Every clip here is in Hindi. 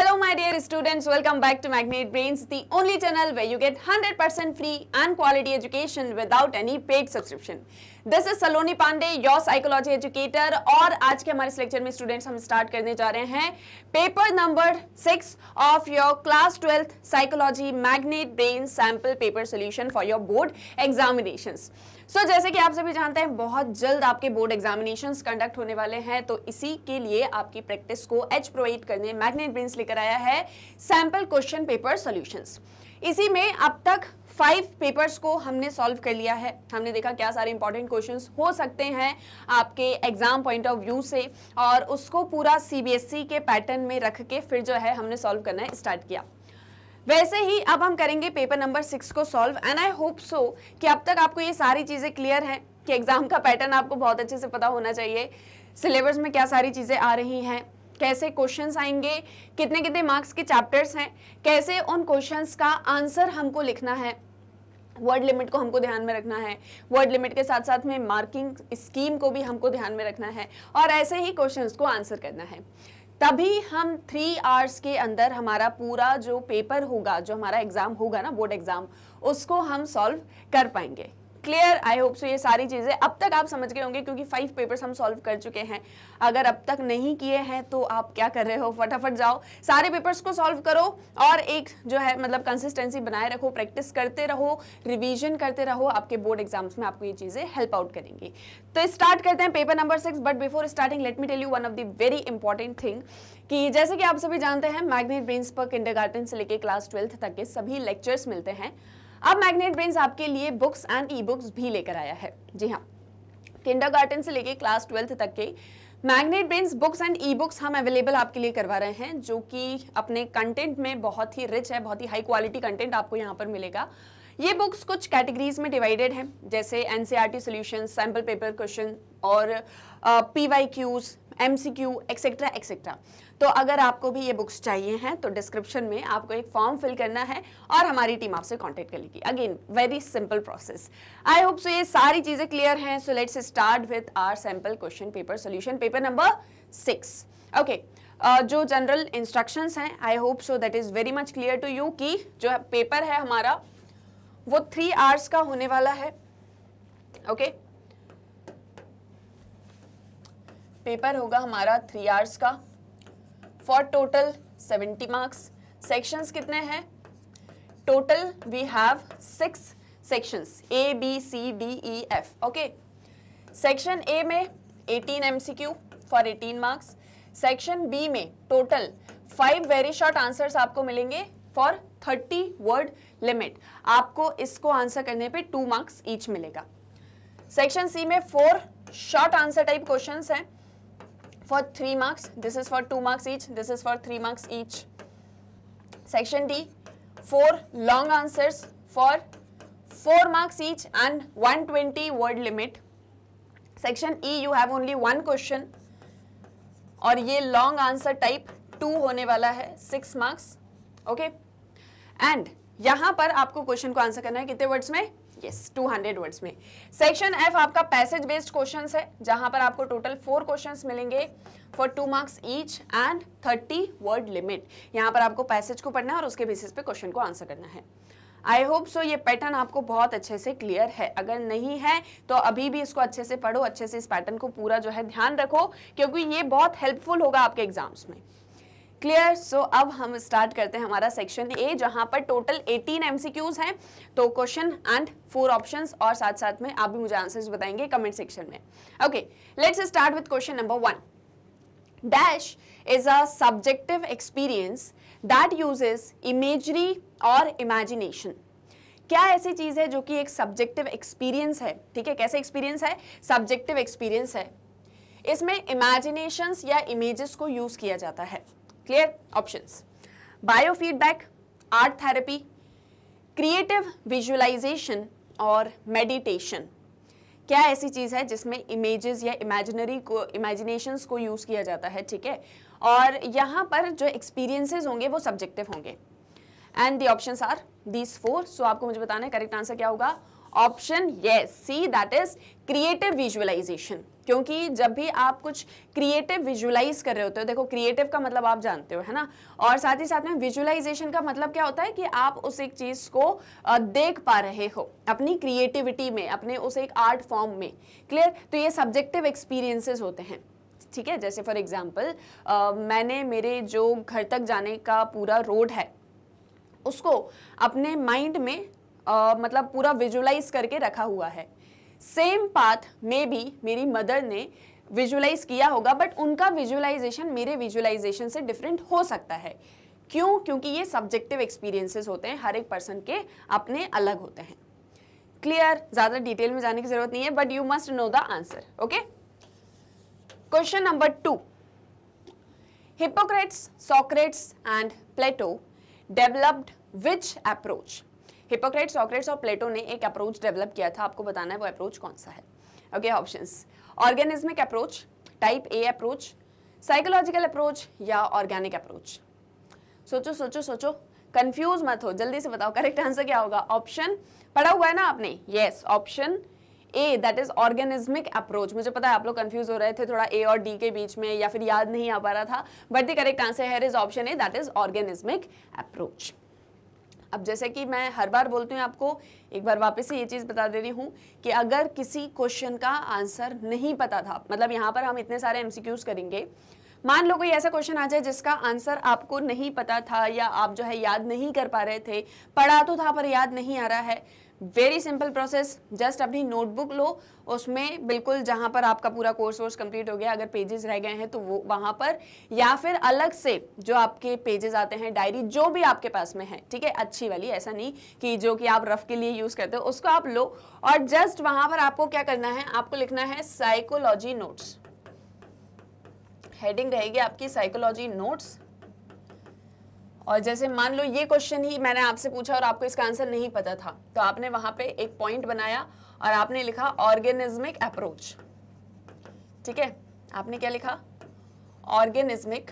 Hello my dear students, welcome back to Magnate Brains, the only channel where you get 100% free and quality education without any paid subscription. This is Saloni Pandey your psychology educator और आज के हमारे इस लेक्चर में स्टूडेंट्स हम स्टार्ट करने जा रहे हैं paper number six of your class twelfth psychology magnet brain sample paper solution for your board examination so so, जैसे कि आप सभी जानते हैं बहुत जल्द आपके बोर्ड एग्जामिनेशन कंडक्ट होने वाले हैं तो इसी के लिए आपकी प्रैक्टिस को एच प्रोवाइड करने मैग्नेट ब्रिंस लेकर आया है सैम्पल क्वेश्चन पेपर सोल्यूशंस इसी में अब तक फाइव पेपर्स को हमने सॉल्व कर लिया है हमने देखा क्या सारे इंपॉर्टेंट क्वेश्चंस हो सकते हैं आपके एग्जाम पॉइंट ऑफ व्यू से और उसको पूरा सीबीएसई e के पैटर्न में रख के फिर जो है हमने सॉल्व करना स्टार्ट किया वैसे ही अब हम करेंगे पेपर नंबर सिक्स को solve and I hope so कि अब तक आपको ये सारी चीज़ें क्लियर हैं कि एग्ज़ाम का पैटर्न आपको बहुत अच्छे से पता होना चाहिए सिलेबस में क्या सारी चीज़ें आ रही हैं कैसे क्वेश्चंस आएंगे कितने कितने मार्क्स के चैप्टर्स हैं कैसे उन क्वेश्चंस का आंसर हमको लिखना है वर्ड लिमिट को हमको ध्यान में रखना है वर्ड लिमिट के साथ साथ में मार्किंग स्कीम को भी हमको ध्यान में रखना है और ऐसे ही क्वेश्चंस को आंसर करना है तभी हम थ्री आवर्स के अंदर हमारा पूरा जो पेपर होगा जो हमारा एग्ज़ाम होगा ना बोर्ड एग्ज़ाम उसको हम सॉल्व कर पाएंगे क्लियर आई होप सो ये सारी चीज़ें अब तक आप समझ गए होंगे क्योंकि फाइव पेपर्स हम सॉल्व कर चुके हैं अगर अब तक नहीं किए हैं तो आप क्या कर रहे हो फटाफट जाओ सारे पेपर्स को सॉल्व करो और एक जो है मतलब कंसिस्टेंसी बनाए रखो प्रैक्टिस करते रहो रिविजन करते रहो आपके बोर्ड एग्जाम्स में आपको ये चीज़ें हेल्प आउट करेंगी तो स्टार्ट करते हैं paper number six but before starting let me tell you one of the very important thing कि जैसे कि आप सभी जानते हैं मैग्नेट ब्रेन्स पर किंडर से लेकर क्लास ट्वेल्थ तक के सभी लेक्चर्स मिलते हैं अब मैग्नेट ब्रेन्स आपके लिए बुक्स एंड ई बुक्स भी लेकर आया है जी हाँ गार्डन से लेके क्लास ट्वेल्थ तक के magnet brains books and E books हम अवेलेबल आपके लिए करवा रहे हैं जो कि अपने कंटेंट में बहुत ही रिच है बहुत ही हाई क्वालिटी कंटेंट आपको यहाँ पर मिलेगा ये बुक्स कुछ कैटेगरीज में डिवाइडेड हैं जैसे N C R T solution sample paper question और P Y Qs M C Q etcetera etcetera तो अगर आपको भी ये बुक्स चाहिए हैं तो डिस्क्रिप्शन में आपको एक फॉर्म फिल करना है और हमारी टीम आपसे कॉन्टेक्ट कर लेगी again very simple process I hope so ये सारी चीज़ें क्लियर हैं so let's start with our sample question paper solution paper number six okay जो जनरल इंस्ट्रक्शंस हैं I hope so that is very much clear to you कि जो पेपर है हमारा वो थ्री आवर्स का होने वाला है ओके okay? पेपर होगा हमारा थ्री आवर्स का फॉर टोटल 70 मार्क्स सेक्शंस कितने हैं total we have six sections A B C D E F okay section A में 18 MCQ for 18 marks section B में total five very short answers आपको मिलेंगे फॉर 30 वर्ड लिमिट आपको इसको आंसर करने पे टू मार्क्स ईच मिलेगा सेक्शन सी में four short answer type questions हैं for 3 marks, this is for 2 marks each, this is for 3 marks each. Section D, four long answers for 4 marks each and 120 word limit. Section E, you have only one question और ये लॉन्ग आंसर टाइप टू होने वाला है सिक्स मार्क्स ओके एंड यहां पर आपको क्वेश्चन को आंसर करना है कितने वर्ड्स में यस टू हंड्रेड वर्ड्स में सेक्शन एफ आपका पैसेज बेस्ड क्वेश्चन है जहां पर आपको टोटल फोर क्वेश्चन मिलेंगे for two marks each and thirty word limit यहां पर आपको पैसेज को पढ़ना है और उसके बेसिस पे क्वेश्चन को आंसर करना है आई होप सो ये पैटर्न आपको बहुत अच्छे से क्लियर है अगर नहीं है तो अभी भी इसको अच्छे से पढ़ो अच्छे से इस पैटर्न को पूरा जो है ध्यान रखो क्योंकि ये बहुत हेल्पफुल होगा आपके एग्जाम्स में क्लियर सो so, अब हम स्टार्ट करते हैं हमारा सेक्शन ए जहां पर टोटल 18 एमसीक्यूज हैं तो क्वेश्चन एंड फोर ऑप्शंस और साथ साथ में आप भी मुझे आंसर्स बताएंगे कमेंट सेक्शन में okay let's start with question number one dash is a subjective experience that uses imagery और इमेजिनेशन क्या ऐसी चीज़ है जो कि एक सब्जेक्टिव एक्सपीरियंस है ठीक है कैसे एक्सपीरियंस है सब्जेक्टिव एक्सपीरियंस है इसमें इमेजिनेशंस या इमेजेस को यूज़ किया जाता है clear options biofeedback art therapy creative visualisation और मेडिटेशन क्या ऐसी चीज़ है जिसमें इमेजेस या इमेजिनरी को इमेजिनेशन को यूज़ किया जाता है ठीक है और यहाँ पर जो एक्सपीरियंसेस होंगे वो सब्जेक्टिव होंगे and the options are these four so आपको मुझे बताना है करेक्ट आंसर क्या होगा option yes C that is creative visualisation क्योंकि जब भी आप कुछ क्रिएटिव विजुअलाइज कर रहे होते हो देखो क्रिएटिव का मतलब आप जानते हो है ना और साथ ही साथ में विजुअलाइजेशन का मतलब क्या होता है कि आप उस एक चीज़ को देख पा रहे हो अपनी क्रिएटिविटी में अपने उस एक आर्ट फॉर्म में क्लियर तो ये सब्जेक्टिव एक्सपीरियंसेस होते हैं ठीक है जैसे फॉर एग्जाम्पल मैंने मेरे जो घर तक जाने का पूरा रोड है उसको अपने माइंड में मतलब पूरा विजुलाइज करके रखा हुआ है सेम पाथ में भी मेरी मदर ने विजुलाइज किया होगा बट उनका विजुलाइजेशन मेरे विजुलाइजेशन से डिफरेंट हो सकता है क्यों क्योंकि ये सब्जेक्टिव एक्सपीरियंसेस होते हैं हर एक पर्सन के अपने अलग होते हैं क्लियर ज़्यादा डिटेल में जाने की ज़रूरत नहीं है but you must know the answer okay question number two Hippocrates Socrates and Plato developed which approach Hippocrates Socrates और प्लेटो ने एक अप्रोच डेवलप किया था आपको बताना है वो अप्रोच कौन सा है okay option organismic approach type A approach psychological approach या ऑर्गेनिक अप्रोच सोचो सोचो सोचो कंफ्यूज मत हो जल्दी से बताओ करेक्ट आंसर क्या होगा ऑप्शन पढ़ा हुआ है ना आपने yes option A that is organismic approach मुझे पता है आप लोग कंफ्यूज हो रहे थे थोड़ा ए और डी के बीच में या फिर याद नहीं आ पा रहा था बट द करेक्ट आंसर है is option A that is organismic approach अब जैसे कि मैं हर बार बोलती हूँ आपको एक बार वापस से ये चीज़ बता दे रही हूँ कि अगर किसी क्वेश्चन का आंसर नहीं पता था मतलब यहाँ पर हम इतने सारे एमसीक्यूज करेंगे मान लो कोई ऐसा क्वेश्चन आ जाए जिसका आंसर आपको नहीं पता था या आप जो है याद नहीं कर पा रहे थे पढ़ा तो था पर याद नहीं आ रहा है वेरी सिंपल प्रोसेस जस्ट अपनी नोटबुक लो उसमें बिल्कुल जहां पर आपका पूरा कोर्स वोर्स कंप्लीट हो गया अगर पेजेस रह गए हैं तो वो वहां पर या फिर अलग से जो आपके पेजेस आते हैं डायरी जो भी आपके पास में है ठीक है अच्छी वाली ऐसा नहीं कि जो कि आप रफ के लिए यूज़ करते हो उसको आप लो और जस्ट वहां पर आपको क्या करना है आपको लिखना है साइकोलॉजी नोट्स हेडिंग रहेगी आपकी साइकोलॉजी नोट्स और जैसे मान लो ये क्वेश्चन ही मैंने आपसे पूछा और आपको इसका आंसर नहीं पता था तो आपने वहां पे एक पॉइंट बनाया और आपने लिखा ऑर्गेनिज्मिक अप्रोच ठीक है आपने क्या लिखा organismic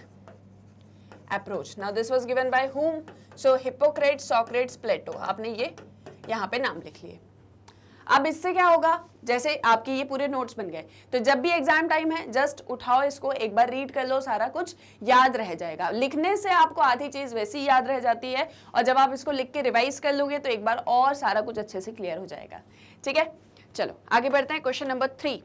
approach now this was given by whom so hypocrite Socrates प्लेटो आपने ये यहाँ पे नाम लिख लिए अब इससे क्या होगा जैसे आपके ये पूरे नोट्स बन गए तो जब भी एग्जाम टाइम है जस्ट उठाओ इसको एक बार रीड कर लो सारा कुछ याद रह जाएगा लिखने से आपको आधी चीज़ वैसी याद रह जाती है और जब आप इसको लिख के रिवाइज कर लोगे तो एक बार और सारा कुछ अच्छे से क्लियर हो जाएगा ठीक है चलो आगे बढ़ते हैं question number three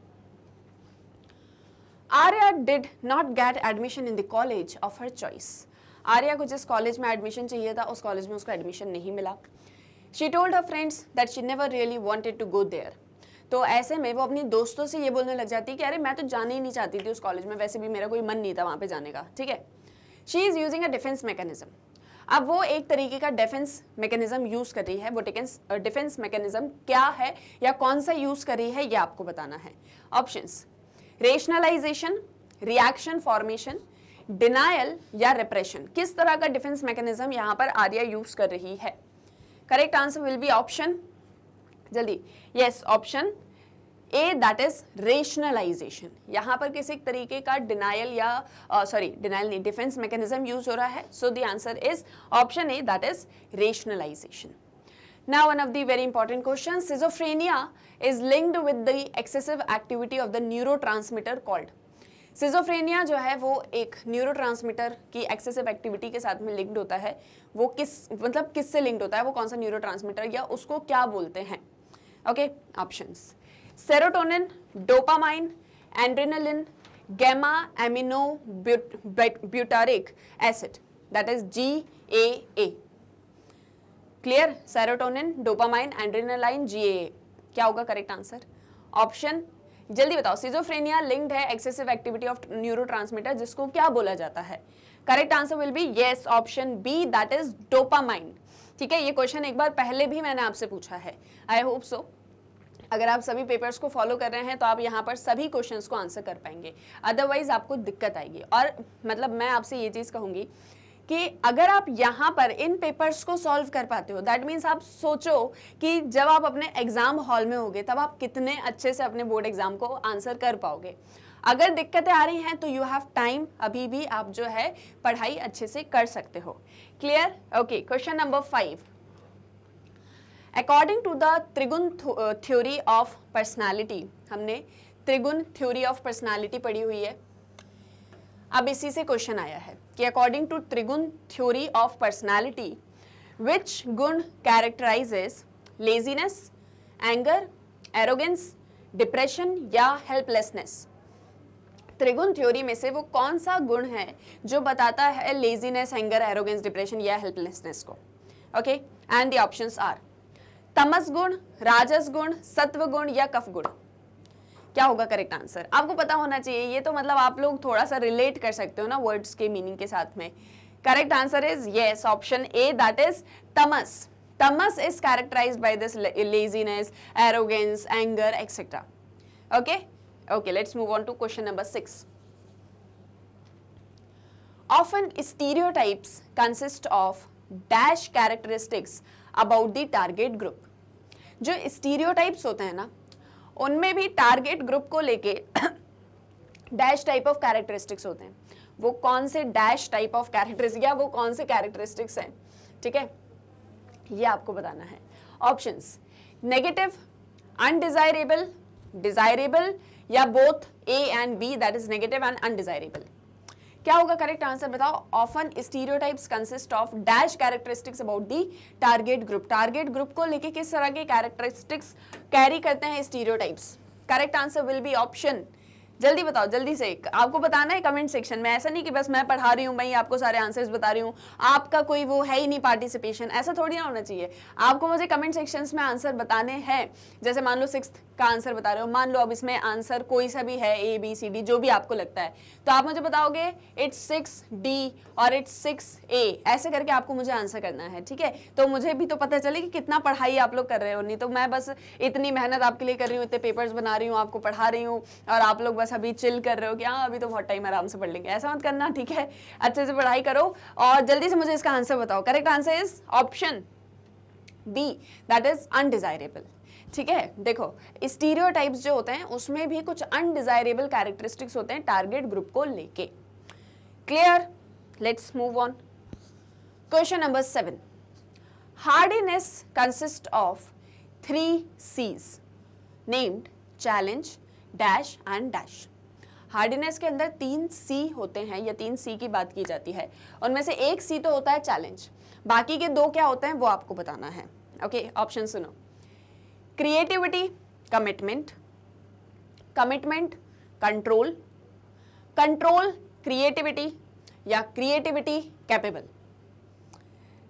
Arya did not get admission in the college of her choice Arya को जिस कॉलेज में एडमिशन चाहिए था उस कॉलेज में उसको एडमिशन नहीं मिला she told her friends that she never really wanted to go there तो ऐसे में वो अपनी दोस्तों से ये बोलने लग जाती है कि अरे मैं तो जाने ही नहीं चाहती थी उस कॉलेज में वैसे भी मेरा कोई मन नहीं था वहाँ पे जाने का ठीक है she is using a defence mechanism अब वो एक तरीके का डिफेंस मैकेनिज्म यूज़ कर रही है वो डिफेंस मैकेनिज्म क्या है या कौन सा यूज़ कर रही है ये आपको बताना है options rationalisation reaction formation denial या रिप्रेशन किस तरह का डिफेंस मैकेनिज्म यहाँ पर आर्या यूज़ कर रही है correct answer will be option जल्दी yes option A that is rationalisation यहाँ पर किसी तरीके का डिनायल या सॉरी डिनायल नहीं डिफेंस मैकेनिज्म यूज हो रहा है so the answer is option A that is rationalisation Now one of the very important questions schizophrenia is linked with the excessive activity of the neurotransmitter called schizophrenia जो है वो एक न्यूरो की एक्सेसिव एक्टिविटी के साथ में लिंक्ड होता है वो किस मतलब किससे लिंक्ड होता है वो कौन सा न्यूरो या उसको क्या बोलते हैं okay option serotonin dopamine adrenaline gamma amino butyric acid that is G A A clear serotonin dopamine adrenaline G A A क्या होगा करेक्ट आंसर ऑप्शन जल्दी बताओ सीजोफ्रेनिया लिंक्ड है एक्सेसिव एक्टिविटी ऑफ न्यूरो जिसको क्या बोला जाता है correct answer will be yes option B that is dopamine ठीक है ये क्वेश्चन एक बार पहले भी मैंने आपसे पूछा है आई होप सो अगर आप सभी पेपर्स को फॉलो कर रहे हैं तो आप यहाँ पर सभी क्वेश्चंस को आंसर कर पाएंगे अदरवाइज आपको दिक्कत आएगी और मतलब मैं आपसे ये चीज़ कहूँगी कि अगर आप यहां पर इन पेपर्स को सॉल्व कर पाते हो दैट मीन्स आप सोचो कि जब आप अपने एग्ज़ाम हॉल में होगे तब आप कितने अच्छे से अपने बोर्ड एग्ज़ाम को आंसर कर पाओगे अगर दिक्कतें आ रही हैं तो यू हैव टाइम अभी भी आप जो है पढ़ाई अच्छे से कर सकते हो clear okay question number five according to the Triguna theory of personality हमने त्रिगुण थ्योरी ऑफ पर्सनैलिटी पढ़ी हुई है अब इसी से क्वेश्चन आया है कि according to Triguna theory of personality which guna characterizes laziness anger arrogance depression या हेल्पलेसनेस त्रिगुण थ्योरी में से वो कौन सा गुण है जो बताता है लेजीनेस एंगर एरोगेंस डिप्रेशन या हेल्पलेसनेस को okay and the options are tamas guna राजस गुण सत्व गुण या कफ गुण क्या होगा करेक्ट आंसर आपको पता होना चाहिए ये तो मतलब आप लोग थोड़ा सा रिलेट कर सकते हो ना वर्ड्स के मीनिंग के साथ में correct answer is yes option A that is tamas tamas is characterize by this laziness arrogance anger etcetera okay okay let's move on to question number six often stereotypes consist of dash characteristics about the target group जो stereotypes होते हैं ना उनमें भी टारगेट ग्रुप को लेके डैश टाइप ऑफ कैरेक्टरिस्टिक्स होते हैं वो कौन से डैश टाइप ऑफ कैरेक्टरिस्टिक या वो कौन से कैरेक्टरिस्टिक्स हैं ठीक है ये आपको बताना है ऑप्शंस नेगेटिव अनडिजायरेबल डिजायरेबल या both A and B that is negative and undesirable क्या होगा करेक्ट आंसर बताओ often stereotypes consist of dash characteristics about the target group target group को लेके किस तरह के कैरेक्टरिस्टिक्स कैरी करते हैं stereotypes correct answer will be option जल्दी बताओ जल्दी से आपको बताना है कमेंट सेक्शन में ऐसा नहीं कि बस मैं पढ़ा रही हूँ भाई आपको सारे आंसर्स बता रही हूँ आपका कोई वो है ही नहीं पार्टिसिपेशन ऐसा थोड़ी ना होना चाहिए आपको मुझे कमेंट सेक्शंस में आंसर बताने हैं जैसे मान लो सिक्स का आंसर बता रहे हो मान लो अब इसमें आंसर कोई सा भी है ए बी सी डी जो भी आपको लगता है तो आप मुझे बताओगे इट्स सिक्स डी और इट्स सिक्स ए ऐसे करके आपको मुझे आंसर करना है ठीक है तो मुझे भी तो पता चले कि कितना पढ़ाई आप लोग कर रहे हो नहीं तो मैं बस इतनी मेहनत आपके लिए कर रही हूँ इतने पेपर्स बना रही हूँ आपको पढ़ा रही हूँ और आप लोग बस अभी चिल कर रहे हो कि हाँ अभी तो बहुत टाइम आराम से पढ़ लेंगे ऐसा मत करना ठीक है अच्छे से पढ़ाई करो और जल्दी से मुझे इसका आंसर बताओ correct answer is option B that is undesirable ठीक है देखो स्टीरियो जो होते हैं उसमें भी कुछ अनडिजायरेबल कैरेक्टरिस्टिक्स होते हैं टारगेट ग्रुप को लेके clear let's move on question number seven hardiness consist of three Cs named challenge dash and dash hardiness के अंदर तीन सी होते हैं या तीन सी की बात की जाती है उनमें से एक सी तो होता है चैलेंज बाकी के दो क्या होते हैं वो आपको बताना है ओके okay, ऑप्शन सुनो creativity commitment commitment control control creativity या क्रिएटिविटी कैपेबल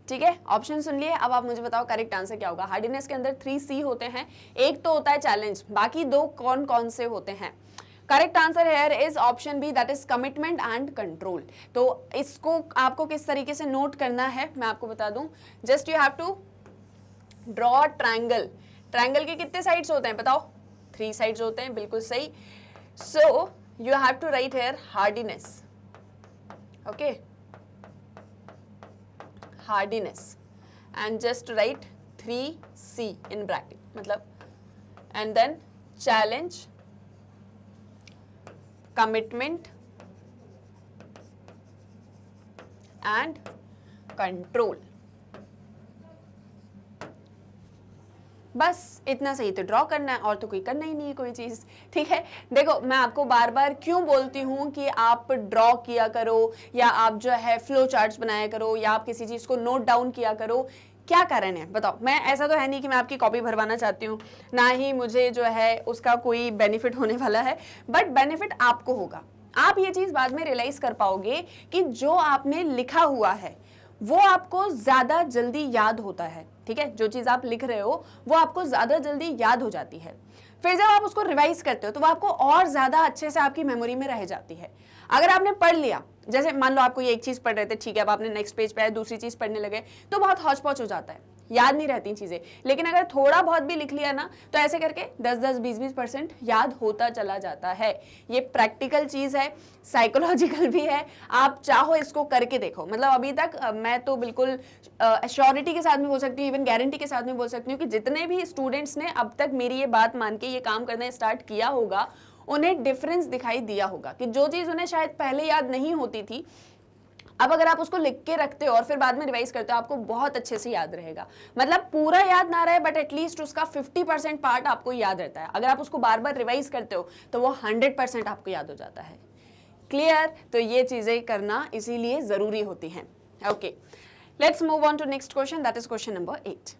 ठीक है ऑप्शन सुन लिए अब आप मुझे बताओ करेक्ट आंसर क्या होगा हार्डीनेस के अंदर थ्री सी होते हैं एक तो होता है चैलेंज बाकी दो कौन कौन से होते हैं correct answer here is option B that is commitment and control तो इसको आपको किस तरीके से नोट करना है मैं आपको बता दूं just you have to draw triangle triangle के कितने साइड्स होते हैं बताओ थ्री साइड्स होते हैं बिल्कुल सही so you have to write here hardiness okay hardiness and just write three C in bracket मतलब and then challenge commitment and control बस इतना सही तो ड्रॉ करना है और तो कोई करना ही नहीं है कोई चीज़ ठीक है देखो मैं आपको बार बार क्यों बोलती हूँ कि आप ड्रॉ किया करो या आप जो है फ्लो चार्ट्स बनाया करो या आप किसी चीज़ को नोट डाउन किया करो क्या कारण है बताओ मैं ऐसा तो है नहीं कि मैं आपकी कॉपी भरवाना चाहती हूँ ना ही मुझे जो है उसका कोई बेनिफिट होने वाला है बट बेनिफिट आपको होगा आप ये चीज़ बाद में रियलाइज़ कर पाओगे कि जो आपने लिखा हुआ है वो आपको ज़्यादा जल्दी याद होता है ठीक है जो चीज़ आप लिख रहे हो वो आपको ज़्यादा जल्दी याद हो जाती है फिर जब आप उसको रिवाइज करते हो तो वो आपको और ज़्यादा अच्छे से आपकी मेमोरी में रह जाती है अगर आपने पढ़ लिया जैसे मान लो आपको ये एक चीज़ पढ़ रहे थे ठीक है अब आपने नेक्स्ट पेज पे आया दूसरी चीज़ पढ़ने लगे तो बहुत हौच पौच हो जाता है याद नहीं रहती चीज़ें लेकिन अगर थोड़ा बहुत भी लिख लिया ना तो ऐसे करके दस दस बीस बीस परसेंट याद होता चला जाता है ये प्रैक्टिकल चीज़ है साइकोलॉजिकल भी है आप चाहो इसको करके देखो मतलब अभी तक मैं तो बिल्कुल एश्योरिटी के साथ में बोल सकती हूँ इवन गारंटी के साथ में बोल सकती हूँ कि जितने भी स्टूडेंट्स ने अब तक मेरी ये बात मान के ये काम करना स्टार्ट किया होगा उन्हें डिफरेंस दिखाई दिया होगा कि जो चीज़ उन्हें शायद पहले याद नहीं होती थी अब अगर आप उसको लिख के रखते हो और फिर बाद में रिवाइज करते हो आपको बहुत अच्छे से याद रहेगा मतलब पूरा याद ना रहे बट एटलीस्ट उसका फिफ्टी पार्ट आपको याद रहता है अगर आप उसको बार बार रिवाइज करते हो तो वो हंड्रेड आपको याद हो जाता है क्लियर तो ये चीज़ें करना इसीलिए ज़रूरी होती हैं okay let's move on to next question that is question number eight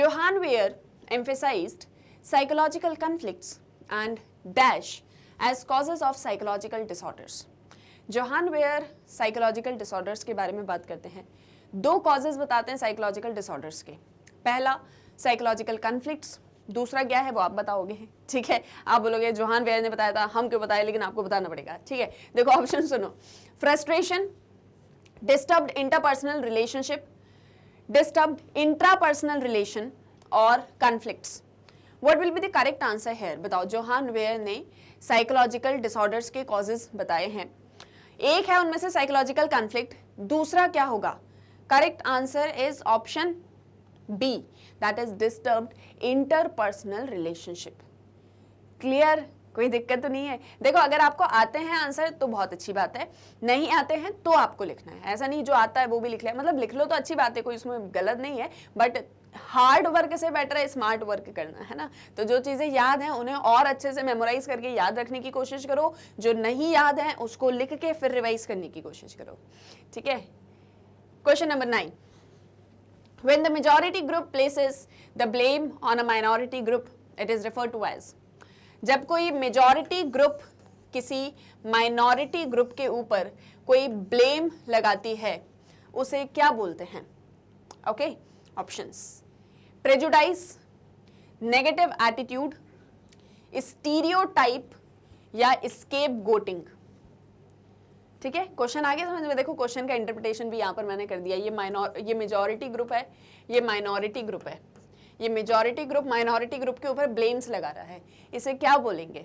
Johann Weyer emphasize psychological conflict and dash as causes of psychological disorders Johann Weyer psychological disorders के बारे में बात करते हैं दो कॉजेज़ बताते हैं साइकोलॉजिकल डिसऑर्डर्स के पहला साइकोलॉजिकल कन्फ्लिक्ट दूसरा क्या है वो आप बताओगे ठीक है आप बोलोगे जोहान वेयर ने बताया था हम क्यों बताया लेकिन आपको बताना पड़ेगा ठीक है देखो ऑप्शन सुनो frustration disturb interpersonal relationship disturb intrapersonal relation और conflict what will be the correct answer here बताओ जोहान वेयर ने साइकोलॉजिकल डिसऑर्डर्स के कॉजेज बताए हैं एक है उनमें से साइकोलॉजिकल कॉन्फ्लिक्ट दूसरा क्या होगा correct answer is option B that is disturb interpersonal relationship clear कोई दिक्कत तो नहीं है देखो अगर आपको आते हैं आंसर तो बहुत अच्छी बात है नहीं आते हैं तो आपको लिखना है ऐसा नहीं जो आता है वो भी लिख लिया मतलब लिख लो तो अच्छी बात है कोई उसमें गलत नहीं है बट हार्ड वर्क से बेटर है स्मार्ट वर्क करना है ना तो जो चीज़ें याद हैं उन्हें और अच्छे से मेमोराइज करके याद रखने की कोशिश करो जो नहीं याद है उसको लिख के फिर रिवाइज करने की कोशिश करो ठीक है question number nine when the majority group places the blame on a minority group it is referred to as जब कोई majority group किसी minority group के ऊपर कोई blame लगाती है उसे क्या बोलते हैं okay okay? options prejudice negative attitude stereotype या स्केप गोटिंग ठीक है क्वेश्चन आगे समझ में देखो क्वेश्चन का इंटरप्रिटेशन भी यहां पर मैंने कर दिया ये माइनॉर ये मेजोरिटी ग्रुप है ये माइनॉरिटी ग्रुप है ये मेजोरिटी ग्रुप माइनॉरिटी ग्रुप के ऊपर ब्लेम्स लगा रहा है इसे क्या बोलेंगे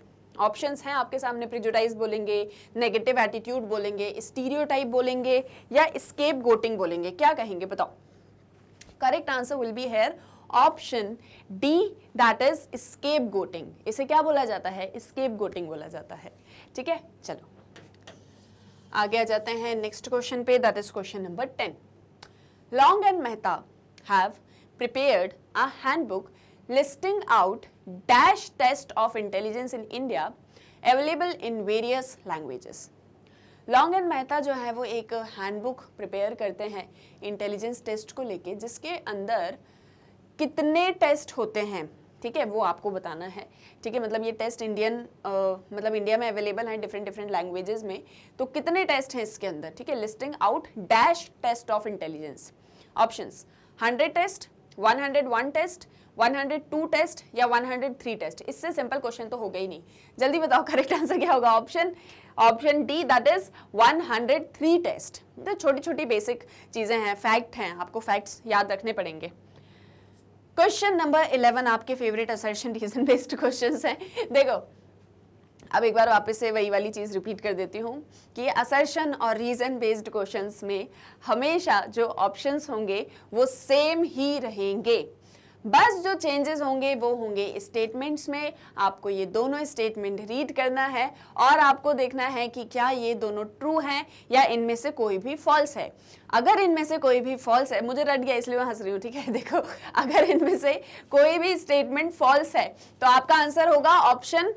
ऑप्शन हैं आपके सामने प्रिजुडाइज बोलेंगे नेगेटिव एटीट्यूड बोलेंगे स्टीरियोटाइप बोलेंगे या स्केप गोटिंग बोलेंगे क्या कहेंगे बताओ correct answer will be here option D that is scapegoating इसे क्या बोला जाता है स्केप गोटिंग बोला जाता है ठीक है चलो आगे आ जाते हैं नेक्स्ट क्वेश्चन पे that is question number ten Long and Mehta have prepared a handbook listing out dash test of intelligence in India available in various languages Long and Mehta जो है वो एक हैंडबुक प्रिपेयर करते हैं इंटेलिजेंस टेस्ट को लेके जिसके अंदर कितने टेस्ट होते हैं ठीक है वो आपको बताना है ठीक है मतलब ये टेस्ट इंडियन मतलब इंडिया में अवेलेबल हैं डिफरेंट डिफरेंट लैंग्वेजेस में तो कितने टेस्ट हैं इसके अंदर ठीक है listing out dash test of intelligence options 100 test 101 test 102 test या 103 टेस्ट इससे सिंपल क्वेश्चन तो होगा ही नहीं जल्दी बताओ करेक्ट आंसर क्या होगा option option D that is 103 test तो छोटी छोटी बेसिक चीज़ें हैं फैक्ट हैं आपको फैक्ट्स याद रखने पड़ेंगे क्वेश्चन नंबर इलेवन आपके favourite assertion reason based question है देखो अब एक बार वापस से वही वाली चीज़ रिपीट कर देती हूँ कि असर्शन और रीज़न बेस्ड क्वेश्चंस में हमेशा जो ऑप्शंस होंगे वो सेम ही रहेंगे बस जो चेंजेस होंगे वो होंगे स्टेटमेंट्स में आपको ये दोनों स्टेटमेंट रीड करना है और आपको देखना है कि क्या ये दोनों ट्रू हैं या इनमें से कोई भी फॉल्स है अगर इनमें से कोई भी फॉल्स है मुझे रट गया इसलिए मैं हंस रही हूँ ठीक है देखो अगर इनमें से कोई भी स्टेटमेंट फॉल्स है तो आपका आंसर होगा ऑप्शन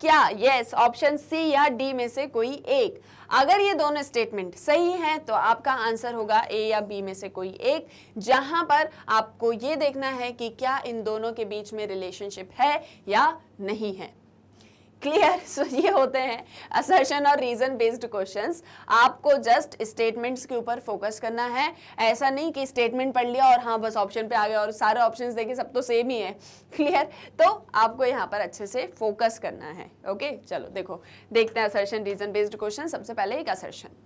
क्या यस ऑप्शन सी या डी में से कोई एक अगर ये दोनों स्टेटमेंट सही हैं तो आपका आंसर होगा ए या बी में से कोई एक जहां पर आपको ये देखना है कि क्या इन दोनों के बीच में रिलेशनशिप है या नहीं है क्लियर सो so, ये होते हैं असर्शन और रीजन बेस्ड क्वेश्चंस आपको जस्ट स्टेटमेंट्स के ऊपर फोकस करना है ऐसा नहीं कि स्टेटमेंट पढ़ लिया और हाँ बस ऑप्शन पे आ गया और सारे ऑप्शंस देखे सब तो सेम ही है क्लियर तो आपको यहाँ पर अच्छे से फोकस करना है ओके चलो देखो देखते हैं असर्शन रीजन बेस्ड क्वेश्चन सबसे पहले एक assertion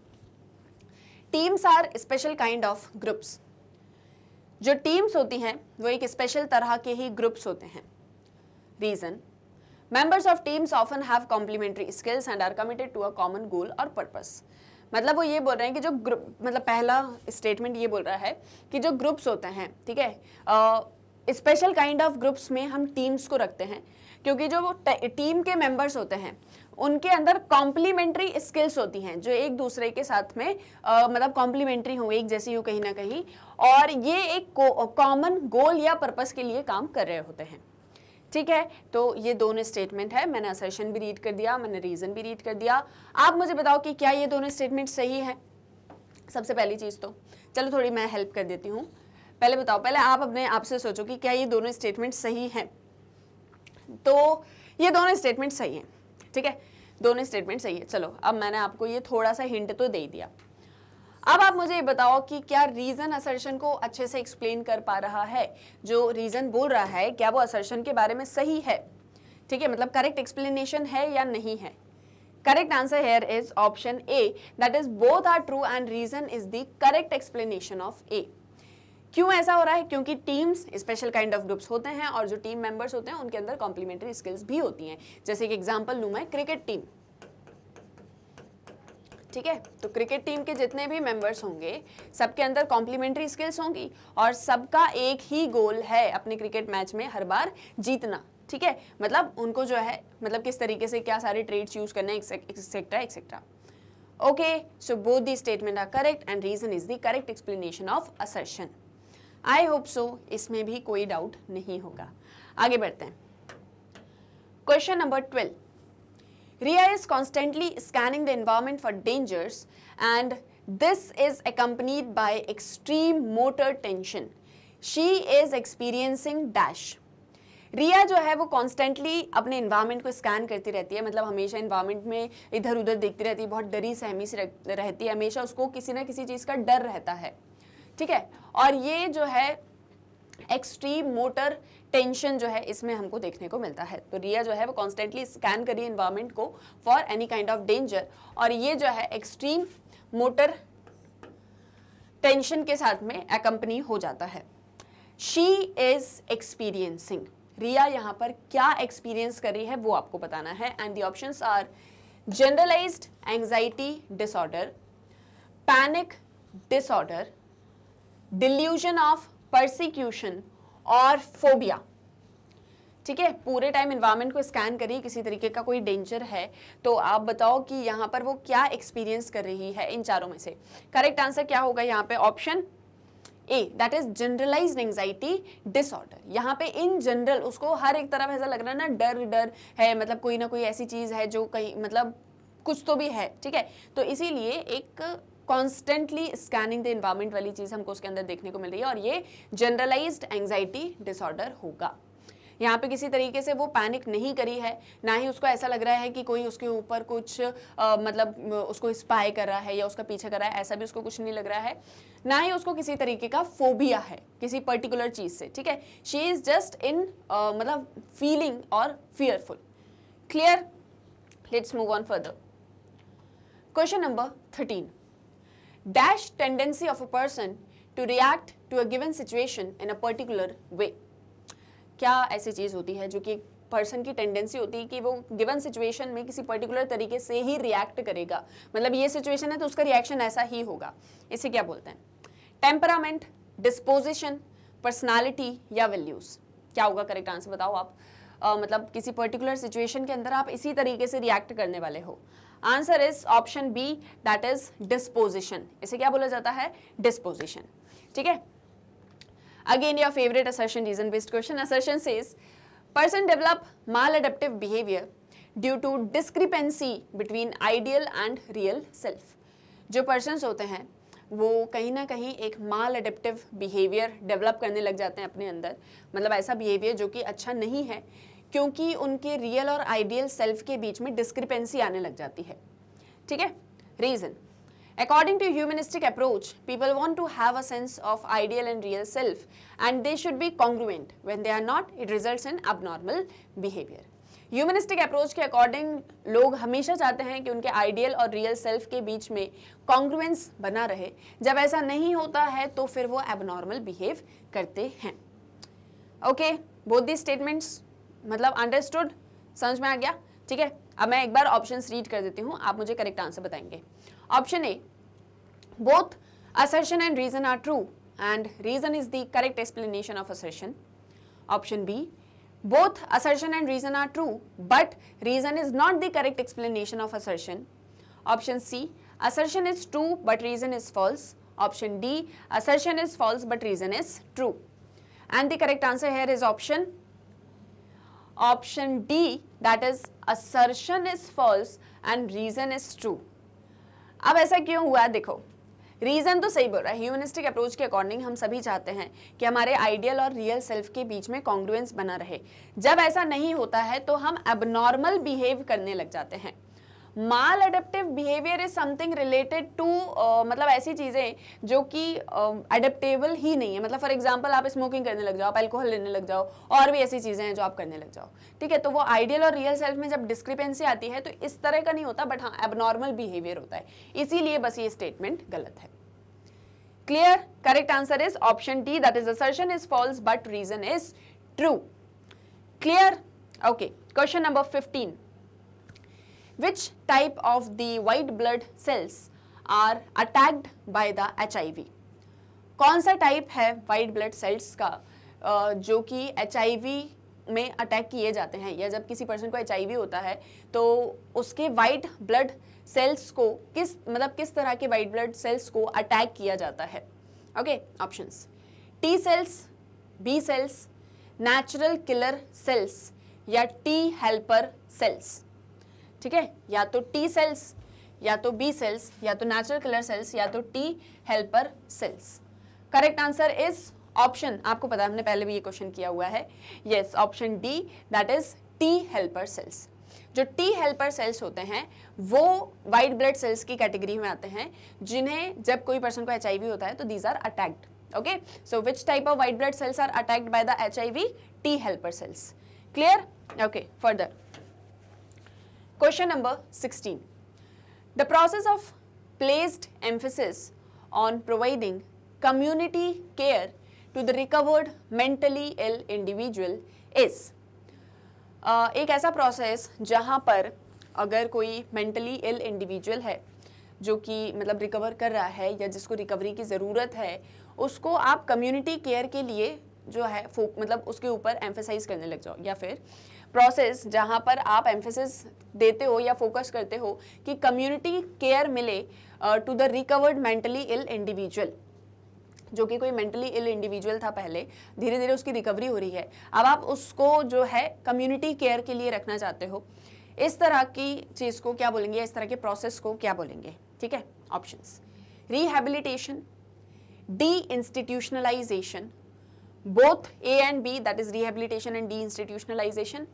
teams are special kind of groups जो टीम्स होती हैं वो एक स्पेशल तरह के ही ग्रुप्स होते हैं reason members of teams often have complementary skills and are committed to a common goal और पर्पस मतलब वो ये बोल रहे हैं कि जो ग्रुप मतलब पहला स्टेटमेंट ये बोल रहा है कि जो ग्रुप्स होते हैं ठीक है स्पेशल काइंड ऑफ ग्रुप्स में हम टीम्स को रखते हैं क्योंकि जो टीम के मेंबर्स होते हैं उनके अंदर कॉम्प्लीमेंट्री स्किल्स होती हैं जो एक दूसरे के साथ में आ, मतलब कॉम्प्लीमेंट्री हो एक जैसी हो कहीं ना कहीं और ये एक कॉमन गोल या पर्पस के लिए काम कर रहे होते हैं ठीक है तो ये दोनों स्टेटमेंट है मैंने असर्शन भी रीड कर दिया मैंने रीज़न भी रीड कर दिया आप मुझे बताओ कि क्या ये दोनों स्टेटमेंट सही है सबसे पहली चीज़ तो चलो थोड़ी मैं हेल्प कर देती हूँ पहले बताओ पहले आप अपने आप से सोचो कि क्या ये दोनों स्टेटमेंट सही हैं तो ये दोनों स्टेटमेंट सही हैं ठीक है दोनों स्टेटमेंट सही है चलो अब मैंने आपको ये थोड़ा सा हिंट तो दे दिया अब आप मुझे ये बताओ कि क्या रीजन असर्शन को अच्छे से एक्सप्लेन कर पा रहा है जो रीजन बोल रहा है क्या वो असर्शन के बारे में सही है ठीक है मतलब करेक्ट एक्सप्लेनेशन है या नहीं है correct answer here is option A that is both are true and reason is the correct explanation of A क्यों ऐसा हो रहा है क्योंकि teams special kind of groups होते हैं और जो टीम मेंबर्स होते हैं उनके अंदर कॉम्प्लीमेंट्री स्किल्स भी होती हैं जैसे कि एग्जांपल लूँ मैं क्रिकेट टीम ठीक है तो क्रिकेट टीम के जितने भी मेंबर्स होंगे सबके अंदर कॉम्प्लीमेंट्री स्किल्स होंगी और सबका एक ही गोल है अपने क्रिकेट मैच में हर बार जीतना ठीक है मतलब उनको जो है मतलब किस तरीके से क्या सारे ट्रेड्स यूज करने etcetera etcetera okay so both the statement are correct and reason is the correct explanation of assertion I hope so इसमें भी कोई डाउट नहीं होगा आगे बढ़ते हैं question number twelve RIA is constantly scanning the environment for dangers and this is accompanied by extreme motor tension. She is experiencing dash. Riya जो है वो कॉन्स्टेंटली अपने इन्वायरमेंट को स्कैन करती रहती है मतलब हमेशा इन्वायरमेंट में इधर उधर देखती रहती है बहुत डरी सहमी से रहती है हमेशा उसको किसी ना किसी चीज़ का डर रहता है ठीक है और ये जो है एक्सट्रीम मोटर टेंशन जो है इसमें हमको देखने को मिलता है तो रिया जो है वो कॉन्स्टेंटली स्कैन करिए इन्वायरमेंट को for any kind of danger और ये जो है एक्सट्रीम मोटर टेंशन के साथ में अकम्पनी हो जाता है शी इज एक्सपीरियंसिंग रिया यहाँ पर क्या एक्सपीरियंस कर रही है वो आपको बताना है and the option are generalize anxiety disorder panic disorder delusion of persecution और फोबिया ठीक है पूरे टाइम इन्वायरमेंट को स्कैन करिए किसी तरीके का कोई डेंजर है तो आप बताओ कि यहाँ पर वो क्या एक्सपीरियंस कर रही है इन चारों में से करेक्ट आंसर क्या होगा यहाँ पे option A that is generalize anxiety disorder यहाँ पे इन जनरल उसको हर एक तरफ ऐसा लग रहा है ना डर डर है मतलब कोई ना कोई ऐसी चीज़ है जो कहीं मतलब कुछ तो भी है ठीक है तो इसीलिए एक कॉन्स्टेंटली स्कैनिंग द इन्वायरमेंट वाली चीज़ हमको उसके अंदर देखने को मिल रही है और ये जनरलाइज एंगजाइटी डिसऑर्डर होगा यहाँ पे किसी तरीके से वो पैनिक नहीं करी है ना ही उसको ऐसा लग रहा है कि कोई उसके ऊपर कुछ आ, मतलब उसको स्पाई कर रहा है या उसका पीछा कर रहा है ऐसा भी उसको कुछ नहीं लग रहा है ना ही उसको किसी तरीके का फोबिया है किसी पर्टिकुलर चीज़ से ठीक है शी इज़ जस्ट इन मतलब फीलिंग और fearful clear let's move on further question number thirteen dash tendency of a person to react to a given situation in a particular way क्या ऐसी चीज़ होती है जो कि पर्सन की टेंडेंसी होती है कि वो गिवन सिचुएशन में किसी पर्टिकुलर तरीके से ही रिएक्ट करेगा मतलब ये सिचुएशन है तो उसका रिएक्शन ऐसा ही होगा इसे क्या बोलते हैं टेम्परामेंट डिस्पोजिशन पर्सनालिटी या वैल्यूज़ क्या होगा करेक्ट आंसर बताओ आप uh, मतलब किसी पर्टिकुलर सिचुएशन के अंदर आप इसी तरीके से रिएक्ट करने वाले हो answer is option B that is disposition इसे क्या बोला जाता है डिस्पोजिशन ठीक है again your favourite assertion reason based question assertion says develop mal maladaptive behaviour due to discrepancy between ideal and real self जो persons होते हैं वो कहीं ना कहीं एक माल अडेप्टिव बिहेवियर डेवलप करने लग जाते हैं अपने अंदर मतलब ऐसा बिहेवियर जो कि अच्छा नहीं है क्योंकि उनके रियल और आइडियल सेल्फ के बीच में डिस्क्रिपेंसी आने लग जाती है ठीक है reason According to humanistic approach, people want to have a sense of ideal and real self and they should be congruent. When they are not, it results in abnormal behaviour humanistic approach के अकॉर्डिंग लोग हमेशा चाहते हैं कि उनके आइडियल और रियल सेल्फ के बीच में कॉन्ग्रुएंस बना रहे जब ऐसा नहीं होता है तो फिर वो एबनॉर्मल बिहेव करते हैं ओके बोथ दी स्टेटमेंट्स मतलब अंडरस्टूड समझ में आ गया ठीक है अब मैं एक बार ऑप्शन रीड कर देती हूँ आप मुझे करेक्ट आंसर बताएंगे option A both assertion and reason are true and reason is the correct explanation of assertion option B both assertion and reason are true but reason is not the correct explanation of assertion option C assertion is true but reason is false option D assertion is false but reason is true and the correct answer here is option option D that is assertion is false and reason is true. अब ऐसा क्यों हुआ देखो रीज़न तो सही बोल रहा है ह्यूमनिस्टिक अप्रोच के अकॉर्डिंग हम सभी चाहते हैं कि हमारे आइडियल और रियल सेल्फ के बीच में कॉन्ग्रुएंस बना रहे जब ऐसा नहीं होता है तो हम एबनॉर्मल बिहेव करने लग जाते हैं maladaptive behaviour is something related to मतलब ऐसी चीज़ें जो कि अडेप्टेबल uh, ही नहीं है मतलब फॉर एग्जाम्पल आप स्मोकिंग करने लग जाओ आप एल्कोहल लेने लग जाओ और भी ऐसी चीज़ें हैं जो आप करने लग जाओ ठीक है तो वो आइडियल और रियल सेल्फ में जब डिस्क्रिपेंसी आती है तो इस तरह का नहीं होता बट हाँ एबनॉर्मल बिहेवियर होता है इसीलिए बस ये स्टेटमेंट गलत है clear correct answer is option D that is assertion is false but reason is true clear okay question number fifteen which type of the white blood cells are attacked by the HIV? कौन सा टाइप है वाइट ब्लड सेल्स का जो कि एच में अटैक किए जाते हैं या जब किसी पर्सन को एच होता है तो उसके वाइट ब्लड सेल्स को किस मतलब किस तरह के वाइट ब्लड सेल्स को अटैक किया जाता है okay options T cells B cells natural killer cells या टी हेल्पर सेल्स ठीक है या तो टी सेल्स या तो बी सेल्स या तो नेचुरल कलर सेल्स या तो T helper cells correct answer is option आपको पता है हमने पहले भी ये क्वेश्चन किया हुआ है yes option D that is T helper cells जो टी हेल्पर सेल्स होते हैं वो वाइट ब्लड सेल्स की कैटेगरी में आते हैं जिन्हें जब कोई पर्सन को एच होता है तो these are attacked okay so which type of white blood cells are attacked by the H T helper cells clear okay further Question number 16. The process of placed emphasis on providing community care to the recovered mentally ill individual is uh, एक ऐसा प्रोसेस जहाँ पर अगर कोई मेंटली इल इंडिविजुअल है जो कि मतलब रिकवर कर रहा है या जिसको रिकवरी की ज़रूरत है उसको आप कम्युनिटी केयर के लिए जो है मतलब उसके ऊपर एम्फेसाइज करने लग जाओ या फिर प्रोसेस जहां पर आप एम्फेसिस देते हो या फोकस करते हो कि कम्युनिटी केयर मिले to the recovered mentally ill individual जो कि कोई मेंटली इल इंडिविजुअल था पहले धीरे धीरे उसकी रिकवरी हो रही है अब आप उसको जो है कम्युनिटी केयर के लिए रखना चाहते हो इस तरह की चीज़ को क्या बोलेंगे इस तरह के प्रोसेस को क्या बोलेंगे ठीक है options institutionalization both A and B that is rehabilitation and deinstitutionalization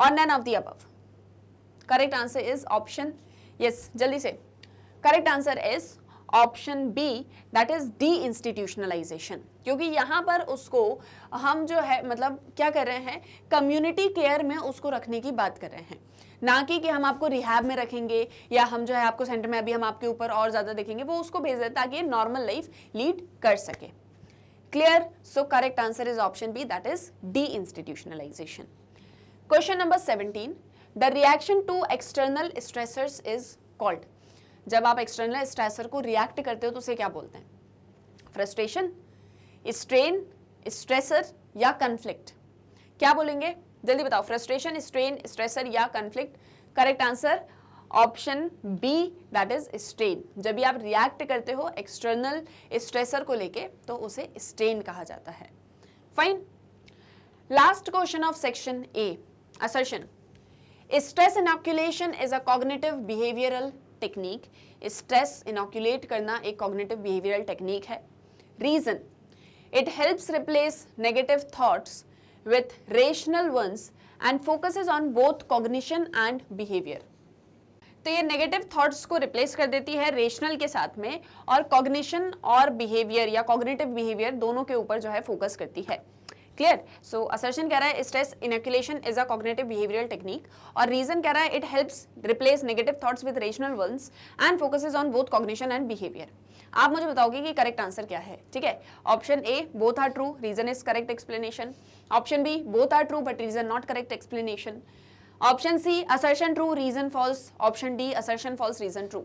और नैन ऑफ दी अब correct answer is option yes जल्दी से correct answer is option B that is deinstitutionalization क्योंकि यहां पर उसको हम जो है मतलब क्या कर रहे हैं कम्युनिटी केयर में उसको रखने की बात कर रहे हैं ना कि कि हम आपको रिहैब में रखेंगे या हम जो है आपको सेंटर में अभी हम आपके ऊपर और ज़्यादा देखेंगे वो उसको भेज दें ताकि नॉर्मल लाइफ लीड कर सके clear so correct answer is option B that is deinstitutionalization question number 17 the reaction to external stressors is called जब आप एक्सटर्नल स्ट्रेसर को रिएक्ट करते हो तो उसे क्या बोलते हैं फ्रस्ट्रेशन स्ट्रेन स्ट्रेसर या कन्फ्लिक्ट क्या बोलेंगे जल्दी बताओ फ्रस्ट्रेशन स्ट्रेन स्ट्रेसर या conflict correct answer option B that is strain जब भी आप रिएक्ट करते हो एक्सटर्नल स्ट्रेसर को लेके तो उसे स्ट्रेन कहा जाता है fine last question of section A assertion stress inoculation is a cognitive behavioral technique stress inoculate karna ek cognitive behavioral technique hai reason it helps replace negative thoughts with rational ones and focuses on both cognition and behavior तो ये नेगेटिव थॉट्स को रिप्लेस कर देती है रेशनल के साथ में और कॉग्निशन और बिहेवियर या कॉग्निटिव बिहेवियर दोनों के ऊपर जो है फोकस करती है क्लियर सो असर्शन कह रहा है stress inoculation is a cognitive behavioural technique और रीजन कह रहा है it helps replace negative thoughts with rational ones and focus on both cognition and behaviour आप मुझे बताओगे कि करेक्ट आंसर क्या है ठीक है option A both are true reason is correct explanation option B both are true but reason not correct explanation option C assertion true reason false option D assertion false reason true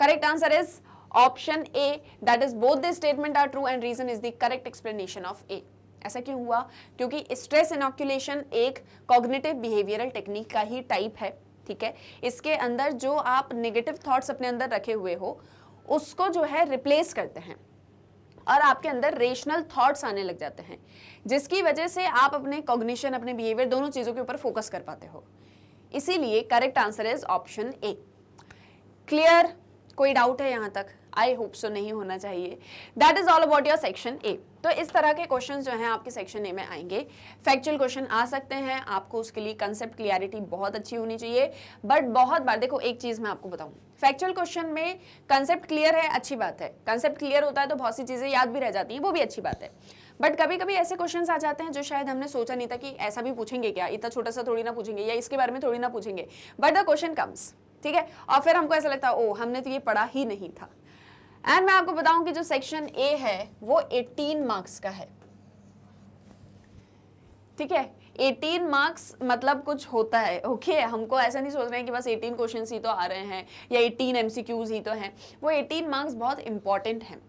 correct answer is option A that is both the statement are true and reason is the correct explanation of A ऐसा क्यों हुआ क्योंकि स्ट्रेस इनोक्यूलेशन एक कॉग्निटिव बिहेवियरल टेक्निक का ही टाइप है ठीक है इसके अंदर जो आप नेगेटिव थॉट्स अपने अंदर रखे हुए हो उसको जो है रिप्लेस करते हैं और आपके अंदर रेशनल थॉट्स आने लग जाते हैं जिसकी वजह से आप अपने कॉग्निशन अपने बिहेवियर दोनों चीज़ों के ऊपर फोकस कर पाते हो इसीलिए correct answer is option A clear कोई डाउट है यहाँ तक आई होप सो नहीं होना चाहिए that is all about your section A तो इस तरह के क्वेश्चन जो हैं आपके सेक्शन ए में आएंगे फैक्चुअल क्वेश्चन आ सकते हैं आपको उसके लिए कंसेप्ट क्लियरिटी बहुत अच्छी होनी चाहिए बट बहुत बार देखो एक चीज़ मैं आपको बताऊं फैक्चुअल क्वेश्चन में कंसेप्ट क्लियर है अच्छी बात है कंसेप्ट क्लियर होता है तो बहुत सी चीज़ें याद भी रह जाती हैं वो भी अच्छी बात है बट कभी कभी ऐसे क्वेश्चन आ जाते हैं जो शायद हमने सोचा नहीं था कि ऐसा भी पूछेंगे क्या इतना छोटा सा थोड़ी ना पूछेंगे या इसके बारे में थोड़ी ना पूछेंगे बट द क्वेश्चन कम्स ठीक है और फिर हमको ऐसा लगता है ओ हमने तो ये पढ़ा ही नहीं था एंड मैं आपको बताऊं कि जो सेक्शन ए है वो 18 मार्क्स का है ठीक है 18 मार्क्स मतलब कुछ होता है ओके okay? हमको ऐसा नहीं सोच रहे हैं कि बस 18 क्वेश्चन ही तो आ रहे हैं या 18 एमसीक्यूज ही तो हैं वो 18 मार्क्स बहुत इंपॉर्टेंट हैं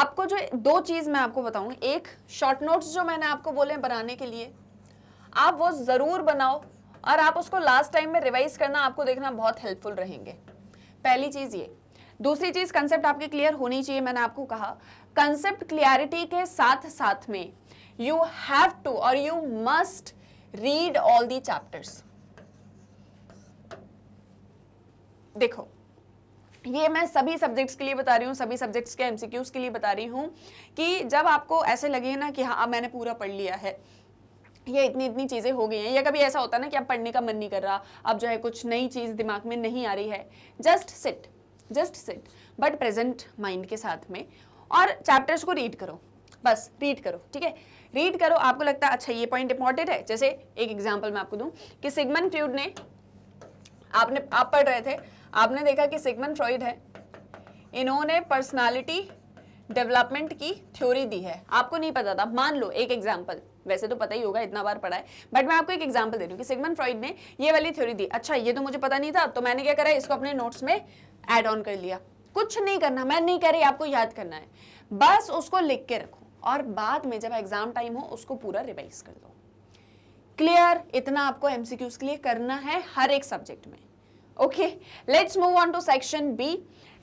आपको जो दो चीज़ मैं आपको बताऊं एक शॉर्ट नोट्स जो मैंने आपको बोले बनाने के लिए आप वो ज़रूर बनाओ और आप उसको लास्ट टाइम में रिवाइज करना आपको देखना बहुत हेल्पफुल रहेंगे पहली चीज़ ये दूसरी चीज कंसेप्ट आपके क्लियर होनी चाहिए मैंने आपको कहा कंसेप्ट क्लियरिटी के साथ साथ में यू हैव टू और you must read all the chapters देखो ये मैं सभी सब्जेक्ट्स के लिए बता रही हूँ सभी सब्जेक्ट्स के एमसीक्यूज के लिए बता रही हूँ कि जब आपको ऐसे लगे ना कि हाँ मैंने पूरा पढ़ लिया है ये इतनी इतनी चीज़ें हो गई हैं या कभी ऐसा होता है ना कि अब पढ़ने का मन नहीं कर रहा अब जो है कुछ नई चीज़ दिमाग में नहीं आ रही है just sit just sit but present mind के साथ में और चैप्टर्स को रीड करो बस रीड करो ठीक है रीड करो आपको लगता है अच्छा ये पॉइंट इंपॉर्टेंट है जैसे एक एग्जाम्पल मैं आपको दूं कि सिगमन फ्रूड ने आपने आप पढ़ रहे थे आपने देखा कि सिगमन फ्रॉइड है इन्होंने पर्सनालिटी डेवलपमेंट की थ्योरी दी है आपको नहीं पता था मान लो एक एग्जाम्पल वैसे तो पता ही होगा इतना बार पढ़ा है बट मैं आपको एक एग्जाम्पल दे रही हूँ कि सिगमन फ्रॉइड ने ये वाली थ्योरी दी अच्छा ये तो मुझे पता नहीं था तो मैंने क्या करा इसको अपने नोट्स में एड ऑन कर लिया कुछ नहीं करना मैं नहीं कह रही आपको याद करना है बस उसको लिख के रखो और बाद में जब एग्जाम टाइम हो उसको पूरा रिवाइज कर लो क्लियर इतना आपको एमसीक्यूज के लिए करना है हर एक सब्जेक्ट में okay let's move on to section B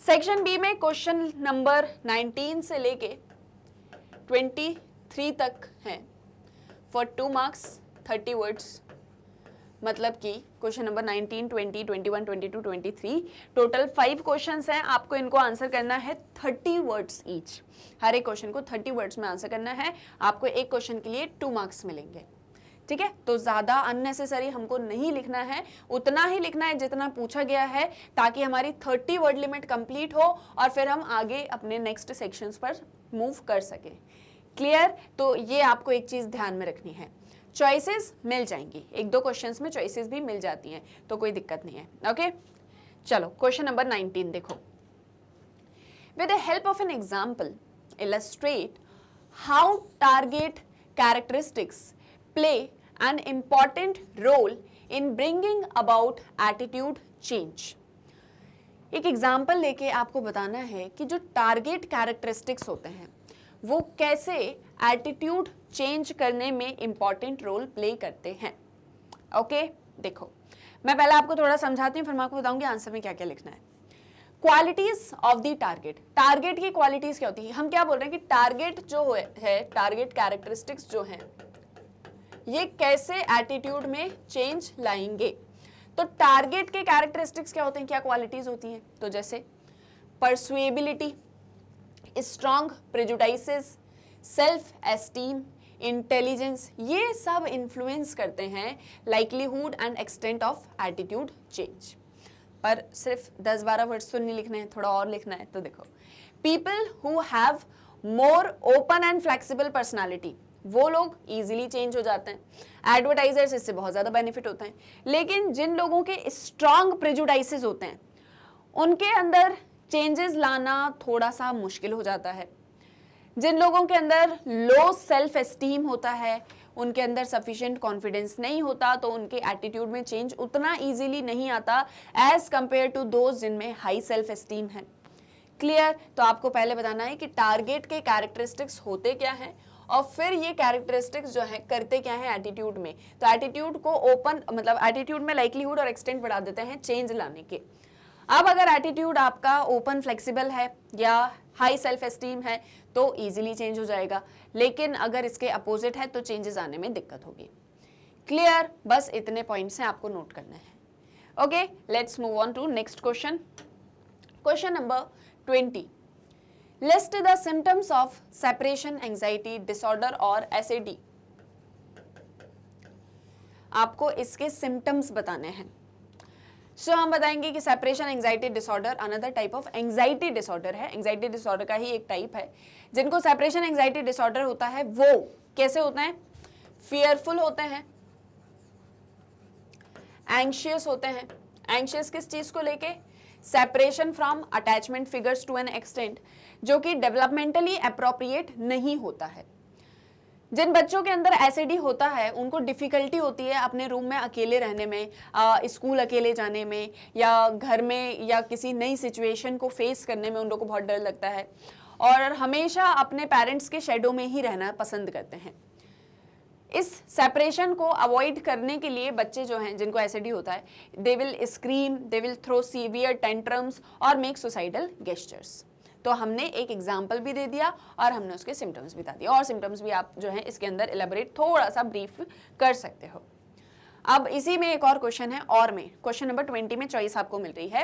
section B में क्वेश्चन नंबर 19 से लेके 23 तक है फॉर टू मार्क्स 30 वर्ड्स मतलब कि question number 19, 20, 21, 22, 23 total five question हैं आपको इनको आंसर करना है 30 वर्ड्स ईच हर एक क्वेश्चन को 30 वर्ड्स में आंसर करना है आपको एक क्वेश्चन के लिए टू मार्क्स मिलेंगे ठीक है तो ज़्यादा अननेसेसरी हमको नहीं लिखना है उतना ही लिखना है जितना पूछा गया है ताकि हमारी थर्टी वर्ड लिमिट कंप्लीट हो और फिर हम आगे अपने नेक्स्ट सेक्शंस पर मूव कर सके क्लियर तो ये आपको एक चीज़ ध्यान में रखनी है चॉइसेस मिल जाएंगी एक दो क्वेश्चंस में चॉइसेस भी मिल जाती हैं तो कोई दिक्कत नहीं है ओके चलो क्वेश्चन नंबर 19 देखो with the help of an example illustrate how target characteristics play an important role in bringing about attitude change एक एग्जाम्पल लेके आपको बताना है कि जो टारगेट कैरेक्टरिस्टिक्स होते हैं वो कैसे एटीट्यूड चेंज करने में इंपॉर्टेंट रोल प्ले करते हैं ओके okay? देखो मैं पहले आपको थोड़ा समझाती हूँ फिर मैं आपको बताऊंगी आंसर में क्या क्या लिखना है qualities of the target target की क्वालिटीज क्या होती है हम क्या बोल रहे हैं कि टारगेट जो है टारगेट कैरेक्टरिस्टिक्स जो है ये कैसे एटीट्यूड में चेंज लाएंगे तो टारगेट के कैरेक्टरिस्टिक्स क्या होते हैं क्या क्वालिटीज होती हैं तो जैसे persuadability strong prejudices self esteem intelligence ये सब इन्फ्लुएंस करते हैं likelihood and extent of attitude change पर सिर्फ 10 बारह वर्ड्स तो नहीं लिखने हैं थोड़ा और लिखना है तो देखो people who have more open and flexible personality वो लोग इजीली चेंज हो जाते हैं एडवर्टाइजर्स इससे बहुत ज़्यादा बेनिफिट होते हैं लेकिन जिन लोगों के स्ट्रांग प्रिजुडाइसिस होते हैं उनके अंदर चेंजेस लाना थोड़ा सा मुश्किल हो जाता है जिन लोगों के अंदर लो सेल्फ एस्टीम होता है उनके अंदर सफिशेंट कॉन्फिडेंस नहीं होता तो उनके एटीट्यूड में चेंज उतना इजीली नहीं आता एज कंपेयर टू दो जिनमें हाई सेल्फ एस्टीम है क्लियर तो आपको पहले बताना है कि टारगेट के कैरेक्टरिस्टिक्स होते क्या हैं और फिर ये कैरेक्टरिस्टिक्स जो है करते क्या है एटीट्यूड में तो एटीट्यूड को ओपन मतलब एटीट्यूड में लाइकलीहुड और एक्सटेंट बढ़ा देते हैं चेंज लाने के अब अगर एटीट्यूड आपका ओपन फ्लेक्सिबल है या हाई सेल्फ एस्टीम है तो ईजिली चेंज हो जाएगा लेकिन अगर इसके अपोजिट है तो चेंजेस आने में दिक्कत होगी क्लियर बस इतने पॉइंट्स हैं आपको नोट करना है okay let's move on to next question question number twenty list the symptoms of separation anxiety disorder और एसएडी आपको इसके सिम्टम्स बताने हैं सो so, हम बताएंगे कि separation anxiety disorder another type of anxiety disorder है एंग्जाइटी डिसऑर्डर का ही एक टाइप है जिनको सेपरेशन एंग्जाइटी डिसऑर्डर होता है वो कैसे होते हैं फियरफुल होते हैं एंशियस होते हैं एंशियस किस चीज़ को लेके separation from attachment figures to an extent जो कि डेवलपमेंटली अप्रोप्रिएट नहीं होता है जिन बच्चों के अंदर एसिडी होता है उनको डिफ़िकल्टी होती है अपने रूम में अकेले रहने में स्कूल अकेले जाने में या घर में या किसी नई सिचुएशन को फेस करने में उन लोगों को बहुत डर लगता है और हमेशा अपने पेरेंट्स के शेडो में ही रहना पसंद करते हैं इस सेपरेशन को अवॉइड करने के लिए बच्चे जो हैं जिनको एसिडी होता है they will scream they will throw severe tantrums और मेक सुसाइडल गेस्टर्स तो हमने एक एग्जाम्पल भी दे दिया और हमने उसके सिम्टम्स भी बता दिए और सिम्टम्स भी आप जो है इसके अंदर एलेबरेट थोड़ा सा ब्रीफ कर सकते हो अब इसी में एक और क्वेश्चन है और में क्वेश्चन नंबर ट्वेंटी में चॉइस आपको मिल रही है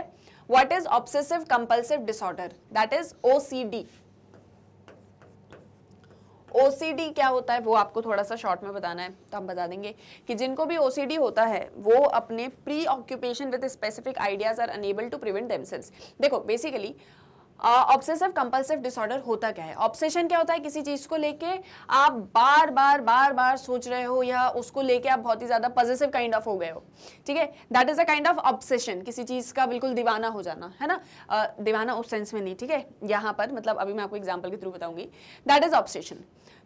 what is obsessive compulsive disorder that is OCD OCD क्या होता है वो आपको थोड़ा सा शॉर्ट में बताना है तो हम बता देंगे कि जिनको भी ओसीडी होता है वो अपने preoccupation with specific ideas are unable to prevent themselves देखो बेसिकली ऑब्सेसिव कंपल्सिव डिसऑर्डर होता क्या है ऑब्सेशन क्या होता है किसी चीज़ को लेके आप बार बार बार बार सोच रहे हो या उसको लेके आप बहुत ही ज़्यादा पॉजिटिव काइंड ऑफ हो गए हो ठीक है that is a kind of obsession किसी चीज़ का बिल्कुल दीवाना हो जाना है ना uh, दीवाना उस सेंस में नहीं ठीक है यहाँ पर मतलब अभी मैं आपको एग्जाम्पल के थ्रू बताऊंगी दैट इज़ ऑब्सेशन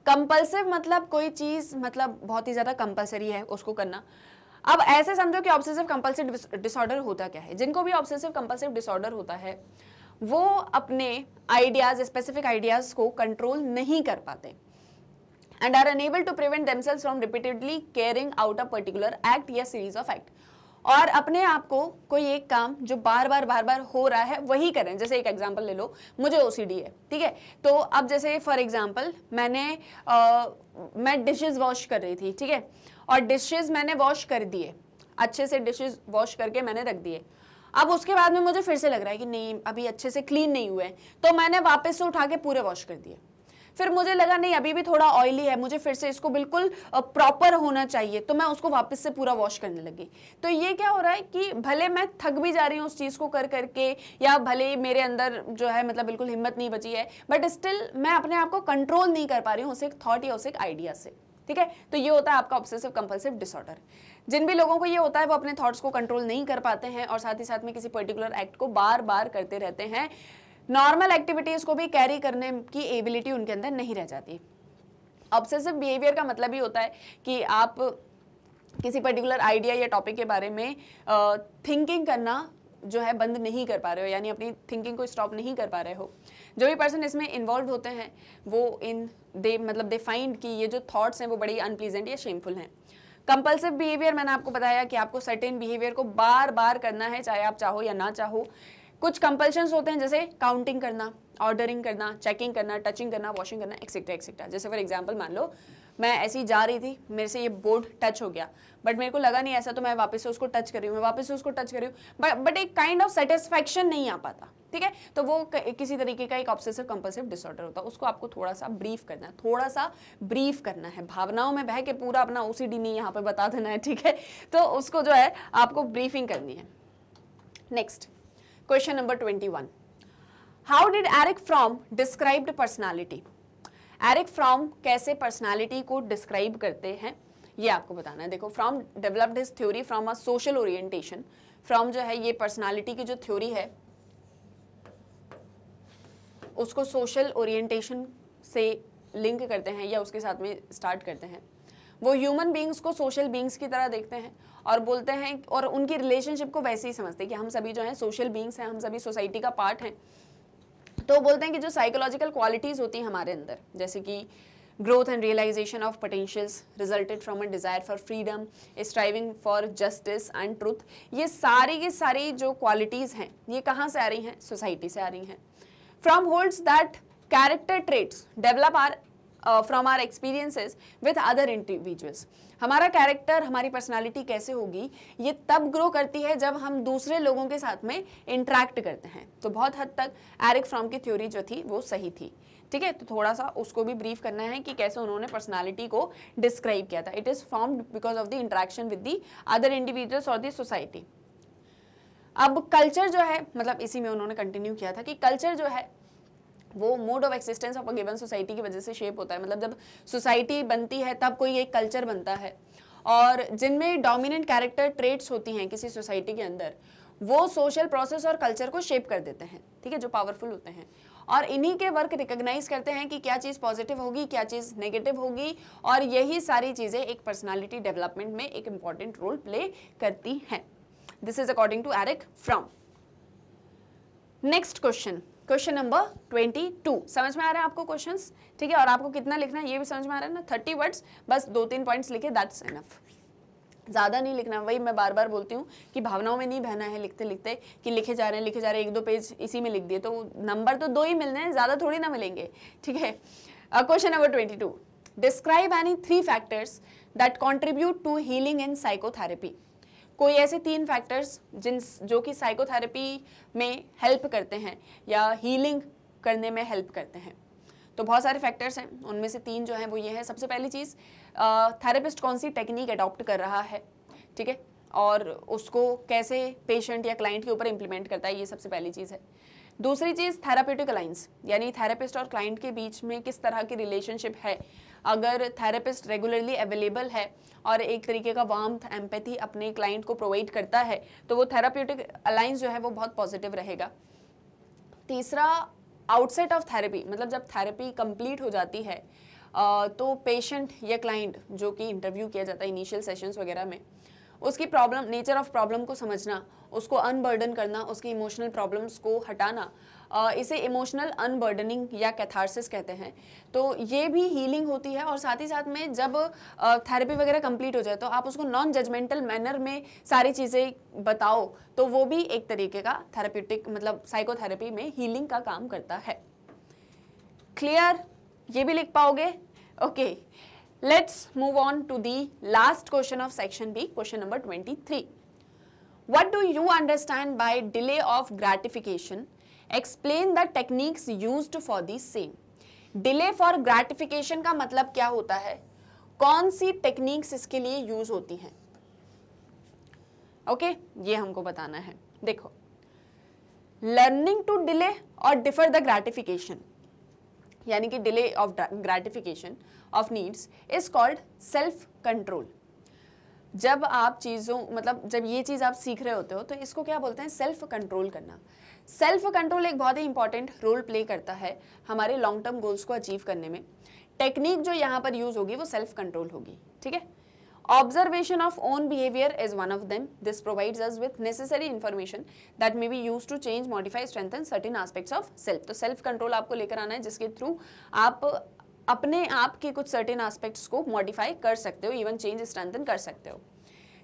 कंपल्सिव मतलब कोई चीज़ मतलब बहुत ही ज़्यादा कंपल्सरी है उसको करना अब ऐसे समझो कि ऑब्सेसिव कंपल्सिव डिसऑर्डर होता क्या है जिनको भी ऑब्सेसिव कंपल्सिव डिसऑर्डर होता है वो अपने आइडियाज स्पेसिफिक आइडियाज को कंट्रोल नहीं कर पाते and are unable to prevent themselves from repeatedly carrying out a particular act या सीरीज ऑफ एक्ट और अपने आप को कोई एक काम जो बार बार बार बार हो रहा है वही करें जैसे एक एग्जांपल ले लो मुझे ओसीडी है ठीक है तो अब जैसे फॉर एग्जांपल मैंने आ, मैं डिशेस वॉश कर रही थी ठीक है और डिशेस मैंने वॉश कर दिए अच्छे से डिशेस वॉश करके मैंने रख दिए अब उसके बाद में मुझे फिर से लग रहा है कि नहीं अभी अच्छे से क्लीन नहीं हुए तो मैंने वापस से उठा के पूरे वॉश कर दिए फिर मुझे लगा नहीं अभी भी थोड़ा ऑयली है मुझे फिर से इसको बिल्कुल प्रॉपर होना चाहिए तो मैं उसको वापस से पूरा वॉश करने लगी तो ये क्या हो रहा है कि भले मैं थक भी जा रही हूँ उस चीज़ को कर करके या भले मेरे अंदर जो है मतलब बिल्कुल हिम्मत नहीं बची है बट स्टिल मैं अपने आप को कंट्रोल नहीं कर पा रही हूँ उस एक थॉट या उस एक आइडिया से ठीक है तो ये होता है आपका ऑब्सेसिव कंपल्सिव डिसऑर्डर जिन भी लोगों को ये होता है वो अपने थॉट्स को कंट्रोल नहीं कर पाते हैं और साथ ही साथ में किसी पर्टिकुलर एक्ट को बार बार करते रहते हैं नॉर्मल एक्टिविटीज़ को भी कैरी करने की एबिलिटी उनके अंदर नहीं रह जाती ऑब्सेसिव बिहेवियर का मतलब ये होता है कि आप किसी पर्टिकुलर आइडिया या टॉपिक के बारे में थिंकिंग uh, करना जो है बंद नहीं कर पा रहे हो यानी अपनी थिंकिंग को स्टॉप नहीं कर पा रहे हो जो भी पर्सन इसमें इन्वॉल्व होते हैं वो इन दे मतलब दे फाइंड कि ये जो थॉट्स हैं वो बड़ी अनप्लीजेंट या शेमफुल हैं कंपल्सिव बिहेवियर मैंने आपको बताया कि आपको सर्टेन बिहेवियर को बार बार करना है चाहे आप चाहो या ना चाहो कुछ कंपल्शन होते हैं जैसे काउंटिंग करना ऑर्डरिंग करना चेकिंग करना टचिंग करना वॉशिंग करना एक्सेट्रा एक्सेट्रा जैसे फॉर एग्जाम्पल मान लो मैं ऐसे ही जा रही थी मेरे से ये बोर्ड टच हो गया बट मेरे को लगा नहीं ऐसा तो मैं वापस से उसको टच कर रही हूँ मैं वापस से उसको टच कर रही हूँ बट एक काइंड ऑफ सेटिस्फैक्शन नहीं आ पाता ठीक है तो वो किसी तरीके का एक ऑब्सेसिव कंपल्सिव डिसऑर्डर होता है उसको आपको थोड़ा सा ब्रीफ करना है थोड़ा सा ब्रीफ करना है भावनाओं में बह के पूरा अपना ओ नहीं यहाँ पर बता देना है ठीक है तो उसको जो है आपको ब्रीफिंग करनी है next question number twenty one how did Erich Fromm described personality Erich Fromm कैसे पर्सनालिटी को डिस्क्राइब करते हैं ये आपको बताना है देखो Fromm developed his theory from a social orientation Fromm जो है ये पर्सनालिटी की जो थ्योरी है उसको सोशल ओरिएंटेशन से लिंक करते हैं या उसके साथ में स्टार्ट करते हैं वो ह्यूमन बींग्स को सोशल बींग्स की तरह देखते हैं और बोलते हैं और उनकी रिलेशनशिप को वैसे ही समझते हैं कि हम सभी जो हैं सोशल बींग्स हैं हम सभी सोसाइटी का पार्ट हैं तो बोलते हैं कि जो साइकोलॉजिकल क्वालिटीज होती हैं हमारे अंदर जैसे कि growth and realisation of potentials resulted from a desire for freedom striving for justice and truth ये सारी की सारी जो क्वालिटीज हैं ये कहाँ से आ रही हैं सोसाइटी से आ रही हैं Fromm holds that character traits develop are from our experiences with other individuals हमारा कैरेक्टर हमारी पर्सनालिटी कैसे होगी ये तब ग्रो करती है जब हम दूसरे लोगों के साथ में इंट्रैक्ट करते हैं तो बहुत हद तक एरिक फ्रॉम की थ्योरी जो थी वो सही थी ठीक है तो थोड़ा सा उसको भी ब्रीफ करना है कि कैसे उन्होंने पर्सनालिटी को डिस्क्राइब किया था it is formed because of the interaction with the other individuals और दी सोसाइटी अब कल्चर जो है मतलब इसी में उन्होंने कंटिन्यू किया था कि कल्चर जो है वो mode of existence of a given society की वजह से शेप होता है मतलब जब सोसाइटी बनती है तब कोई एक कल्चर बनता है और जिनमें डोमिनेंट कैरेक्टर ट्रेट्स होती हैं किसी सोसाइटी के अंदर वो सोशल प्रोसेस और कल्चर को शेप कर देते हैं ठीक है जो पावरफुल होते हैं और इन्हीं के वर्क रिकग्नाइज करते हैं कि क्या चीज़ पॉजिटिव होगी क्या चीज़ नेगेटिव होगी और यही सारी चीज़ें एक पर्सनालिटी डेवलपमेंट में एक इम्पॉर्टेंट रोल प्ले करती हैं this is according to Erich Fromm next question question number twenty two समझ में आ रहा है आपको क्वेश्चंस ठीक है और आपको कितना लिखना है ये भी समझ में आ रहा है ना थर्टी वर्ड्स बस दो तीन पॉइंट्स लिखे दैट्स इनफ ज़्यादा नहीं लिखना वही मैं बार बार बोलती हूँ कि भावनाओं में नहीं बहना है लिखते लिखते कि लिखे जा रहे हैं लिखे जा रहे हैं एक दो पेज इसी में लिख दिए तो नंबर तो दो ही मिलने हैं ज़्यादा थोड़ी ना मिलेंगे ठीक है question number twenty two describe any three factors that contribute to healing in psychotherapy कोई ऐसे तीन फैक्टर्स जिन जो कि साइकोथेरेपी में हेल्प करते हैं या हीलिंग करने में हेल्प करते हैं तो बहुत सारे फैक्टर्स हैं उनमें से तीन जो हैं वो ये हैं सबसे पहली चीज़ थेरेपिस्ट कौन सी टेक्निक अडॉप्ट कर रहा है ठीक है और उसको कैसे पेशेंट या क्लाइंट के ऊपर इम्प्लीमेंट करता है ये सबसे पहली चीज़ है दूसरी चीज़ थेरापेटिक अलाइंस यानी थेरेपिस्ट और क्लाइंट के बीच में किस तरह की रिलेशनशिप है अगर थेरेपिस्ट रेगुलरली अवेलेबल है और एक तरीके का वार्म एम्पैथी अपने क्लाइंट को प्रोवाइड करता है तो वो थेराप्यूटिक अलाइंस जो है वो बहुत पॉजिटिव रहेगा तीसरा आउटसेट ऑफ थेरेपी मतलब जब थेरेपी कंप्लीट हो जाती है तो पेशेंट या क्लाइंट जो कि इंटरव्यू किया जाता है इनिशियल सेशंस वगैरह में उसकी प्रॉब्लम नेचर ऑफ प्रॉब्लम को समझना उसको अनबर्डन करना उसकी इमोशनल प्रॉब्लम्स को हटाना इसे इमोशनल अनबर्डनिंग या कैथारसिस कहते हैं तो ये भी हीलिंग होती है और साथ ही साथ में जब थेरेपी वगैरह कंप्लीट हो जाए तो आप उसको नॉन जजमेंटल मैनर में सारी चीज़ें बताओ तो वो भी एक तरीके का थेरेप्यूटिक मतलब साइकोथेरेपी में हीलिंग का काम करता है क्लियर ये भी लिख पाओगे okay let's move on to the last question of section B question number twenty three what do you understand by delay of gratification explain the techniques use for the same delay for gratification का मतलब क्या होता है कौन सी टेक्निक्स इसके लिए यूज होती हैं ओके okay? ये हमको बताना है देखो लर्निंग टू डिले और डिफर द ग्रेटिफिकेशन यानी कि delay of gratification of needs is called self control जब आप चीज़ों मतलब जब ये चीज़ आप सीख रहे होते हो तो इसको क्या बोलते हैं सेल्फ कंट्रोल करना सेल्फ कंट्रोल एक बहुत ही इंपॉर्टेंट रोल प्ले करता है हमारे लॉन्ग टर्म गोल्स को अचीव करने में टेक्निक जो यहाँ पर यूज होगी वो सेल्फ कंट्रोल होगी ठीक है observation of own behaviour is one of them this provides us with necessary information that may be use to change modify strengthen certain aspects of self तो सेल्फ कंट्रोल आपको लेकर आना है जिसके थ्रू आप अपने आप के कुछ सर्टेन आस्पेक्ट्स को मॉडिफाई कर सकते हो इवन चेंज स्ट्रेंथन कर सकते हो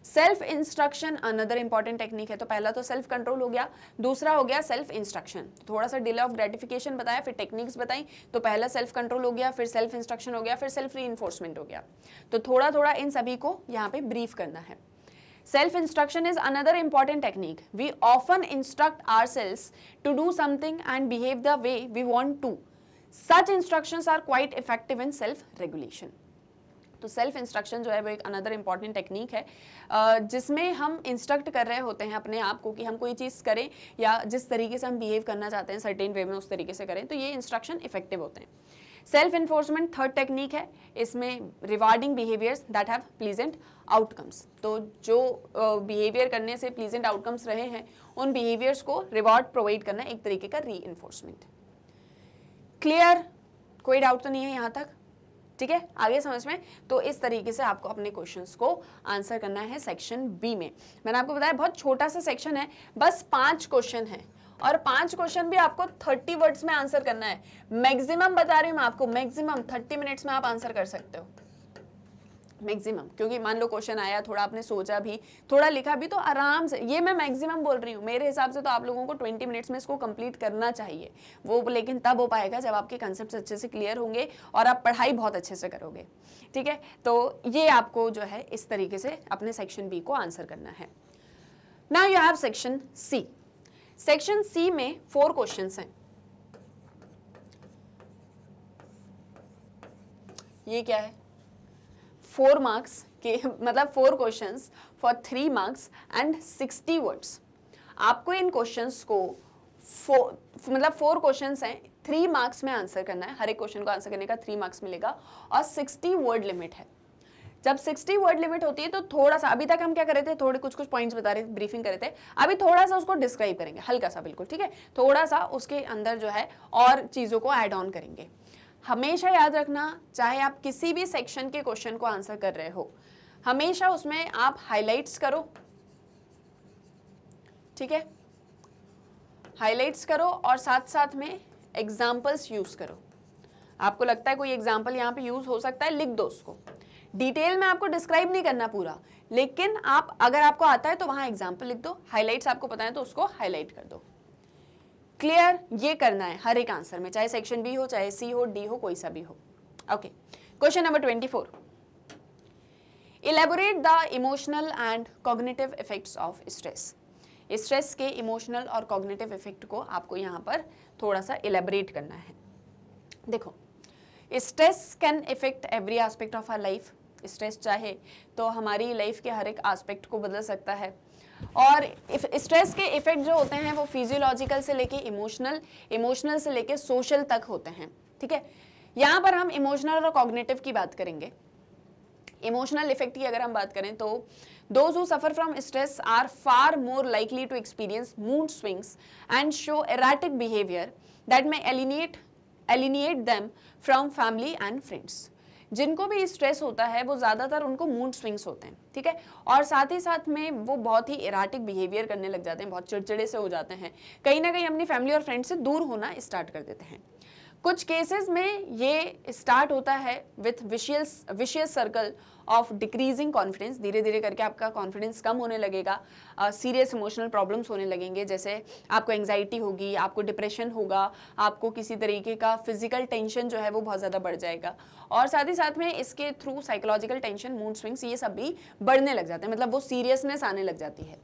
self instruction another important technique है तो पहला तो सेल्फ कंट्रोल हो गया दूसरा हो गया सेल्फ इंस्ट्रक्शन थोड़ा सा डिले ऑफ ग्रेटिफिकेशन बताया फिर टेक्निक्स बताई तो पहला सेल्फ कंट्रोल हो गया फिर सेल्फ इंस्ट्रक्शन हो गया फिर सेल्फ री हो गया तो थोड़ा थोड़ा इन सभी को यहाँ पे ब्रीफ करना है self instruction is another important technique we often instruct ourselves to do something and behave the way we want to such instruction are quite effective in self regulation तो सेल्फ इंस्ट्रक्शन जो है वो एक अनदर इम्पॉर्टेंट टेक्निक है जिसमें हम इंस्ट्रक्ट कर रहे होते हैं अपने आप को कि हम कोई चीज़ करें या जिस तरीके से हम बिहेव करना चाहते हैं सर्टेन वे में उस तरीके से करें तो ये इंस्ट्रक्शन इफेक्टिव होते हैं सेल्फ इन्फोर्समेंट थर्ड टेक्निक है इसमें rewarding behaviours that have pleasant outcomes तो जो बिहेवियर uh, करने से प्लीजेंट आउटकम्स रहे हैं उन बिहेवियर्स को रिवार्ड प्रोवाइड करना एक तरीके का री क्लियर कोई डाउट तो नहीं है यहाँ तक ठीक है आगे समझ में तो इस तरीके से आपको अपने क्वेश्चन को आंसर करना है सेक्शन बी में मैंने आपको बताया बहुत छोटा सा सेक्शन है बस पांच क्वेश्चन है और पांच क्वेश्चन भी आपको थर्टी वर्ड्स में आंसर करना है मैक्सिमम बता रही हूँ मैं आपको मैक्सिमम थर्टी मिनट्स में आप आंसर कर सकते हो मैक्सिमम क्योंकि मान लो क्वेश्चन आया थोड़ा आपने सोचा भी थोड़ा लिखा भी तो आराम से ये मैं मैक्सिमम बोल रही हूँ मेरे हिसाब से तो आप लोगों को 20 मिनट्स में इसको कंप्लीट करना चाहिए वो लेकिन तब हो पाएगा जब आपके कंसेप्ट अच्छे से क्लियर होंगे और आप पढ़ाई बहुत अच्छे से करोगे ठीक है तो ये आपको जो है इस तरीके से अपने सेक्शन बी को आंसर करना है ना you have section C section C में फोर क्वेश्चन हैं ये क्या है फोर मार्क्स के मतलब four questions for three marks and sixty words आपको इन क्वेश्चंस को फोर मतलब फोर क्वेश्चंस हैं थ्री मार्क्स में आंसर करना है हर एक क्वेश्चन को आंसर करने का थ्री मार्क्स मिलेगा और सिक्सटी वर्ड लिमिट है जब सिक्सटी वर्ड लिमिट होती है तो थोड़ा सा अभी तक हम क्या करे थे थोड़े कुछ कुछ पॉइंट्स बता रहे थे ब्रीफिंग कर रहे थे अभी थोड़ा सा उसको डिस्क्राइब करेंगे हल्का सा बिल्कुल ठीक है थोड़ा सा उसके अंदर जो है और चीज़ों को ऐड ऑन करेंगे हमेशा याद रखना चाहे आप किसी भी सेक्शन के क्वेश्चन को आंसर कर रहे हो हमेशा उसमें आप हाईलाइट्स करो ठीक है हाईलाइट्स करो और साथ साथ में एग्जाम्पल्स यूज़ करो आपको लगता है कोई एग्जाम्पल यहाँ पे यूज़ हो सकता है लिख दो उसको डिटेल में आपको डिस्क्राइब नहीं करना पूरा लेकिन आप अगर आपको आता है तो वहां एग्जाम्पल लिख दो हाईलाइट आपको पता है तो उसको हाईलाइट कर दो क्लियर ये करना है हर एक आंसर में चाहे सेक्शन बी हो चाहे सी हो डी हो कोई सा भी हो okay question number twenty four elaborate the emotional and cognitive effects of stress stress के इमोशनल और कॉग्नेटिव इफेक्ट को आपको यहाँ पर थोड़ा सा इलेबोरेट करना है देखो stress can affect every aspect of our life stress चाहे तो हमारी लाइफ के हर एक एस्पेक्ट को बदल सकता है और स्ट्रेस के इफ़ेक्ट जो होते हैं वो फिजियोलॉजिकल से लेके इमोशनल इमोशनल से लेके सोशल तक होते हैं ठीक है यहाँ पर हम इमोशनल और कॉग्नेटिव की बात करेंगे इमोशनल इफेक्ट की अगर हम बात करें तो those who suffer from stress are far more likely to experience mood swings and show erratic behaviour that may alienate alienate them from family and friends जिनको भी स्ट्रेस होता है वो ज़्यादातर उनको मूड स्विंग्स होते हैं ठीक है और साथ ही साथ में वो बहुत ही इराटिक बिहेवियर करने लग जाते हैं बहुत चिड़चिड़े से हो जाते हैं कहीं ना कहीं अपनी फैमिली और फ्रेंड से दूर होना स्टार्ट कर देते हैं कुछ केसेस में ये स्टार्ट होता है with vicious vicious circle of decreasing confidence धीरे धीरे करके आपका कॉन्फिडेंस कम होने लगेगा सीरियस इमोशनल प्रॉब्लम्स होने लगेंगे जैसे आपको एंगजाइटी होगी आपको डिप्रेशन होगा आपको किसी तरीके का फिजिकल टेंशन जो है वो बहुत ज़्यादा बढ़ जाएगा और साथ ही साथ में इसके through psychological tension mood swings ये सब भी बढ़ने लग जाते हैं मतलब वो सीरियसनेस आने लग जाती है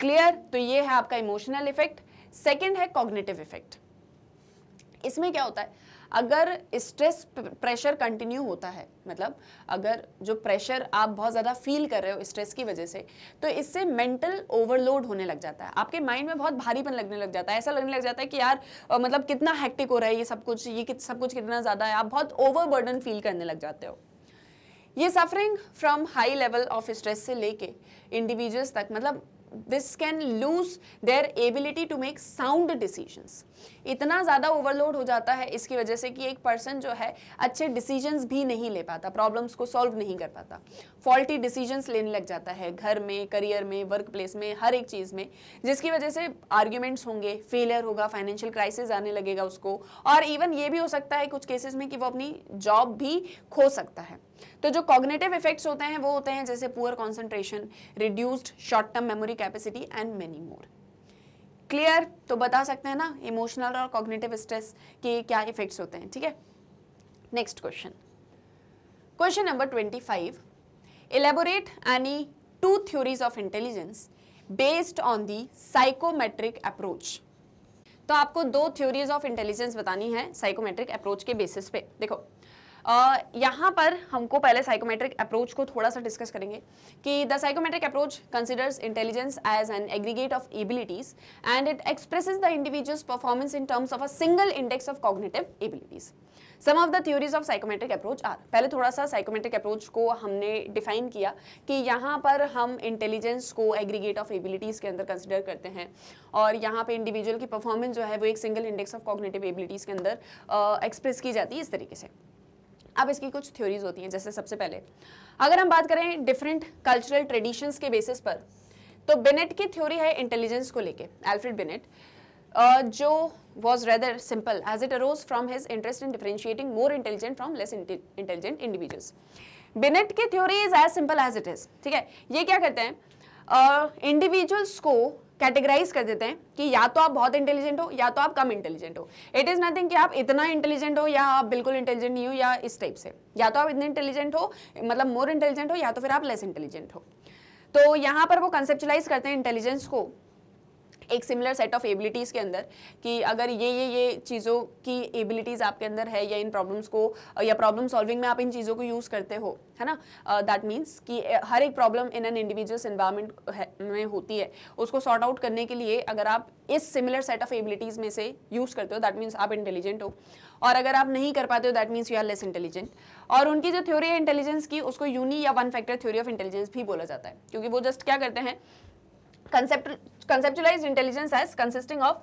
क्लियर तो ये है आपका इमोशनल इफेक्ट सेकेंड है कॉग्नेटिव इफेक्ट इसमें क्या होता है अगर स्ट्रेस प्रेशर कंटिन्यू होता है मतलब अगर जो प्रेशर आप बहुत ज़्यादा फील कर रहे हो स्ट्रेस की वजह से तो इससे मेंटल ओवरलोड होने लग जाता है आपके माइंड में बहुत भारीपन लगने लग जाता है ऐसा लगने लग जाता है कि यार मतलब कितना हैक्टिक हो रहा है ये सब कुछ ये कित, सब कुछ कितना ज़्यादा है आप बहुत ओवरबर्डन फील करने लग जाते हो ये suffering from high level of stress से लेके इंडिविजुअल्स तक मतलब this can lose their ability to make sound decisions इतना ज़्यादा ओवरलोड हो जाता है इसकी वजह से कि एक पर्सन जो है अच्छे डिसीजंस भी नहीं ले पाता प्रॉब्लम्स को सॉल्व नहीं कर पाता फॉल्टी डिसीजंस लेने लग जाता है घर में करियर में वर्क प्लेस में हर एक चीज़ में जिसकी वजह से आर्ग्यूमेंट्स होंगे फेलियर होगा फाइनेंशियल क्राइसिस आने लगेगा उसको और इवन ये भी हो सकता है कुछ केसेस में कि वो अपनी जॉब भी खो सकता है तो जो कॉग्नेटिव इफेक्ट्स होते हैं वो होते हैं जैसे poor concentration reduced short term memory capacity and many more clear तो बता सकते हैं ना इमोशनल और कॉग्नेटिव स्ट्रेस के क्या इफेक्ट्स होते हैं ठीक है next question question number twenty five elaborate any two theories of intelligence based on the psychometric approach तो आपको दो थ्योरीज ऑफ इंटेलिजेंस बतानी है साइकोमेट्रिक अप्रोच के बेसिस पे देखो यहां पर हमको पहले साइकोमेट्रिक अप्रोच को थोड़ा सा डिस्कस करेंगे कि the psychometric approach considers intelligence as an aggregate of abilities and it expresses the individual's performance in terms of a single index of cognitive abilities some of the theories of psychometric approach are पहले थोड़ा सा साइकोमेट्रिक अप्रोच को हमने डिफाइन किया कि यहाँ पर हम इंटेलिजेंस को एग्रीगेट ऑफ एबिलिटीज़ के अंदर कंसिडर करते हैं और यहाँ पे इंडिविजुअल की परफॉर्मेंस जो है वो एक single index of cognitive abilities के अंदर एक्सप्रेस की जाती है इस तरीके से अब इसकी कुछ थ्योरीज होती हैं जैसे सबसे पहले अगर हम बात करें डिफरेंट कल्चरल ट्रेडिशंस के बेसिस पर तो बिनेट की थ्योरी है इंटेलिजेंस को लेके एल्फ्रेड बिनेट जो was rather simple as it arose from his interest in differentiating more intelligent from less intelligent individual Binet की theory is as simple as it is ठीक है ये क्या करते हैं इंडिविजुअल्स uh, को कैटेगराइज कर देते हैं कि या तो आप बहुत इंटेलिजेंट हो या तो आप कम इंटेलिजेंट हो इट इज़ नथिंग कि आप इतना इंटेलिजेंट हो या आप बिल्कुल इंटेलिजेंट नहीं हो या इस टाइप से या तो आप इतने इंटेलिजेंट हो मतलब मोर इंटेलिजेंट हो या तो फिर आप लेस इंटेलिजेंट हो तो यहाँ पर वो कंसेप्चुलाइज करते हैं इंटेलिजेंस को एक सिमिलर सेट ऑफ एबिलिटीज़ के अंदर कि अगर ये ये ये चीज़ों की एबिलिटीज़ आपके अंदर है या इन प्रॉब्लम्स को या प्रॉब्लम सॉल्विंग में आप इन चीज़ों को यूज़ करते हो है ना दैट मीन्स कि हर एक problem in an individuals environment में होती है उसको सॉर्ट आउट करने के लिए अगर आप इस सिमिलर सेट ऑफ एबिलिटीज़ में से यूज़ करते हो दैट मीन्स आप इंटेलिजेंट हो और अगर आप नहीं कर पाते हो that means you are less intelligent और उनकी जो थ्योरी है इंटेलिजेंस की उसको यूनी या one factor theory of intelligence भी बोला जाता है क्योंकि वो जस्ट क्या करते हैं conceptualized intelligence as consisting of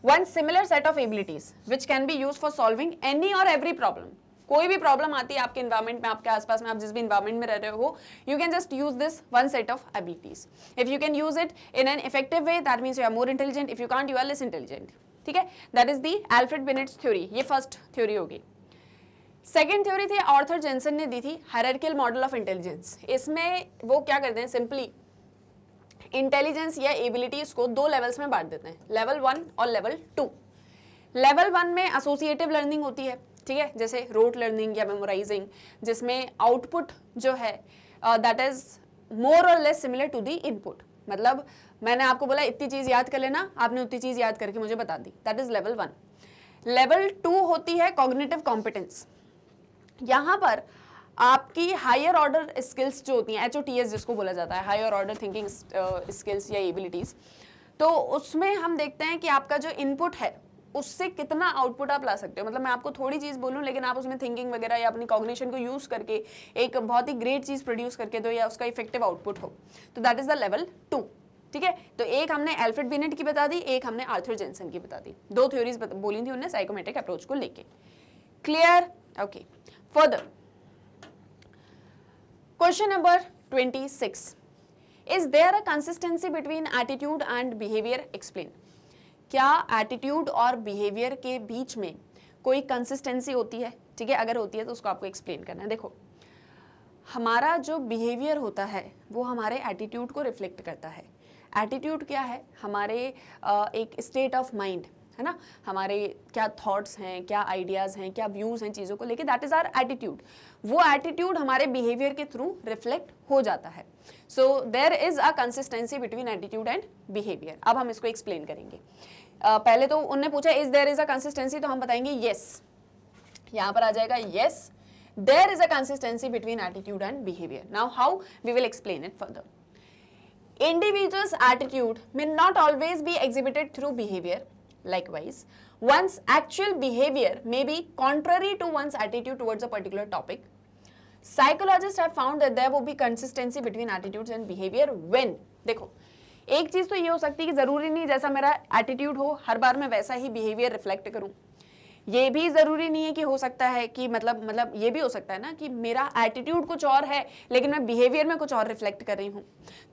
one similar set of abilities which can be used for solving any or every problem कोई भी प्रॉब्लम आती है आपके इन्वायरमेंट में आपके आसपास में आप जिस भी इन्वायरमेंट में रह रहे हो you can just use this one set of abilities if you can use it in an effective way that means you are more intelligent if you can't you are less intelligent ठीक है that is the Alfred Binet's theory ये फर्स्ट थ्योरी होगी सेकेंड थ्योरी थी ऑर्थर जेंसन ने दी थी हरकिल मॉडल ऑफ इंटेलिजेंस इसमें वो क्या करते हैं सिंपली इंटेलिजेंस या एबिलिटी इसको दो लेवल्स में बांट देते हैं लेवल वन और लेवल टू लेवल वन में एसोसिएटिव लर्निंग होती है ठीक है जैसे रोट लर्निंग या मेमोराइजिंग जिसमें आउटपुट जो है that is more or less similar to the input मतलब मैंने आपको बोला इतनी चीज़ याद कर लेना आपने उतनी चीज़ याद करके मुझे बता दी that is level one level two होती है कॉग्निटिव कॉम्पिटेंस यहाँ पर आपकी हायर ऑर्डर स्किल्स जो होती हैं एच ओ टी एस जिसको बोला जाता है हायर ऑर्डर थिंकिंग स्किल्स या एबिलिटीज़ तो उसमें हम देखते हैं कि आपका जो इनपुट है उससे कितना आउटपुट आप ला सकते हो मतलब मैं आपको थोड़ी चीज़ बोलूँ लेकिन आप उसमें थिंकिंग वगैरह या अपनी कॉग्निशन को यूज़ करके एक बहुत ही ग्रेट चीज़ प्रोड्यूस करके दो या उसका इफेक्टिव आउटपुट हो तो that is the level two ठीक है तो एक हमने एल्फ्रेड बिनेट की बता दी एक हमने आर्थर जेंसन की बता दी दो थ्योरीज बोली थी उन्होंने साइकोमेटिक अप्रोच को लेके clear okay further question number 26 is there a consistency between attitude and behaviour explain क्या एटीट्यूड और बिहेवियर के बीच में कोई कंसिस्टेंसी होती है ठीक है अगर होती है तो उसको आपको एक्सप्लेन करना है देखो हमारा जो बिहेवियर होता है वो हमारे एटीट्यूड को रिफ्लेक्ट करता है एटीट्यूड क्या है हमारे एक स्टेट ऑफ माइंड है ना हमारे क्या थॉट्स हैं क्या आइडियाज़ हैं क्या व्यूज़ हैं चीज़ों को लेके दैट इज़ आर एटीट्यूड वो एटीट्यूड हमारे बिहेवियर के थ्रू रिफ्लेक्ट हो जाता है so there is a consistency between attitude and behaviour अब हम इसको एक्सप्लेन करेंगे uh, पहले तो उनने पूछा is there is a consistency तो हम बताएंगे येस yes. यहाँ पर आ जाएगा yes yes. There is a consistency between attitude and behavior. Now, how we will explain it further? individual's attitude may not always be exhibited through behavior likewise one's actual behavior may be contrary to one's attitude towards a particular topic. Psychologists have found that there will be consistency between attitudes and behavior when देखो एक चीज तो ये हो सकती है कि जरूरी नहीं जैसा मेरा एटीट्यूड हो हर बार मैं वैसा ही बिहेवियर रिफ्लेक्ट करूं ये भी ज़रूरी नहीं है कि हो सकता है कि मतलब मतलब ये भी हो सकता है ना कि मेरा एटीट्यूड कुछ और है लेकिन मैं बिहेवियर में कुछ और रिफ्लेक्ट कर रही हूँ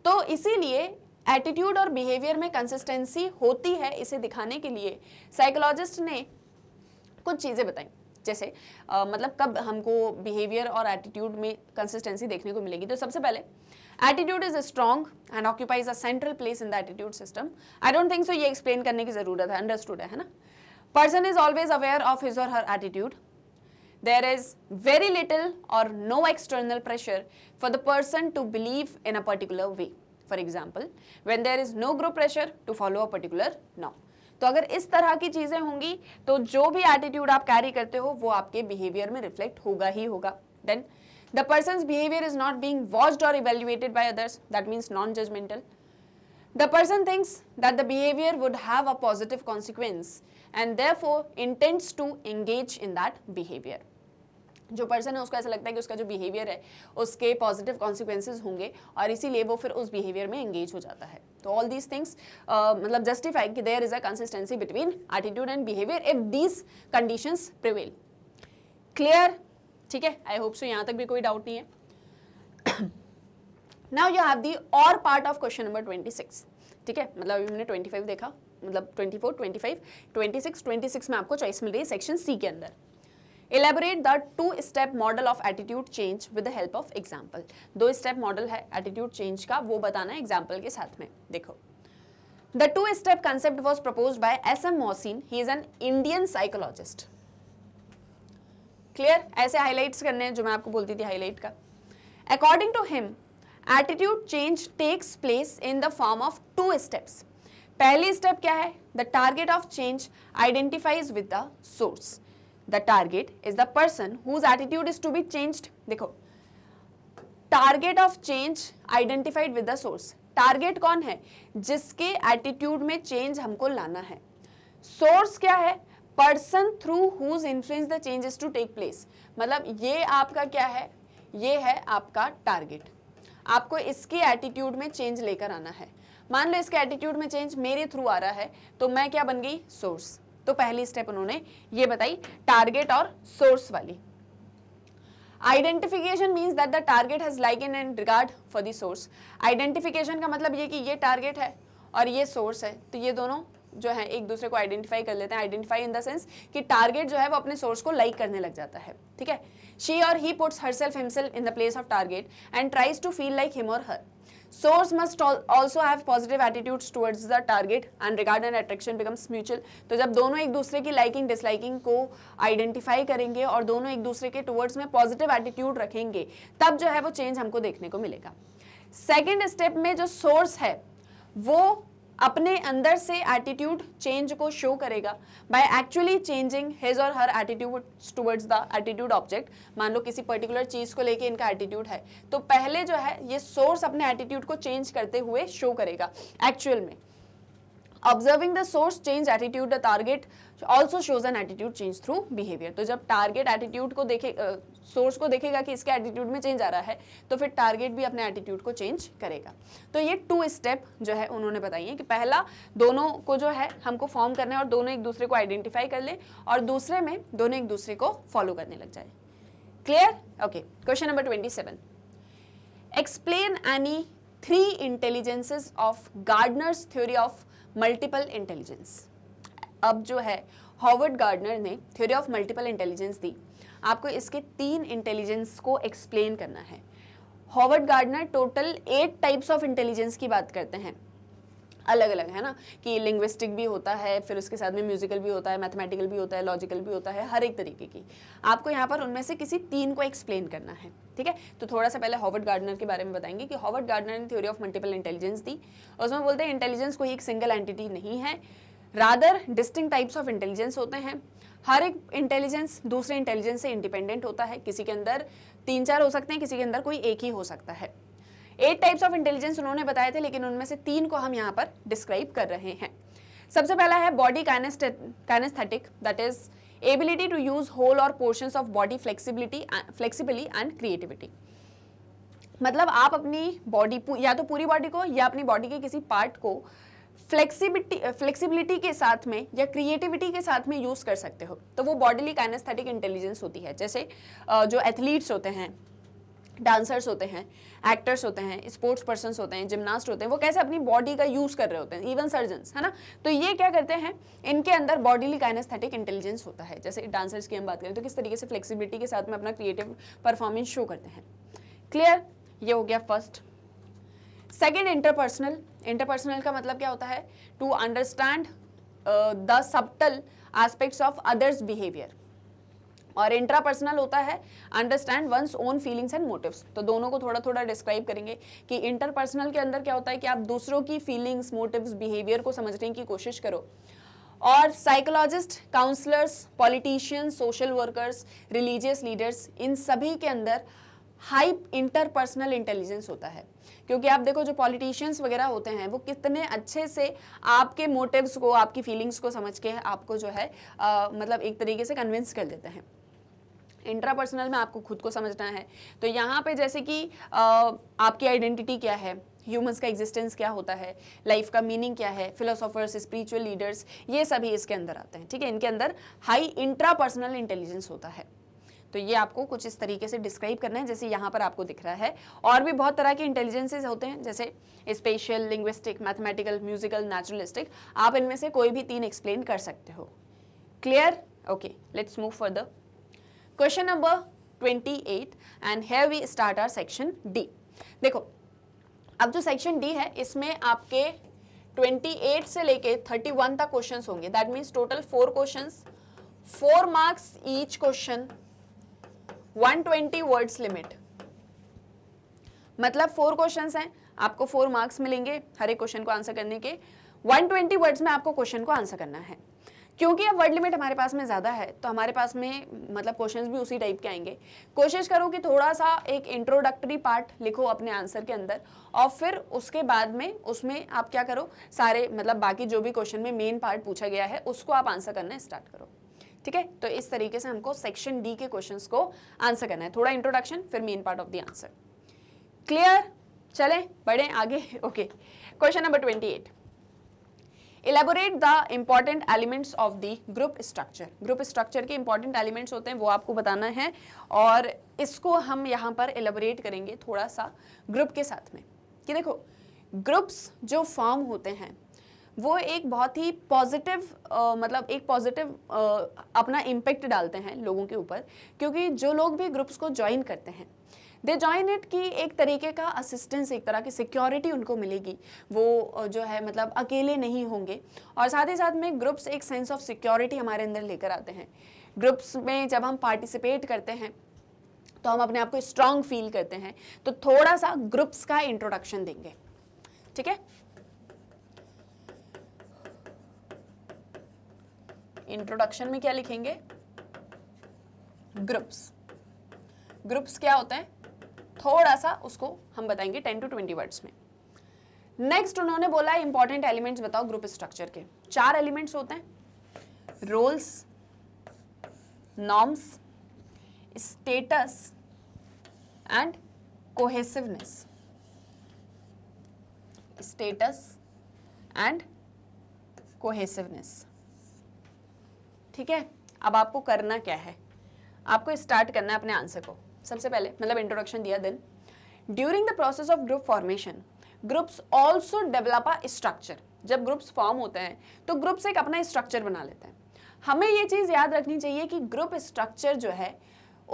तो इसीलिए एटीट्यूड और बिहेवियर में कंसिस्टेंसी होती है इसे दिखाने के लिए साइकोलॉजिस्ट ने कुछ चीज़ें बताई जैसे आ, मतलब कब हमको बिहेवियर और एटीट्यूड में कंसिस्टेंसी देखने को मिलेगी तो सबसे पहले attitude is strong and occupies a central place in the attitude system I don't think so ये एक्सप्लेन करने की ज़रूरत है अंडरस्टूड है ना person is always aware of his और her attitude there is very little or no external pressure for the person to believe in a particular way for example when there is no group pressure to follow a particular नॉम तो अगर इस तरह की चीजें होंगी तो जो भी एटीट्यूड आप कैरी करते हो वो आपके बिहेवियर में रिफ्लेक्ट होगा ही होगा then the person behaviour is not being watched or evaluated by others that means non judgmental the person thinks that the behaviour would have a positive consequence and therefore intends to engage in that behaviour जो पर्सन है उसको ऐसा लगता है कि उसका जो बिहेवियर है उसके पॉजिटिव कॉन्सिक्वेंसेज होंगे और इसीलिए वो फिर उस बिहेवियर में एंगेज हो जाता है तो ऑल दीज थिंग्स मतलब जस्टिफाई कि there is a consistency between attitude and behaviour if these conditions prevail clear ठीक है आई होप सो यहाँ तक भी कोई डाउट नहीं है now you have the or part of question number twenty six ठीक है मतलब अभी हमने ट्वेंटी फाइव देखा मतलब twenty four twenty five twenty six twenty six में आपको चॉइस मिल रही है सेक्शन सी के अंदर elaborate the two step model of attitude change with the help of example दो स्टेप मॉडल है एटीट्यूड चेंज का वो बताना है एग्जाम्पल के साथ में देखो the two step concept was propose by S M Mohsin he is an Indian psychologist clear ऐसे हाईलाइट्स करने हैं जो मैं आपको बोलती थी हाईलाइट का according to him attitude change takes place in the form of to steps पहली स्टेप क्या है the target of change identifies with the source the target is the person whose attitude is to be changed देखो target of change identified with the source target कौन है जिसके एटीट्यूड में चेंज हमको लाना है सोर्स क्या है person through whose influence the is to take place मतलब ये आपका क्या है ये है आपका टारगेट आपको इसके एटीट्यूड में चेंज लेकर आना है मान लो इसके एटीट्यूड में चेंज मेरे थ्रू आ रहा है तो मैं क्या बन गई सोर्स तो पहली स्टेप उन्होंने ये बताई टारगेट और सोर्स वाली identification means that the target has liking and regard for the source identification का मतलब ये कि ये टारगेट है और ये सोर्स है तो ये दोनों जो है एक दूसरे को आइडेंटिफाई कर लेते हैं आइडेंटिफाई इन द सेंस कि टारगेट जो है वो अपने सोर्स को लाइक करने लग जाता है ठीक है she or he puts herself himself in the place of target and tries to feel like him और her source must also have positive attitudes towards the target and regard and attraction becomes mutual तो जब दोनों एक दूसरे की लाइकिंग डिसलाइकिंग को आइडेंटिफाई करेंगे और दोनों एक दूसरे के टुवर्ड्स में पॉजिटिव एटीट्यूड रखेंगे तब जो है वो चेंज हमको देखने को मिलेगा सेकेंड स्टेप में जो सोर्स है वो अपने अंदर से एटीट्यूड चेंज को शो करेगा बाय एक्चुअली चेंजिंग हिज और her attitude towards the attitude object मान लो किसी पर्टिकुलर चीज़ को लेके इनका एटीट्यूड है तो पहले जो है ये सोर्स अपने एटीट्यूड को चेंज करते हुए शो करेगा एक्चुअल में observing the source change attitude the target also shows an attitude change through behaviour तो जब टारगेट एटीट्यूड को देखे सोर्स को देखेगा कि इसके एटीट्यूड में चेंज आ रहा है तो फिर टारगेट भी अपने एटीट्यूड को चेंज करेगा तो ये टू स्टेप जो है उन्होंने बताई है कि पहला दोनों को जो है हमको फॉर्म करना है और दोनों एक दूसरे को आइडेंटिफाई कर लें और दूसरे में दोनों एक दूसरे को फॉलो करने लग जाए clear okay question number twenty seven explain any three intelligences of Gardner's theory of multiple intelligence अब जो है हॉवर्ड गार्डनर ने थ्योरी ऑफ मल्टीपल इंटेलिजेंस दी आपको इसके तीन इंटेलिजेंस को एक्सप्लेन करना है Howard Gardner total eight types of intelligence की बात करते हैं अलग अलग है ना कि लिंग्विस्टिक भी होता है फिर उसके साथ में म्यूजिकल भी होता है मैथमेटिकल भी होता है लॉजिकल भी होता है हर एक तरीके की आपको यहाँ पर उनमें से किसी तीन को एक्सप्लेन करना है ठीक है तो थोड़ा सा पहले हॉवर्ड गार्डनर के बारे में बताएंगे कि हॉवर्ड गार्डनर ने थ्योरी ऑफ मल्टीपल इंटेलिजेंस दी और उसमें बोलते हैं इंटेलिजेंस कोई एक सिंगल एंटिटी नहीं है rather distinct types of intelligence होते हैं हर एक इंटेलिजेंस दूसरे इंटेलिजेंस से इंडिपेंडेंट होता है किसी के अंदर तीन चार हो सकते हैं किसी के अंदर कोई एक ही हो सकता है एट टाइप्स ऑफ इंटेलिजेंस उन्होंने बताए थे लेकिन उनमें से तीन को हम यहाँ पर डिस्क्राइब कर रहे हैं सबसे पहला है body kinesthetic that is ability to use whole or portion of body flexibility flexibly and creativity मतलब आप अपनी बॉडी या तो पूरी बॉडी को या अपनी बॉडी के किसी पार्ट को फ्लेक्सिबिलिटी फ्लेक्सिबिलिटी के साथ में या क्रिएटिविटी के साथ में यूज़ कर सकते हो तो वो बॉडीली काइनेस्थेटिक इंटेलिजेंस होती है जैसे जो एथलीट्स होते हैं डांसर्स होते हैं एक्टर्स होते हैं स्पोर्ट्स पर्सन होते हैं जिमनास्ट होते हैं वो कैसे अपनी बॉडी का यूज़ कर रहे होते हैं इवन सर्जन है ना तो ये क्या करते हैं इनके अंदर बॉडीली काइनेस्थेटिक इंटेलिजेंस होता है जैसे डांसर्स की हम बात करें तो किस तरीके से फ्लेक्सीबिलिटी के साथ में अपना क्रिएटिव परफॉर्मेंस शो करते हैं क्लियर ये हो गया फर्स्ट सेकेंड इंटरपर्सनल इंटरपर्सनल का मतलब क्या होता है to understand the subtle aspects of others behaviour और इंट्रापर्सनल होता है understand one's own feelings and motives तो दोनों को थोड़ा थोड़ा डिस्क्राइब करेंगे कि इंटरपर्सनल के अंदर क्या होता है कि आप दूसरों की फीलिंग्स मोटिव्स बिहेवियर को समझने की कोशिश करो और psychologist counsellors politicians social workers religious leaders इन सभी के अंदर हाई इंटरपर्सनल इंटेलिजेंस होता है क्योंकि आप देखो जो पॉलिटिशियंस वगैरह होते हैं वो कितने अच्छे से आपके मोटिव्स को आपकी फीलिंग्स को समझ के आपको जो है आ, मतलब एक तरीके से कन्विंस कर देते हैं इंट्रापर्सनल में आपको खुद को समझना है तो यहाँ पे जैसे कि आ, आपकी आइडेंटिटी क्या है ह्यूमंस का एग्जिस्टेंस क्या होता है लाइफ का मीनिंग क्या है फिलोसोफर्स स्पिरिचुअल लीडर्स ये सभी इसके अंदर आते हैं ठीक है इनके अंदर हाई इंट्रापर्सनल इंटेलिजेंस होता है तो ये आपको कुछ इस तरीके से डिस्क्राइब करना है जैसे यहाँ पर आपको दिख रहा है और भी बहुत तरह के इंटेलिजेंसेज होते हैं जैसे spatial linguistic mathematical musical naturalistic आप इनमें से कोई भी तीन एक्सप्लेन कर सकते हो clear okay let's move for the question number 28 and here we start our section D देखो अब जो सेक्शन डी है इसमें आपके 28 से लेके 31 तक क्वेश्चंस होंगे that means total four questions four marks each question 120 words limit मतलब फोर क्वेश्चन हैं आपको फोर मार्क्स मिलेंगे हर एक क्वेश्चन को आंसर करने के 120 वर्ड्स में आपको क्वेश्चन को आंसर करना है क्योंकि अब वर्ड लिमिट हमारे पास में ज़्यादा है तो हमारे पास में मतलब क्वेश्चंस भी उसी टाइप के आएंगे कोशिश करो कि थोड़ा सा एक इंट्रोडक्टरी पार्ट लिखो अपने आंसर के अंदर और फिर उसके बाद में उसमें आप क्या करो सारे मतलब बाकी जो भी क्वेश्चन में मेन पार्ट पूछा गया है उसको आप आंसर करना स्टार्ट करो ठीक है तो इस तरीके से हमको सेक्शन डी के क्वेश्चन को आंसर करना है थोड़ा इंट्रोडक्शन फिर main part of the answer clear चले बढ़े आगे okay question number twenty eight elaborate the important elements of the group structure group structure के इंपॉर्टेंट एलिमेंट्स होते हैं वो आपको बताना है और इसको हम यहाँ पर एलेबोरेट करेंगे थोड़ा सा ग्रुप के साथ में कि देखो ग्रुप्स जो फॉर्म होते हैं वो एक बहुत ही पॉजिटिव मतलब एक पॉजिटिव अपना इम्पेक्ट डालते हैं लोगों के ऊपर क्योंकि जो लोग भी ग्रुप्स को ज्वाइन करते हैं दे ज्वाइन इट की एक तरीके का असिस्टेंस एक तरह की सिक्योरिटी उनको मिलेगी वो जो है मतलब अकेले नहीं होंगे और साथ ही साथ में ग्रुप्स एक सेंस ऑफ सिक्योरिटी हमारे अंदर लेकर आते हैं ग्रुप्स में जब हम पार्टिसिपेट करते हैं तो हम अपने आप को स्ट्रांग फील करते हैं तो थोड़ा सा ग्रुप्स का इंट्रोडक्शन देंगे ठीक है इंट्रोडक्शन में क्या लिखेंगे ग्रुप्स ग्रुप्स क्या होते हैं थोड़ा सा उसको हम बताएंगे टेन टू ट्वेंटी वर्ड्स में नेक्स्ट उन्होंने बोला इंपॉर्टेंट एलिमेंट्स बताओ ग्रुप स्ट्रक्चर के चार एलिमेंट्स होते हैं roles norms status and cohesiveness status and cohesiveness ठीक है अब आपको करना क्या है आपको स्टार्ट करना है अपने आंसर को सबसे पहले मतलब इंट्रोडक्शन दिया then during the process of group formation groups also develop a structure जब ग्रुप्स फॉर्म होते हैं तो ग्रुप्स एक अपना स्ट्रक्चर बना लेते हैं हमें ये चीज़ याद रखनी चाहिए कि ग्रुप स्ट्रक्चर जो है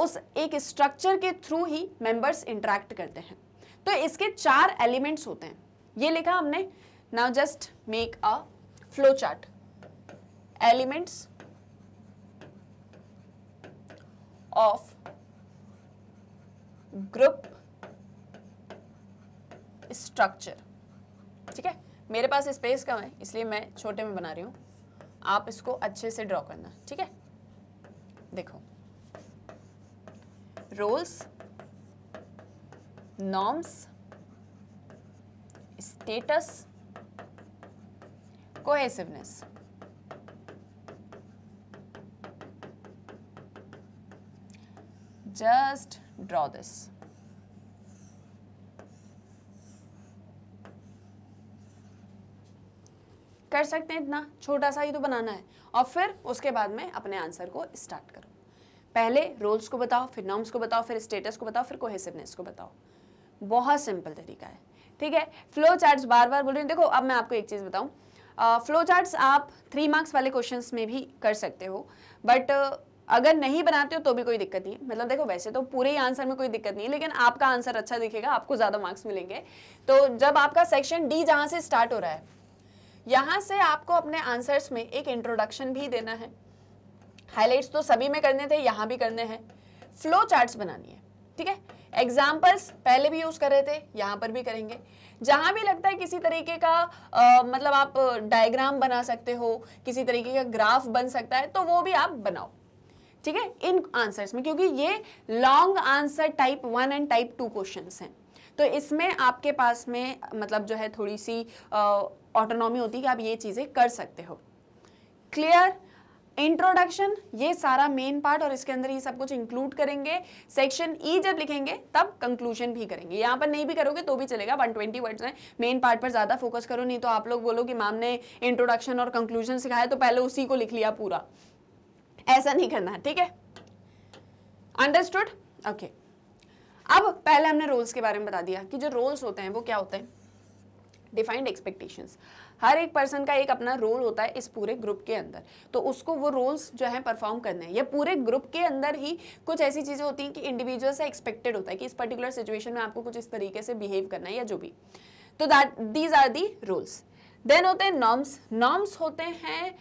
उस एक स्ट्रक्चर के थ्रू ही मेंबर्स इंटरेक्ट करते हैं तो इसके चार एलिमेंट्स होते हैं ये लिखा हमने now just make a flow chart elements of group structure ठीक है मेरे पास स्पेस कम है इसलिए मैं छोटे में बना रही हूँ आप इसको अच्छे से ड्रॉ करना ठीक है देखो roles norms status cohesiveness just draw this. कर सकते हैं इतना छोटा सा ही तो बनाना है और फिर उसके बाद में अपने आंसर को स्टार्ट करो पहले रोल्स को बताओ फिर नॉर्म्स को बताओ फिर स्टेटस को बताओ फिर कोहेसिवनेस को बताओ बहुत सिंपल तरीका है ठीक है फ्लो चार्ट्स बार बार बोल रही हूँ देखो अब मैं आपको एक चीज़ बताऊँ फ्लो चार्ट्स आप थ्री मार्क्स वाले क्वेश्चन में भी कर सकते हो बट uh, अगर नहीं बनाते हो तो भी कोई दिक्कत नहीं मतलब देखो वैसे तो पूरे ही आंसर में कोई दिक्कत नहीं लेकिन आपका आंसर अच्छा दिखेगा आपको ज़्यादा मार्क्स मिलेंगे तो जब आपका सेक्शन डी जहाँ से स्टार्ट हो रहा है यहां से आपको अपने आंसर्स में एक इंट्रोडक्शन भी देना है हाईलाइट्स तो सभी में करने थे यहाँ भी करने हैं फ्लो चार्ट बनानी है ठीक है एग्जाम्पल्स पहले भी यूज़ कर रहे थे यहाँ पर भी करेंगे जहाँ भी लगता है किसी तरीके का आ, मतलब आप डायग्राम बना सकते हो किसी तरीके का ग्राफ बन सकता है तो वो भी आप बनाओ ठीक है इन आंसर्स में क्योंकि ये long answer type one and type two question हैं तो इसमें आपके पास में मतलब जो है थोड़ी सी ऑटोनॉमी होती है कि आप ये चीज़ें कर सकते हो क्लियर इंट्रोडक्शन ये सारा मेन पार्ट और इसके अंदर ये सब कुछ इंक्लूड करेंगे सेक्शन ई e जब लिखेंगे तब कंक्लूजन भी करेंगे यहाँ पर नहीं भी करोगे तो भी चलेगा 120 ट्वेंटी वर्ड्स हैं मेन पार्ट पर ज़्यादा फोकस करो नहीं तो आप लोग बोलो कि मैम ने इंट्रोडक्शन और कंक्लूजन सिखाया तो पहले उसी को लिख लिया पूरा ऐसा नहीं करना ठीक है अंडरस्टूड ओके अब पहले हमने रोल्स के बारे में बता दिया कि जो रोल्स होते हैं वो क्या होते हैं डिफाइंड एक्सपेक्टेशंस हर एक पर्सन का एक अपना रोल होता है इस पूरे ग्रुप के अंदर तो उसको वो रोल्स जो है परफॉर्म करने हैं या पूरे ग्रुप के अंदर ही कुछ ऐसी चीज़ें होती हैं कि इंडिविजुअल से एक्सपेक्टेड होता है कि इस पर्टिकुलर सिचुएशन में आपको कुछ इस तरीके से बिहेव करना है या जो भी तो that these are the roles then होते हैं नॉर्म्स नॉर्म्स होते हैं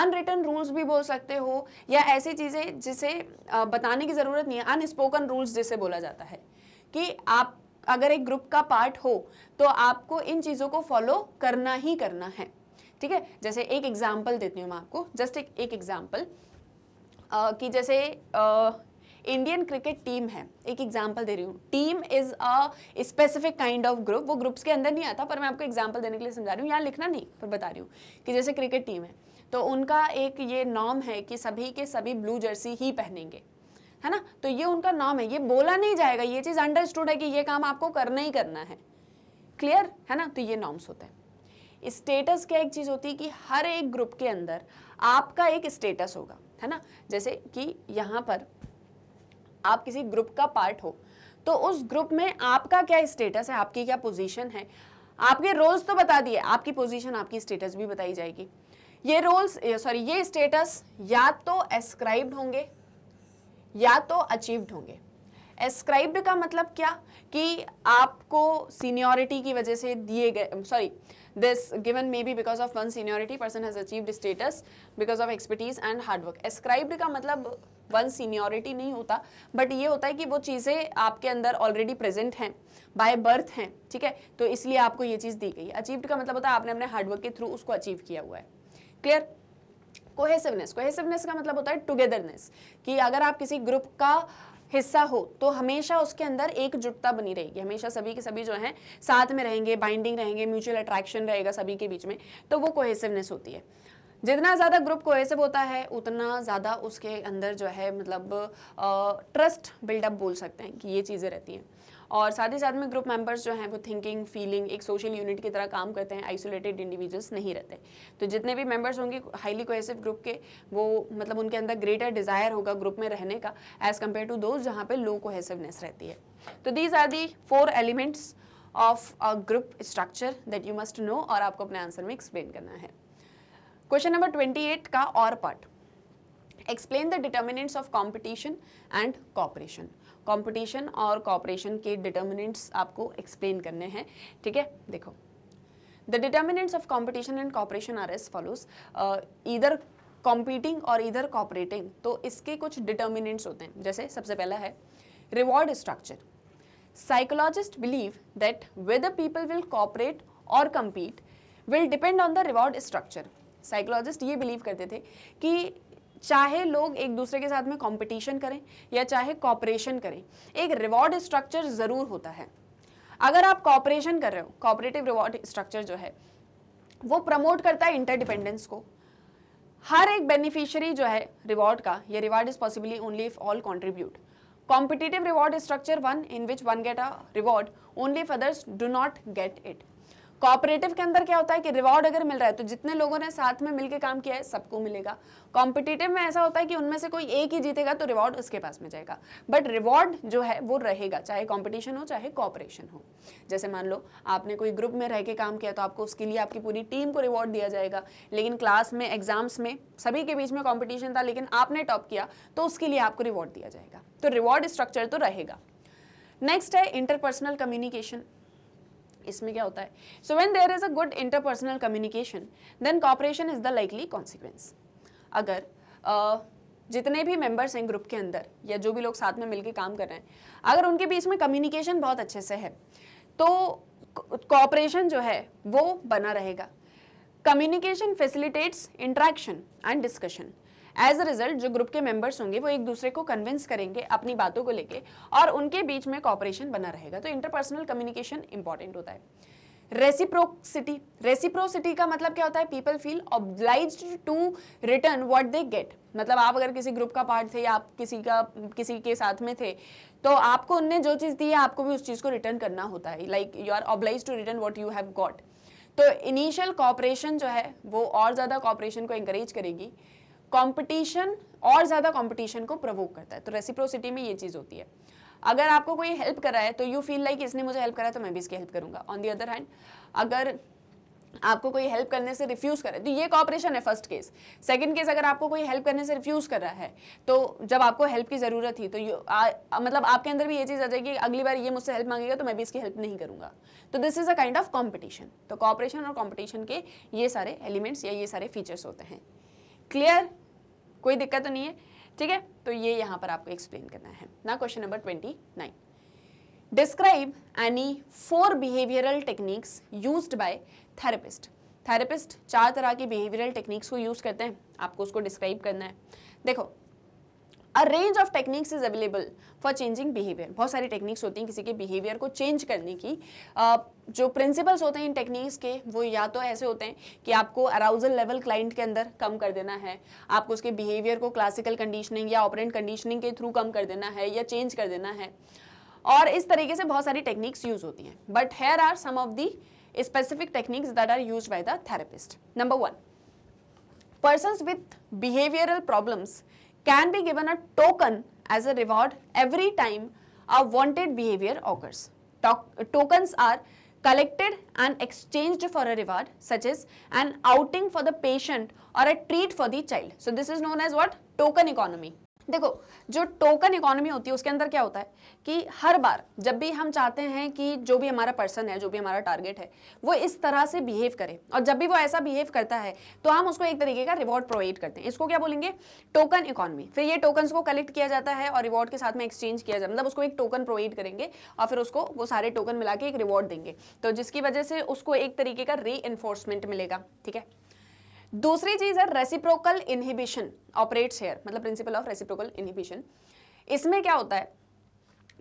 अनरिटन रूल्स भी बोल सकते हो या ऐसी चीज़ें जिसे uh, बताने की ज़रूरत नहीं है अनस्पोकन रूल्स जिसे बोला जाता है कि आप अगर एक ग्रुप का पार्ट हो तो आपको इन चीज़ों को फॉलो करना ही करना है ठीक है जैसे एक एग्जाम्पल देती हूँ मैं आपको जस्ट एक एग्जाम्पल uh, कि जैसे uh, इंडियन क्रिकेट टीम है एक एग्जाम्पल दे रही हूँ team is a specific kind of group वो ग्रुप्स के अंदर नहीं आता पर मैं आपको एग्जाम्पल देने के लिए समझा रही हूँ यहाँ लिखना नहीं पर बता रही हूँ कि जैसे क्रिकेट टीम है तो उनका एक ये नॉम है कि सभी के सभी ब्लू जर्सी ही पहनेंगे है ना तो ये उनका नॉम है ये बोला नहीं जाएगा ये चीज़ अंडरस्टूड है कि ये काम आपको करना ही करना है क्लियर है ना तो ये नॉम्स होते हैं स्टेटस क्या एक चीज़ होती है कि हर एक ग्रुप के अंदर आपका एक स्टेटस होगा है ना जैसे कि यहाँ पर आप किसी ग्रुप का पार्ट हो तो उस ग्रुप में आपका क्या स्टेटस है आपकी क्या पोजीशन है आपके रोल्स तो बता दिए आपकी पोजीशन आपकी स्टेटस भी बताई जाएगी ये रोल्स सॉरी ये स्टेटस या तो एस्क्राइब्ड होंगे या तो अचीव्ड होंगे एस्क्राइब्ड का मतलब क्या कि आपको सीनियोरिटी की वजह से दिए गए sorry this given may be because of one seniority person has achieved status because of expertise and hard work work का मतलब वन सीनियोरिटी नहीं होता बट ये होता है कि वो चीज़ें आपके अंदर ऑलरेडी प्रेजेंट हैं बाय बर्थ हैं ठीक है तो इसलिए आपको ये चीज़ दी गई अचीव्ड का मतलब होता है आपने अपने हार्डवर्क के थ्रू उसको अचीव किया हुआ है क्लियर कोहेसिवनेस कोहेसिवनेस का मतलब होता है टुगेदरनेस कि अगर आप किसी ग्रुप का हिस्सा हो तो हमेशा उसके अंदर एकजुटता बनी रहेगी हमेशा सभी के सभी जो हैं साथ में रहेंगे बाइंडिंग रहेंगे म्यूचुअल अट्रैक्शन रहेगा सभी के बीच में तो वो कोहेसिवनेस होती है जितना ज़्यादा ग्रुप कोहेसिव होता है उतना ज़्यादा उसके अंदर जो है मतलब ट्रस्ट बिल्डअप बोल सकते हैं कि ये चीज़ें रहती हैं और साथ ही साथ में ग्रुप मेंबर्स जो हैं वो थिंकिंग फीलिंग एक सोशल यूनिट की तरह काम करते हैं आइसोलेटेड इंडिविजुअल्स नहीं रहते तो जितने भी मेंबर्स होंगे हाईली कोहेसिव ग्रुप के वो मतलब उनके अंदर ग्रेटर डिज़ायर होगा ग्रुप में रहने का एज़ कम्पेयर टू दोज जहाँ पर लो कोहेसिवनेस रहती है तो these are the four elements of a group structure that you must know और आपको अपने आंसर में एक्सप्लेन करना है क्वेश्चन नंबर 28 का or part explain the determinants of competition and cooperation competition और कॉपरेशन के डिटर्मिनेंट्स आपको एक्सप्लेन करने हैं ठीक है देखो the determinants of competition and cooperation are as follows इधर कॉम्पीटिंग और इधर कॉपरेटिंग तो इसके कुछ डिटर्मिनेंट्स होते हैं जैसे सबसे पहला है reward structure psychologist believe that whether people will cooperate or compete will depend on the reward structure psychologist ये बिलीव करते थे कि चाहे लोग एक दूसरे के साथ में कंपटीशन करें या चाहे कॉपरेशन करें एक रिवॉर्ड स्ट्रक्चर ज़रूर होता है अगर आप कॉपरेशन कर रहे हो कॉपरेटिव रिवॉर्ड स्ट्रक्चर जो है वो प्रमोट करता है इंटरडिपेंडेंस को हर एक बेनिफिशियरी जो है रिवॉर्ड का ये reward is possibly only if all contribute competitive reward structure one in which one get a reward only if others do not get it cooperative के अंदर क्या होता है कि रिवॉर्ड अगर मिल रहा है तो जितने लोगों ने साथ में मिलकर काम किया है सबको मिलेगा कॉम्पिटिटिव में ऐसा होता है कि उनमें से कोई एक ही जीतेगा तो रिवॉर्ड उसके पास में जाएगा बट रिवॉर्ड जो है वो रहेगा चाहे कॉम्पिटिशन हो चाहे कॉपरेशन हो जैसे मान लो आपने कोई ग्रुप में रह के काम किया तो आपको उसके लिए आपकी पूरी टीम को रिवॉर्ड दिया जाएगा लेकिन क्लास में एग्जाम्स में सभी के बीच में कॉम्पिटिशन था लेकिन आपने टॉप किया तो उसके लिए आपको रिवॉर्ड दिया जाएगा तो रिवॉर्ड स्ट्रक्चर तो रहेगा नेक्स्ट है इंटरपर्सनल कम्युनिकेशन इसमें क्या होता है so when there is a good interpersonal communication then cooperation is the likely consequence अगर uh, जितने भी मेंबर्स हैं ग्रुप के अंदर या जो भी लोग साथ में मिलकर काम कर रहे हैं अगर उनके बीच में कम्युनिकेशन बहुत अच्छे से है तो कॉपरेशन जो है वो बना रहेगा communication facilitates interaction and discussion as a result जो ग्रुप के मेंबर्स होंगे वो एक दूसरे को कन्विंस करेंगे अपनी बातों को लेके और उनके बीच में कॉपरेशन बना रहेगा तो इंटरपर्सनल कम्युनिकेशन इंपॉर्टेंट होता है रेसिप्रोसिटी रेसिप्रोसिटी का मतलब क्या होता है people feel obliged to return what they get मतलब आप अगर किसी ग्रुप का पार्ट थे या आप किसी का किसी के साथ में थे तो आपको उनने जो चीज़ दी है आपको भी उस चीज़ को रिटर्न करना होता है like you are obliged to return what you have got तो इनिशियल कॉपरेशन जो है वो और ज़्यादा कॉपरेशन को इंकरेज करेगी कंपटीशन और ज़्यादा कंपटीशन को प्रवोक करता है तो रेसिप्रोसिटी में ये चीज़ होती है अगर आपको कोई हेल्प करा है तो यू फील लाइक इसने मुझे हेल्प करा है तो मैं भी इसकी हेल्प करूंगा ऑन दी अदर हैंड अगर आपको कोई हेल्प करने से रिफ्यूज़ कर रहा है तो ये कॉपरेशन है फर्स्ट केस सेकंड केस अगर आपको कोई हेल्प करने से रिफ्यूज़ कर रहा है तो जब आपको हेल्प की ज़रूरत थी तो यू मतलब आपके अंदर भी ये चीज़ आ जाएगी अगली बार ये मुझसे हेल्प मांगेगा तो मैं भी इसकी हेल्प नहीं करूँगा तो this is a kind of competition तो कॉपरेशन और कॉम्पिटिशन के ये सारे एलिमेंट्स या ये सारे फीचर्स होते हैं क्लियर कोई दिक्कत तो नहीं है ठीक है तो ये यहाँ पर आपको एक्सप्लेन करना है ना question number twenty nine describe any four behavioural techniques use by therapist therapist चार तरह की बिहेवियरल टेक्निक्स को यूज़ करते हैं आपको उसको डिस्क्राइब करना है देखो a range of techniques is available for changing behaviour बहुत सारी टेक्निक्स होती हैं किसी के बिहेवियर को चेंज करने की uh, जो प्रिंसिपल्स होते हैं इन टेक्निक्स के वो या तो ऐसे होते हैं कि आपको अराउजल लेवल क्लाइंट के अंदर कम कर देना है आपको उसके बिहेवियर को क्लासिकल कंडीशनिंग या ऑपरेंट कंडीशनिंग के थ्रू कम कर देना है या चेंज कर देना है और इस तरीके से बहुत सारी टेक्निक्स यूज होती हैं but here are some of the specific techniques that are use by the therapist number one person with behavioural problems can be given a token as a reward every time a wanted behavior occurs. tokens are collected and exchanged for a reward such as an outing for the patient or a treat for the child. So, this is known as what? Token economy. देखो जो टोकन इकोनॉमी होती है उसके अंदर क्या होता है कि हर बार जब भी हम चाहते हैं कि जो भी हमारा पर्सन है जो भी हमारा टारगेट है वो इस तरह से बिहेव करे और जब भी वो ऐसा बिहेव करता है तो हम उसको एक तरीके का रिवॉर्ड प्रोवाइड करते हैं इसको क्या बोलेंगे टोकन इकोनॉमी फिर ये टोकन को कलेक्ट किया जाता है और रिवॉर्ड के साथ में एक्सचेंज किया जाता मतलब उसको एक टोकन प्रोवाइड करेंगे और फिर उसको वो सारे टोकन मिला के एक रिवॉर्ड देंगे तो जिसकी वजह से उसको एक तरीके का री मिलेगा ठीक है दूसरी चीज है रेसिप्रोकल इनहिबिशन ऑपरेट्स हेयर मतलब प्रिंसिपल ऑफ रेसिप्रोकल इनहिबिशन इसमें क्या होता है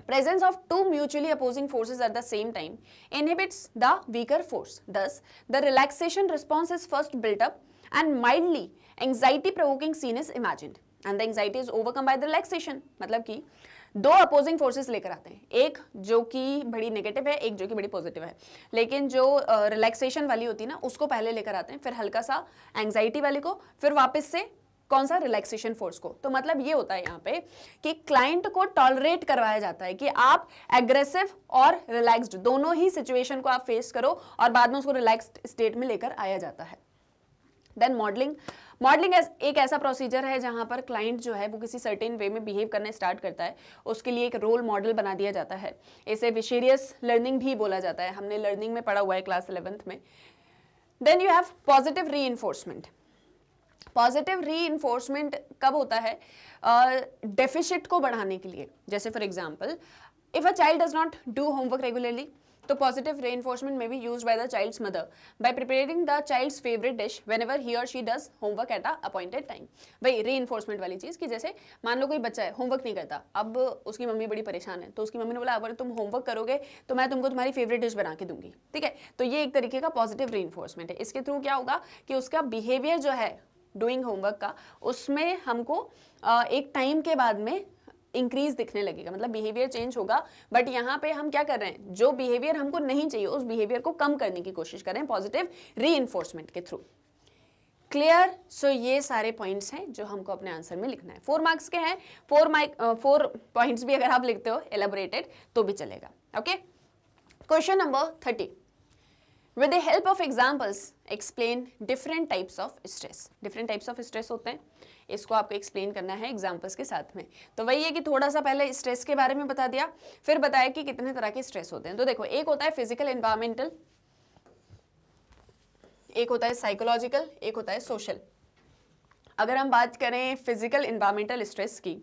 presence of two mutually opposing forces at the same time inhibits the weaker force thus the relaxation response is first built up and mildly anxiety provoking scene is imagined and the anxiety is overcome by the relaxation मतलब कि दो अपोजिंग फोर्सेस लेकर आते हैं एक जो कि बड़ी नेगेटिव है एक जो कि बड़ी पॉजिटिव है लेकिन जो रिलैक्सेशन वाली होती है ना उसको पहले लेकर आते हैं फिर हल्का सा एंग्जाइटी वाली को फिर वापस से कौन सा रिलैक्सेशन फोर्स को तो मतलब ये होता है यहाँ पे कि क्लाइंट को टॉलरेट करवाया जाता है कि आप एग्रेसिव और रिलैक्स्ड दोनों ही सिचुएशन को आप फेस करो और बाद में उसको रिलैक्स्ड स्टेट में लेकर आया जाता है देन मॉडलिंग मॉडलिंग एक ऐसा प्रोसीजर है जहाँ पर क्लाइंट जो है वो किसी सर्टेन वे में बिहेव करना स्टार्ट करता है उसके लिए एक रोल मॉडल बना दिया जाता है इसे विशेरियस लर्निंग भी बोला जाता है हमने लर्निंग में पढ़ा हुआ है क्लास इलेवेंथ में then you have positive re positive re कब होता है डेफिशिट uh, को बढ़ाने के लिए जैसे for example if a child does not do homework regularly तो पॉजिटिव एनफोर्समेंट में be use by the child's mother by preparing the child's favourite dish whenever he और she does homework at the appointed time भाई री वाली चीज़ की जैसे मान लो कोई बच्चा है होमवर्क नहीं करता अब उसकी मम्मी बड़ी परेशान है तो उसकी मम्मी ने बोला अगर तुम होमवर्क करोगे तो मैं तुमको तुम्हारी फेवरेट डिश बना के दूंगी ठीक है तो ये एक तरीके का पॉजिटिव री है इसके थ्रू क्या होगा कि उसका बिहेवियर जो है डूइंग होमवर्क का उसमें हमको एक टाइम के बाद में इंक्रीज दिखने लगेगा मतलब बिहेवियर चेंज होगा बट यहाँ पे हम क्या कर रहे हैं जो बिहेवियर हमको नहीं चाहिए उस बिहेवियर को कम करने की कोशिश कर रहे हैं पॉजिटिव री के थ्रू क्लियर सो so, ये सारे पॉइंट्स हैं जो हमको अपने आंसर में लिखना है फोर मार्क्स के हैं फोर माइक फोर पॉइंट्स भी अगर आप लिखते हो एलेबोरेटेड तो भी चलेगा okay question number thirty with the help of examples explain different types of stress different types of stress होते हैं इसको आपको एक्सप्लेन करना है एग्जाम्पल्स के साथ में तो वही है कि थोड़ा सा पहले स्ट्रेस के बारे में बता दिया फिर बताया कि कितने तरह के स्ट्रेस होते हैं तो देखो एक होता है फिजिकल एनवायरमेंटल एक होता है साइकोलॉजिकल एक होता है सोशल अगर हम बात करें फिजिकल इन्वायरमेंटल स्ट्रेस की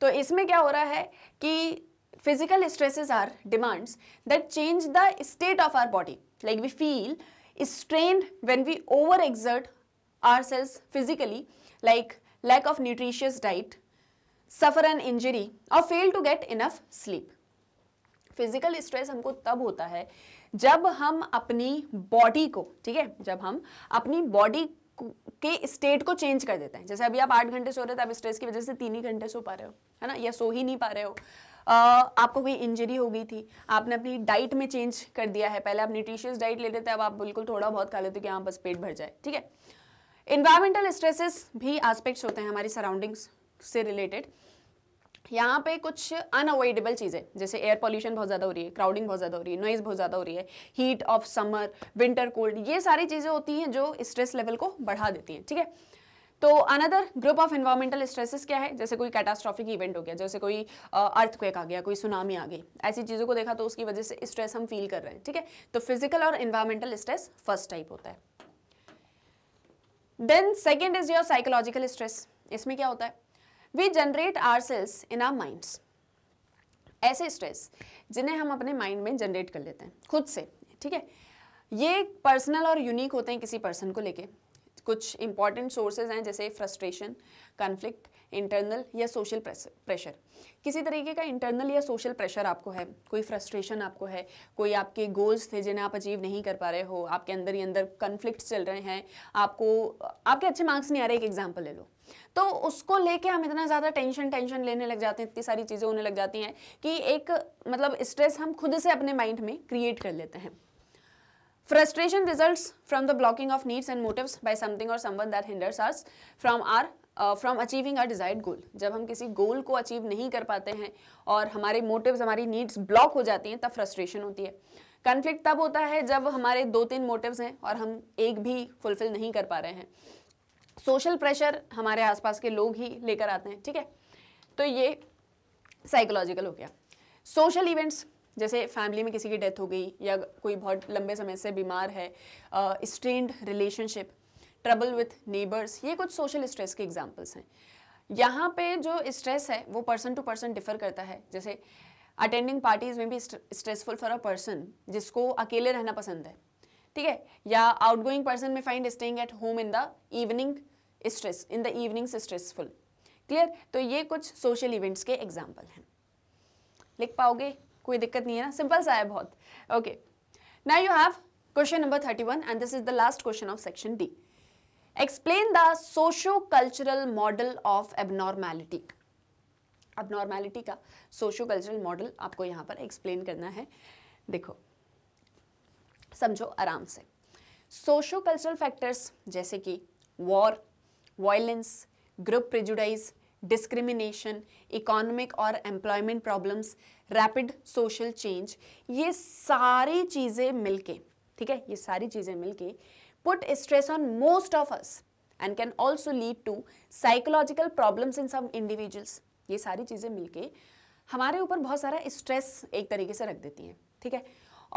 तो इसमें क्या हो रहा है कि physical are demands that change the state of our body like we feel strain feel we over exert ourselves physically like lack of nutritious diet, suffer an injury or fail to get enough sleep. Physical stress हमको तब होता है जब हम अपनी बॉडी को ठीक है जब हम अपनी बॉडी के स्टेट को चेंज कर देते हैं जैसे अभी आप आठ घंटे सो रहे थे आप स्ट्रेस की वजह से तीन ही घंटे सो पा रहे हो है ना या सो ही नहीं पा रहे हो Uh, आपको कोई इंजरी हो गई थी आपने अपनी डाइट में चेंज कर दिया है पहले आप न्यूट्रिशियस डाइट लेते थे अब आप बिल्कुल थोड़ा बहुत खा लेते हो कि हाँ बस पेट भर जाए ठीक है इन्वायरमेंटल स्ट्रेसेस भी एस्पेक्ट्स होते हैं हमारी सराउंडिंग्स से रिलेटेड यहाँ पे कुछ अनअवॉइडेबल चीज़ें जैसे एयर पोल्यूशन बहुत ज़्यादा हो रही है क्राउडिंग बहुत ज़्यादा हो रही है नॉइज़ बहुत ज़्यादा हो रही है heat of summer winter cold ये सारी चीज़ें होती हैं जो स्ट्रेस लेवल को बढ़ा देती हैं ठीक है तो another group of environmental stresses क्या है जैसे कोई कैटास्ट्रॉफिक इवेंट हो गया जैसे कोई अर्थक्वेक आ गया कोई सुनामी आ गई ऐसी चीज़ों को देखा तो उसकी वजह से स्ट्रेस हम फील कर रहे हैं ठीक है तो फिजिकल और इन्वायरमेंटल स्ट्रेस फर्स्ट टाइप होता है then second is your psychological stress इसमें क्या होता है we generate ourselves in our minds ऐसे स्ट्रेस जिन्हें हम अपने माइंड में जनरेट कर लेते हैं खुद से ठीक है ये पर्सनल और यूनिक होते हैं किसी पर्सन को लेके कुछ इंपॉर्टेंट सोर्सेज हैं जैसे फ्रस्ट्रेशन कन्फ्लिक्ट इंटरनल या सोशल प्रेशर किसी तरीके का इंटरनल या सोशल प्रेशर आपको है कोई फ्रस्ट्रेशन आपको है कोई आपके गोल्स थे जिन्हें आप अचीव नहीं कर पा रहे हो आपके अंदर ही अंदर कन्फ्लिक्ट चल रहे हैं आपको आपके अच्छे मार्क्स नहीं आ रहे एक एग्जाम्पल ले लो तो उसको लेके हम इतना ज़्यादा टेंशन टेंशन लेने लग जाते हैं इतनी सारी चीज़ें होने लग जाती हैं कि एक मतलब स्ट्रेस हम खुद से अपने माइंड में क्रिएट कर लेते हैं frustration result from the blocking of needs and motive by something or someone that hinders ours from or from achieving our desired goal जब हम किसी गोल को अचीव नहीं कर पाते हैं और हमारे मोटिव्स हमारी नीड्स ब्लॉक हो जाती हैं तब फ्रस्ट्रेशन होती है कन्फ्लिक्ट तब होता है जब हमारे दो तीन मोटिव्स हैं और हम एक भी फुलफिल नहीं कर पा रहे हैं सोशल प्रेशर हमारे आसपास के लोग ही लेकर आते हैं ठीक है तो ये साइकोलॉजिकल हो गया सोशल इवेंट्स जैसे फैमिली में किसी की डेथ हो गई या कोई बहुत लंबे समय से बीमार है strained relationship trouble with neighbours ये कुछ सोशल स्ट्रेस के एग्जाम्पल्स हैं यहाँ पे जो स्ट्रेस है वो पर्सन टू पर्सन डिफर करता है जैसे अटेंडिंग पार्टीज में भी स्ट्रेसफुल फॉर अ पर्सन जिसको अकेले रहना पसंद है ठीक है या outgoing person may find staying at home in the evening stress in the evenings stressful clear तो ये कुछ सोशल इवेंट्स के एग्जाम्पल हैं लिख पाओगे कोई दिक्कत नहीं है ना सिंपल सा है बहुत okay now you have question number thirty one and this is the last question of section D explain the socio cultural model of abnormality abnormality का सोशो कल्चरल मॉडल आपको यहाँ पर एक्सप्लेन करना है देखो समझो आराम से सोशो कल्चरल फैक्टर्स जैसे कि war violence group prejudice discrimination economic और employment problems rapid social change ये सारी चीज़ें मिलके ठीक है ये सारी चीज़ें मिलके put stress on most of us and can also lead to psychological problems in some individuals. ये सारी चीज़ें मिलके हमारे ऊपर बहुत सारा स्ट्रेस एक तरीके से रख देती हैं ठीक है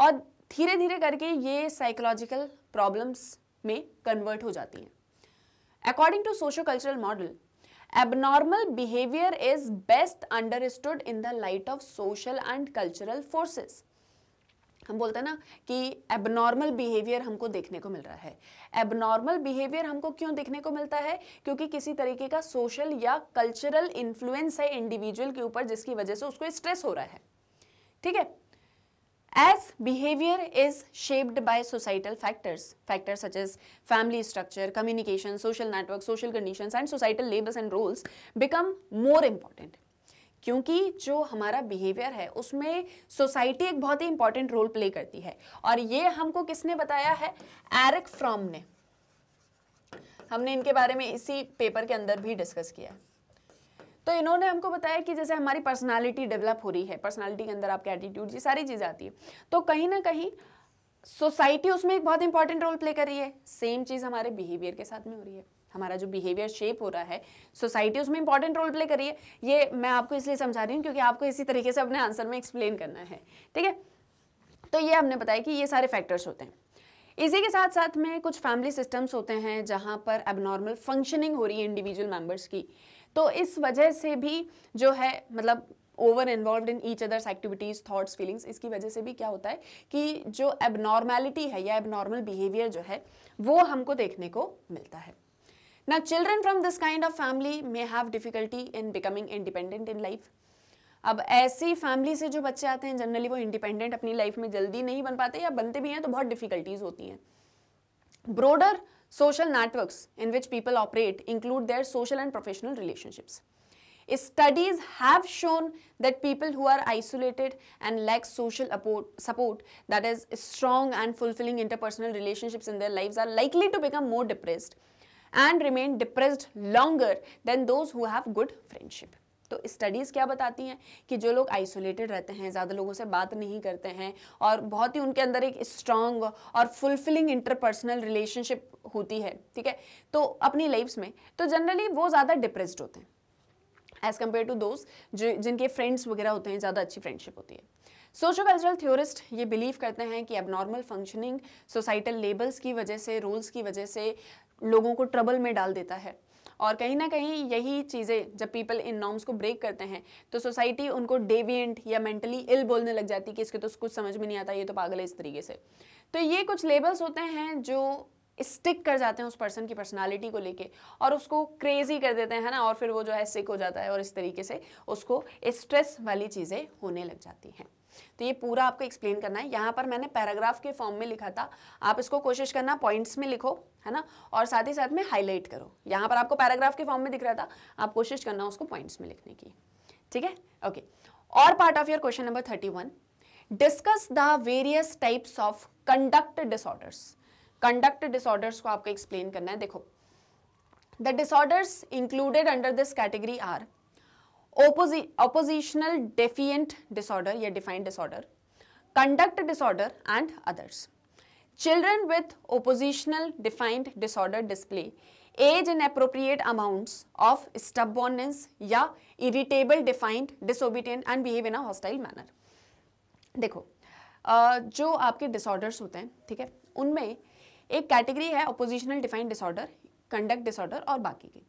और धीरे धीरे करके ये साइकोलॉजिकल प्रॉब्लम्स में कन्वर्ट हो जाती हैं according to socio cultural model abnormal behaviour is best understood in the light of social and cultural forces हम बोलते हैं ना कि एबनॉर्मल बिहेवियर हमको देखने को मिल रहा है एबनॉर्मल बिहेवियर हमको क्यों देखने को मिलता है क्योंकि किसी तरीके का सोशल या कल्चरल इन्फ्लुएंस है इंडिविजुअल के ऊपर जिसकी वजह से उसको स्ट्रेस हो रहा है ठीक है as behaviour is shaped by societal factors factors such as family structure communication social network social condition and societal labels and roles become more important क्योंकि जो हमारा बिहेवियर है उसमें सोसाइटी एक बहुत ही इंपॉर्टेंट रोल प्ले करती है और ये हमको किसने बताया है एरिक फ्रॉम ने हमने इनके बारे में इसी पेपर के अंदर भी डिस्कस किया तो इन्होंने हमको बताया कि जैसे हमारी पर्सनालिटी डेवलप हो रही है पर्सनालिटी के अंदर आपके एटीट्यूड ये सारी चीज़ें आती है तो कहीं ना कहीं सोसाइटी उसमें एक बहुत इंपॉर्टेंट रोल प्ले कर रही है सेम चीज़ हमारे बिहेवियर के साथ में हो रही है हमारा जो बिहेवियर शेप हो रहा है सोसाइटी उसमें इंपॉर्टेंट रोल प्ले करिए ये मैं आपको इसलिए समझा रही हूँ क्योंकि आपको इसी तरीके से अपने आंसर में एक्सप्लेन करना है ठीक है तो ये हमने बताया कि ये सारे फैक्टर्स होते हैं इसी के साथ साथ में कुछ फैमिली सिस्टम्स होते हैं जहाँ पर एबनॉर्मल फंक्शनिंग हो रही है इंडिविजुअल मेम्बर्स की तो इस वजह से भी जो है मतलब over involve in each others activities thoughts feelings इसकी वजह से भी क्या होता है कि जो एबनॉर्मैलिटी है या एबनॉर्मल बिहेवियर जो है वो हमको देखने को मिलता है Now, children from this kind of family may have difficulty in becoming independent in life. अब ऐसी फैमिली से जो बच्चे आते हैं जनरली वो इंडिपेंडेंट अपनी लाइफ में जल्दी नहीं बन पाते या बनते भी हैं तो बहुत डिफिकल्टीज होती हैं broader social networks in which people operate include their social and professional relationships. Studies have shown that people who are isolated and lack social support, that is, strong and fulfilling interpersonal relationships in their lives, are likely to become more depressed and remain depressed longer than those who have good friendship तो स्टडीज़ क्या बताती हैं कि जो लोग आइसोलेटेड रहते हैं ज़्यादा लोगों से बात नहीं करते हैं और बहुत ही उनके अंदर एक स्ट्रॉन्ग और फुलफिलिंग इंटरपर्सनल रिलेशनशिप होती है ठीक है तो अपनी लाइफ्स में तो जनरली वो ज़्यादा डिप्रेस्ड होते हैं एज़ कम्पेयर टू दोस्त जो जिनके फ्रेंड्स वगैरह होते हैं ज़्यादा अच्छी फ्रेंडशिप होती है सोशो कल्चरल थ्योरिस्ट ये बिलीव करते हैं कि एबनॉर्मल फंक्शनिंग सोसाइटल लेबल्स की वजह से रूल्स की वजह से लोगों को ट्रबल में डाल देता है और कहीं ना कहीं यही चीज़ें जब पीपल इन नॉर्म्स को ब्रेक करते हैं तो सोसाइटी उनको डेविएंट या मेंटली इल बोलने लग जाती है कि इसके तो कुछ समझ में नहीं आता ये तो पागल है इस तरीके से तो ये कुछ लेबल्स होते हैं जो स्टिक कर जाते हैं उस पर्सन की पर्सनालिटी को लेके और उसको क्रेजी कर देते हैं ना और फिर वो जो है सिक हो जाता है और इस तरीके से उसको स्ट्रेस वाली चीज़ें होने लग जाती हैं तो ये पूरा आपको एक्सप्लेन करना है यहाँ पर मैंने पैराग्राफ के फॉर्म में लिखा था आप इसको कोशिश करना पॉइंट्स में लिखो है ना और साथ ही साथ में हाईलाइट करो यहाँ पर आपको पैराग्राफ के फॉर्म में दिख रहा था आप कोशिश करना उसको पॉइंट्स में लिखने की ठीक है ओके और part of your question number thirty one discuss the various types of conduct disorders conduct disorders को आपको एक्सप्लेन करना है देखो the disorders included under this category are oppositional defiant disorder या defiant disorder conduct disorder and others children with oppositional defiant disorder display as inappropriate amount of stubbornness या irritable defiant disobedience and behave in a manner देखो जो आपके डिसऑर्डर्स होते हैं ठीक है उनमें एक कैटेगरी है oppositional defiant disorder conduct disorder और बाकी की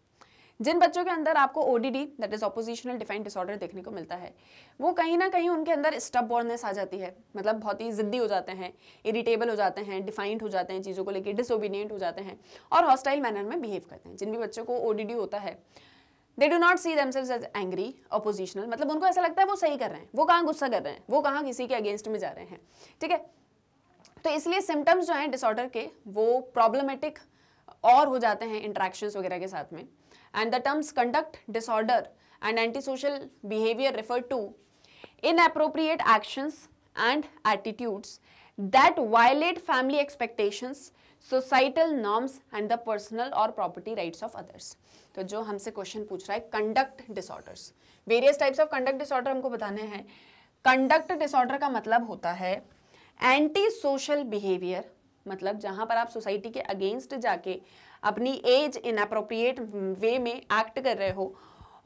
जिन बच्चों के अंदर आपको ODD that is oppositional defiant disorder देखने को मिलता है वो कहीं ना कहीं उनके अंदर स्टप बोर्डनेस आ जाती है मतलब बहुत ही ज़िद्दी हो जाते हैं इरिटेबल हो जाते हैं डिफाइंड हो जाते हैं चीज़ों को लेकर डिसोबीडियंट हो जाते हैं और हॉस्टाइल मैनर में बिहेव करते हैं जिन भी बच्चों को ओडीडी होता है they do not see themselves as angry oppositional मतलब उनको ऐसा लगता है वो सही कर रहे हैं वो कहाँ गुस्सा कर रहे हैं वो कहाँ किसी के अगेंस्ट में जा रहे हैं ठीक है तो इसलिए सिम्टम्स जो हैं डिसऑर्डर के वो प्रॉब्लमेटिक और हो जाते हैं इंट्रैक्शंस वगैरह के साथ में and the terms conduct disorder and antisocial behavior refer to inappropriate actions and attitudes that violate family expectations societal norms and the personal or property rights of others तो जो हमसे क्वेश्चन पूछ रहा है conduct disorders various types of conduct disorder हमको बताने हैं कंडक्ट डिसऑर्डर का मतलब होता है एंटी सोशल बिहेवियर मतलब जहाँ पर आप सोसाइटी के अगेंस्ट जाके अपनी एज इन अप्रोप्रिएट वे में एक्ट कर रहे हो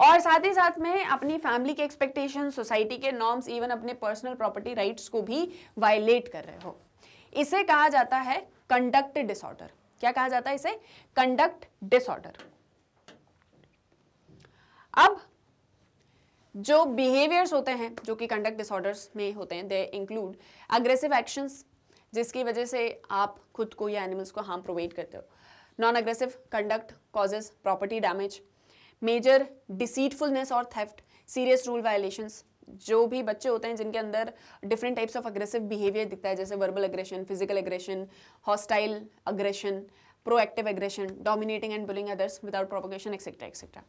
और साथ ही साथ में अपनी फैमिली के एक्सपेक्टेशन सोसाइटी के नॉर्म्स इवन अपने पर्सनल प्रॉपर्टी राइट्स को भी वायलेट कर रहे हो इसे कहा जाता है कंडक्ट डिसऑर्डर क्या कहा जाता है इसे कंडक्ट डिसऑर्डर अब जो बिहेवियर्स होते हैं जो कि कंडक्ट डिसऑर्डर्स में होते हैं दे इंक्लूड अग्रेसिव एक्शंस जिसकी वजह से आप खुद को या एनिमल्स को हार्म प्रोवाइड करते हो non aggressive conduct causes property damage major deceitfulness or theft serious rule violations जो भी बच्चे होते हैं जिनके अंदर different types of aggressive behaviour दिखता है जैसे verbal aggression physical aggression hostile aggression proactive aggression dominating and bullying others without provocation etcetera etcetera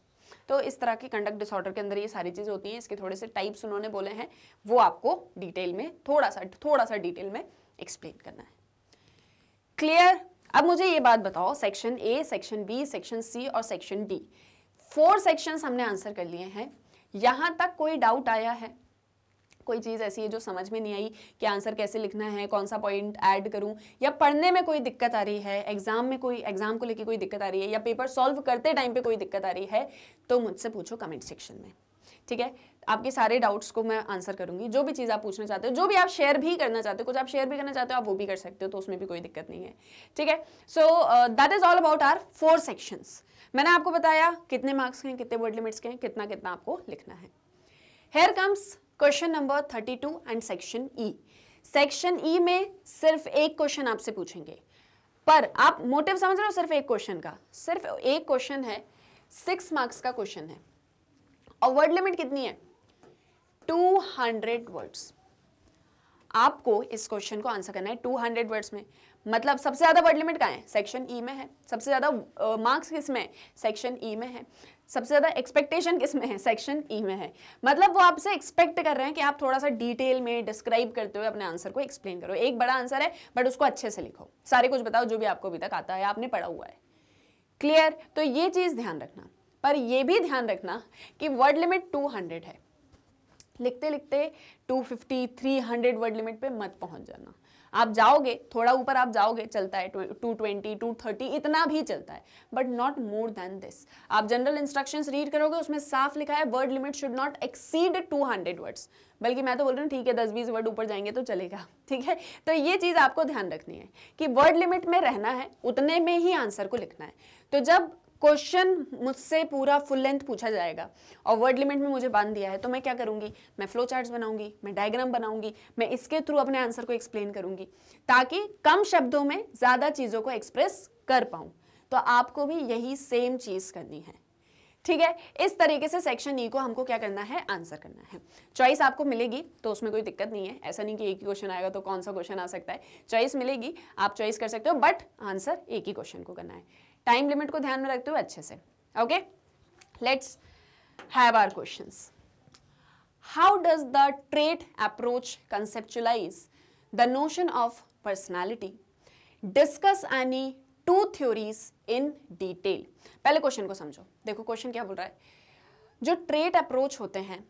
तो इस तरह के कंडक्ट डिसऑर्डर के अंदर ये सारी चीज़ होती हैं इसके थोड़े से टाइप्स उन्होंने बोले हैं वो आपको डिटेल में थोड़ा सा थोड़ा सा डिटेल में एक्सप्लेन करना है क्लियर अब मुझे ये बात बताओ section A section B section C और सेक्शन डी फोर सेक्शंस हमने आंसर कर लिए हैं यहाँ तक कोई डाउट आया है कोई चीज़ ऐसी है जो समझ में नहीं आई कि आंसर कैसे लिखना है कौन सा पॉइंट ऐड करूं या पढ़ने में कोई दिक्कत आ रही है एग्जाम में कोई एग्जाम को लेके कोई दिक्कत आ रही है या पेपर सॉल्व करते टाइम पे कोई दिक्कत आ रही है तो मुझसे पूछो कमेंट सेक्शन में ठीक है आपके सारे डाउट्स को मैं आंसर करूंगी जो भी चीज़ आप पूछना चाहते हो जो भी आप शेयर भी करना चाहते हो कुछ आप शेयर भी करना चाहते हो आप वो भी कर सकते हो तो उसमें भी कोई दिक्कत नहीं है ठीक है so that is all about our four sections मैंने आपको बताया कितने मार्क्स के हैं कितने वर्ड लिमिट्स के हैं कितना कितना आपको लिखना है here comes question number thirty two and section E section E में सिर्फ एक क्वेश्चन आपसे पूछेंगे पर आप मोटिव समझ रहे हो सिर्फ एक क्वेश्चन का सिर्फ एक क्वेश्चन है सिक्स मार्क्स का क्वेश्चन है और वर्ड लिमिट कितनी है 200 वर्ड्स आपको इस क्वेश्चन को आंसर करना है 200 वर्ड्स में मतलब सबसे ज़्यादा वर्ड लिमिट कहाँ है सेक्शन ई e में है सबसे ज़्यादा मार्क्स किस में है सेक्शन ई e में है सबसे ज़्यादा एक्सपेक्टेशन किस में है सेक्शन ई e में है मतलब वो आपसे एक्सपेक्ट कर रहे हैं कि आप थोड़ा सा डिटेल में डिस्क्राइब करते हुए अपने आंसर को एक्सप्लेन करो एक बड़ा आंसर है बट उसको अच्छे से लिखो सारे कुछ बताओ जो भी आपको अभी तक आता है आपने पढ़ा हुआ है क्लियर तो ये चीज़ ध्यान रखना पर यह भी ध्यान रखना कि वर्ड लिमिट 200 है लिखते लिखते 250 300 वर्ड लिमिट पे मत पहुंच जाना आप जाओगे थोड़ा ऊपर आप जाओगे चलता है टू ट्वेंटी टू थर्टी इतना भी चलता है but not more than this आप जनरल इंस्ट्रक्शन रीड करोगे उसमें साफ लिखा है word limit should not exceed two hundred words बल्कि मैं तो बोल रही हूँ ठीक है दस बीस वर्ड ऊपर जाएंगे तो चलेगा ठीक है तो ये चीज़ आपको ध्यान रखनी है कि वर्ड लिमिट में रहना है उतने में ही आंसर को लिखना है तो जब क्वेश्चन मुझसे पूरा फुल लेंथ पूछा जाएगा और वर्ड लिमिट में मुझे बांध दिया है तो मैं क्या करूंगी मैं फ्लो चार्ट बनाऊंगी मैं डायग्राम बनाऊंगी मैं इसके थ्रू अपने आंसर को एक्सप्लेन करूंगी ताकि कम शब्दों में ज़्यादा चीज़ों को एक्सप्रेस कर पाऊं तो आपको भी यही सेम चीज़ करनी है ठीक है इस तरीके से सेक्शन ई e को हमको क्या करना है आंसर करना है चॉइस आपको मिलेगी तो उसमें कोई दिक्कत नहीं है ऐसा नहीं कि एक ही क्वेश्चन आएगा तो कौन सा क्वेश्चन आ सकता है चॉइस मिलेगी आप चॉइस कर सकते हो बट आंसर एक ही क्वेश्चन को करना है टाइम लिमिट को ध्यान में रखते हुए अच्छे से okay let's have our question how does the trait approach conceptualise the notion of personality discuss any two theories in detail पहले क्वेश्चन को समझो देखो क्वेश्चन क्या बोल रहा है जो ट्रेट अप्रोच होते हैं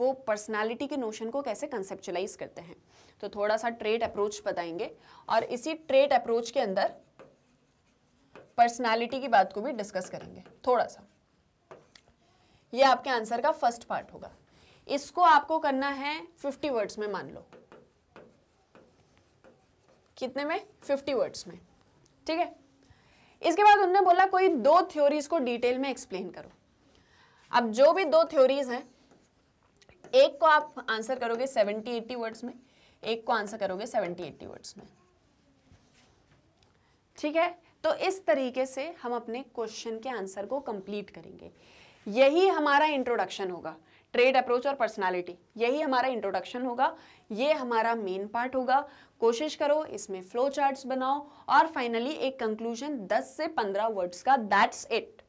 वो पर्सनालिटी के नोशन को कैसे कंसेप्चुलाइज करते हैं तो थोड़ा सा ट्रेट अप्रोच बताएंगे और इसी ट्रेट अप्रोच के अंदर पर्सनालिटी की बात को भी डिस्कस करेंगे थोड़ा सा ये आपके आंसर का फर्स्ट पार्ट होगा इसको आपको करना है फिफ्टी वर्ड्स में मान लो कितने में फिफ्टी वर्ड्स में ठीक है इसके बाद उन्होंने बोला कोई दो थ्योरीज को डिटेल में एक्सप्लेन करो अब जो भी दो थ्योरीज हैं एक को आप आंसर करोगे सेवेंटी एट्टी वर्ड्स में एक को आंसर करोगे सेवेंटी एट्टी वर्ड्स में ठीक है तो इस तरीके से हम अपने क्वेश्चन के आंसर को कंप्लीट करेंगे यही हमारा इंट्रोडक्शन होगा ट्रेड अप्रोच और पर्सनालिटी यही हमारा इंट्रोडक्शन होगा ये हमारा मेन पार्ट होगा कोशिश करो इसमें फ्लो चार्ट्स बनाओ और फाइनली एक कंक्लूजन 10 से 15 वर्ड्स का दैट्स इट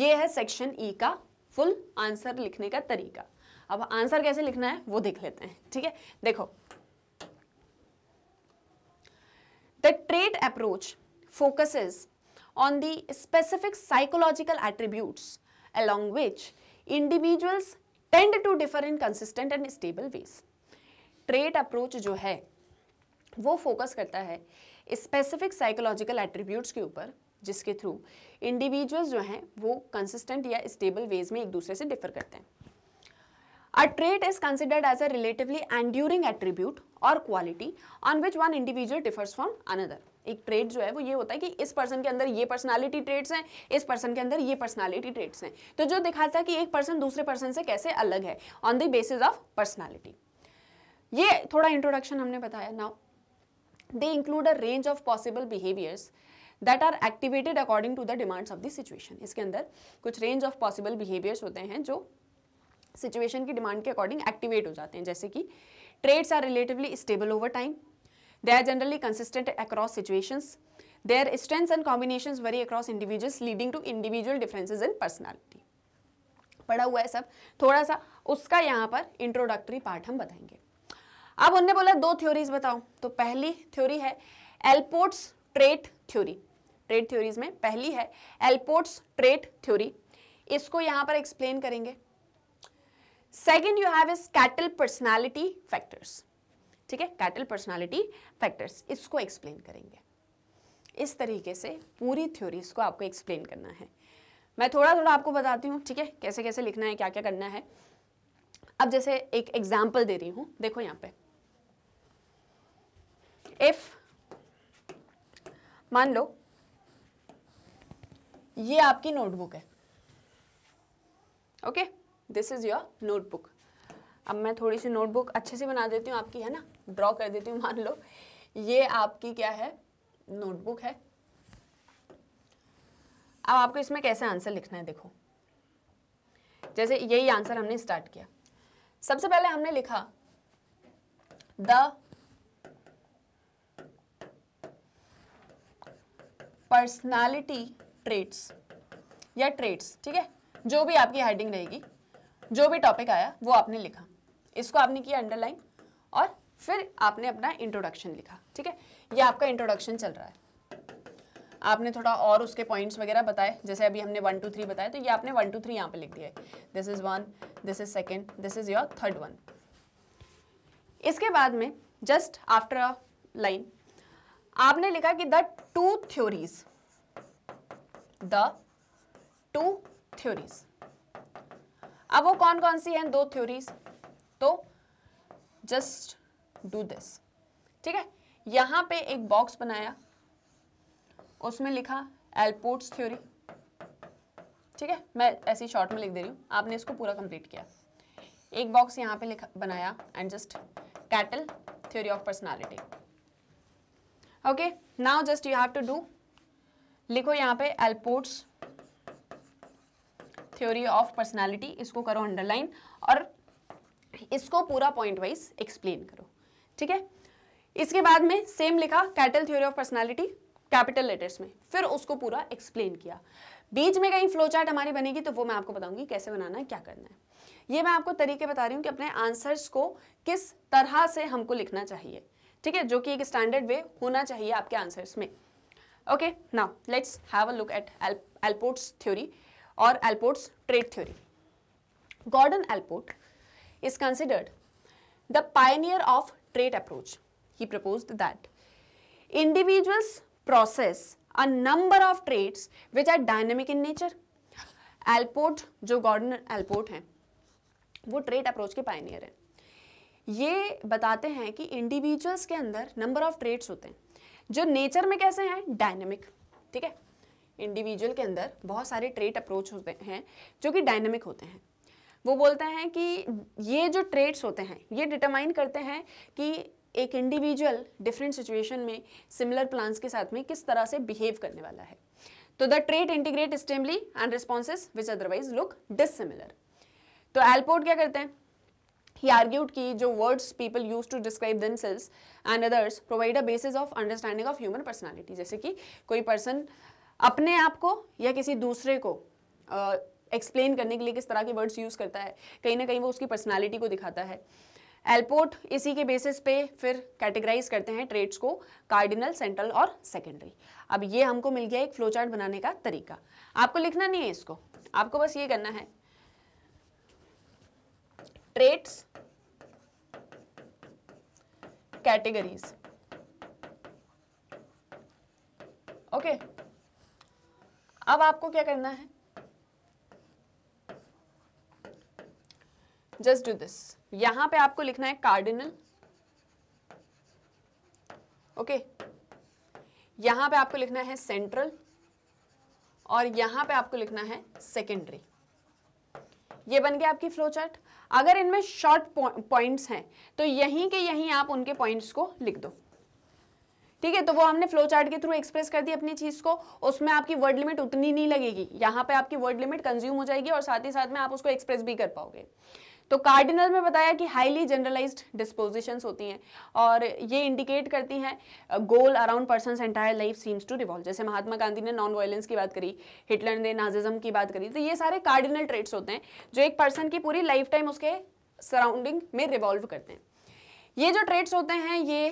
ये है सेक्शन ई e का फुल आंसर लिखने का तरीका अब आंसर कैसे लिखना है वो देख लेते हैं ठीक है देखो the trait approach focuses on the specific psychological attributes along which individuals tend to differ in consistent and stable ways. trait approach जो है वो focus करता है specific psychological attributes के ऊपर जिसके थ्रू इंडिविजुअल्स जो हैं वो कंसिस्टेंट या स्टेबल वेज में एक दूसरे से डिफर करते हैं A trait is considered as a relatively enduring attribute or quality on which one individual differs from another. एक ट्रेड जो है वो ये होता है कि इस पर्सन के अंदर ये पर्सनालिटी ट्रेड्स हैं इस पर्सन के अंदर ये पर्सनालिटी ट्रेड्स हैं तो जो दिखाता है कि एक पर्सन दूसरे पर्सन से कैसे अलग है on the basis of personality ये थोड़ा इंट्रोडक्शन हमने बताया now they include a range of possible behaviours that are activated according to the demands of the situation इसके अंदर कुछ रेंज ऑफ पॉसिबल बिहेवियर्स होते हैं जो सिचुएशन की डिमांड के अकॉर्डिंग एक्टिवेट हो जाते हैं जैसे कि traits are relatively stable over time They are generally consistent across situations. Their strengths and combinations vary across individuals leading to individual differences in personality. पढ़ा हुआ है सब थोड़ा सा उसका यहाँ पर इंट्रोडक्टरी पार्ट हम बताएंगे अब उनने बोला दो थ्योरीज बताओ तो पहली थ्योरी है Allport's trait theory trait theories में पहली है एलपोर्ट्स ट्रेट थ्योरी इसको यहाँ पर एक्सप्लेन करेंगे second you have is Cattell personality factors ठीक है कैटल पर्सनालिटी फैक्टर्स इसको एक्सप्लेन करेंगे इस तरीके से पूरी थ्योरी इसको आपको एक्सप्लेन करना है मैं थोड़ा थोड़ा आपको बताती हूँ ठीक है कैसे कैसे लिखना है क्या क्या करना है अब जैसे एक एग्जाम्पल दे रही हूँ देखो यहाँ पे इफ मान लो ये आपकी नोटबुक है okay this is your notebook अब मैं थोड़ी सी नोटबुक अच्छे से बना देती हूँ आपकी है ना ड्रॉ कर देती हूँ मान लो ये आपकी क्या है नोटबुक है अब आपको इसमें कैसे आंसर लिखना है देखो जैसे यही आंसर हमने स्टार्ट किया सबसे पहले हमने लिखा द पर्सनालिटी ट्रेट्स या ट्रेट्स ठीक है जो भी आपकी हेडिंग रहेगी जो भी टॉपिक आया वो आपने लिखा इसको आपने किया अंडरलाइन और फिर आपने अपना इंट्रोडक्शन लिखा ठीक है ये आपका इंट्रोडक्शन चल रहा है आपने थोड़ा और उसके पॉइंट्स वगैरह बताए जैसे अभी हमने वन टू थ्री बताया तो ये आपने वन टू थ्री यहाँ पे लिख दिया है this is one this is second this is your third one इसके बाद में जस्ट आफ्टर अ लाइन आपने लिखा कि the two theories the two theories अब वो कौन कौन सी हैं दो थ्योरीज तो जस्ट डू दिस ठीक है यहां पे एक बॉक्स बनाया उसमें लिखा एलपोर्ट्स थ्योरी ठीक है मैं ऐसी शॉर्ट में लिख दे रही हूँ आपने इसको पूरा कंप्लीट किया एक बॉक्स यहाँ पे लिखा बनाया and just Cattell theory of personality okay now just you have to do लिखो यहाँ पे एलपोर्ट्स थ्योरी ऑफ पर्सनालिटी इसको करो अंडरलाइन और इसको पूरा पॉइंट वाइज एक्सप्लेन करो ठीक है इसके बाद में सेम लिखा Cattell theory of personality capital letters में फिर उसको पूरा एक्सप्लेन किया बीच में कहीं फ्लो चार्ट हमारी बनेगी तो वो मैं आपको बताऊंगी कैसे बनाना है क्या करना है ये मैं आपको तरीके बता रही हूँ कि अपने आंसर्स को किस तरह से हमको लिखना चाहिए ठीक है जो कि एक स्टैंडर्ड वे होना चाहिए आपके आंसर्स में okay now let's have a look at Allport's theory और Allport's trait theory Gordon Allport is considered the pioneer of trait approach. He proposed that individuals process a number of traits which are dynamic in nature. Allport जो गॉर्डन एल्पोर्ट हैं वो ट्रेड अप्रोच के पाइनियर हैं ये बताते हैं कि इंडिविजुअल्स के अंदर नंबर ऑफ ट्रेड्स होते हैं जो नेचर में कैसे हैं डायनेमिक ठीक है इंडिविजुअल के अंदर बहुत सारे ट्रेड अप्रोच होते हैं जो कि डायनेमिक होते हैं वो बोलते हैं कि ये जो ट्रेड्स होते हैं ये डिटरमाइन करते हैं कि एक इंडिविजुअल डिफरेंट सिचुएशन में सिमिलर प्लान्स के साथ में किस तरह से बिहेव करने वाला है तो the trait integrate stimuli and responses which otherwise look dissimilar तो एलपोर्ट क्या करते हैं he argued कि जो words people use to describe themselves and others provide a basis of understanding of human personality जैसे कि कोई person अपने आप को या किसी दूसरे को एक्सप्लेन करने के लिए किस तरह के वर्ड्स यूज़ करता है कहीं ना कहीं वो उसकी पर्सनैलिटी को दिखाता है एलपोर्ट इसी के बेसिस पे फिर कैटेगराइज करते हैं ट्रेड्स को कार्डिनल सेंट्रल और सेकेंडरी अब ये हमको मिल गया एक फ्लोचार्ट बनाने का तरीका आपको लिखना नहीं है इसको आपको बस ये करना है ट्रेड्स कैटेगरीज ओके अब आपको क्या करना है जस्ट डू दिस यहां पे आपको लिखना है कार्डिनल ओके okay. यहां पे आपको लिखना है सेंट्रल और यहां पे आपको लिखना है सेकेंडरी ये बन गया आपकी फ्लो चार्ट अगर इनमें शॉर्ट पॉइंट्स हैं तो यहीं के यहीं आप उनके पॉइंट्स को लिख दो ठीक है तो वो हमने फ्लो चार्ट के थ्रू एक्सप्रेस कर दी अपनी चीज को उसमें आपकी वर्ड लिमिट उतनी नहीं लगेगी यहां पे आपकी वर्ड लिमिट कंज्यूम हो जाएगी और साथ ही साथ में आप उसको एक्सप्रेस भी कर पाओगे तो कार्डिनल में बताया कि हाईली जनरलाइज्ड डिस्पोजिशंस होती हैं और ये इंडिकेट करती हैं goal around person entire life seems to revolve जैसे महात्मा गांधी ने नॉन वायलेंस की बात करी हिटलर ने नाजिज्म की बात करी तो ये सारे कार्डिनल ट्रेट्स होते हैं जो एक पर्सन की पूरी लाइफ टाइम उसके सराउंडिंग में रिवॉल्व करते हैं ये जो ट्रेट्स होते हैं ये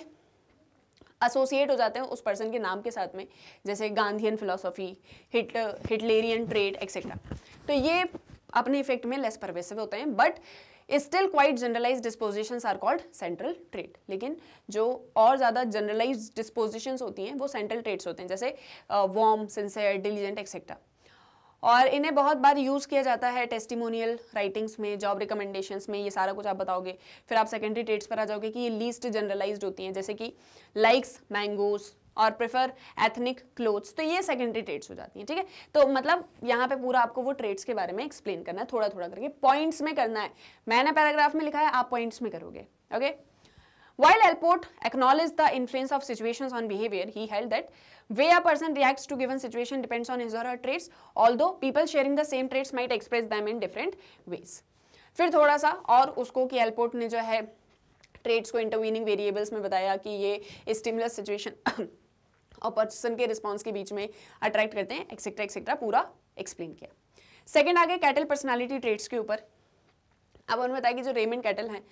एसोसिएट हो जाते हैं उस पर्सन के नाम के साथ में जैसे Gandhian philosophy Hitlerian trait etcetera तो ये अपने इफेक्ट में लेस परवेसिव होते हैं but still quite generalise disposition are called central trait लेकिन जो और ज़्यादा जनरलाइज डिस्पोजिशन होती हैं वो सेंट्रल ट्रेट्स होते हैं जैसे वॉर्म सिंसेयर डिलीजेंट एक्सेट्रा और इन्हें बहुत बार यूज़ किया जाता है टेस्टिमोनियल राइटिंग्स में जॉब रिकमेंडेशंस में ये सारा कुछ आप बताओगे फिर आप सेकेंडरी ट्रेट्स पर आ जाओगे कि ये लीस्ट जनरलाइज्ड होती हैं जैसे कि लाइक्स मैंगोस और प्रेफर एथनिक क्लोथ तो ये सेकेंडरी ट्रेड्स हो जाती है ठीक है तो मतलब यहाँ पे पूरा आपको वो ट्रेड्स के बारे में एक्सप्लेन करना है थोड़ा थोड़ा करके पॉइंट्स में करना है मैंने पैराग्राफ में लिखा है आप पॉइंट्स में करोगे okay while Allport acknowledge the influence of situation on behaviour he held that way a person react to given situation depends on his her traits although people sharing the same traits might express them in different ways फिर थोड़ा सा और उसको कि एलपोर्ट ने जो है ट्रेड्स को इंटरवीनिंग वेरिएबल्स में बताया कि ये स्टिमुलस सिचुएशन और पर्सन के रिस्पॉन्स के बीच में अट्रैक्ट करते हैं एक्सेट्रा एक्सेट्रा पूरा एक्सप्लेन किया सेकेंड आ गया कैटल पर्सनैलिटी ट्रेट्स के ऊपर अब उन्होंने बताया कि जो रेमेंड कैटल हैं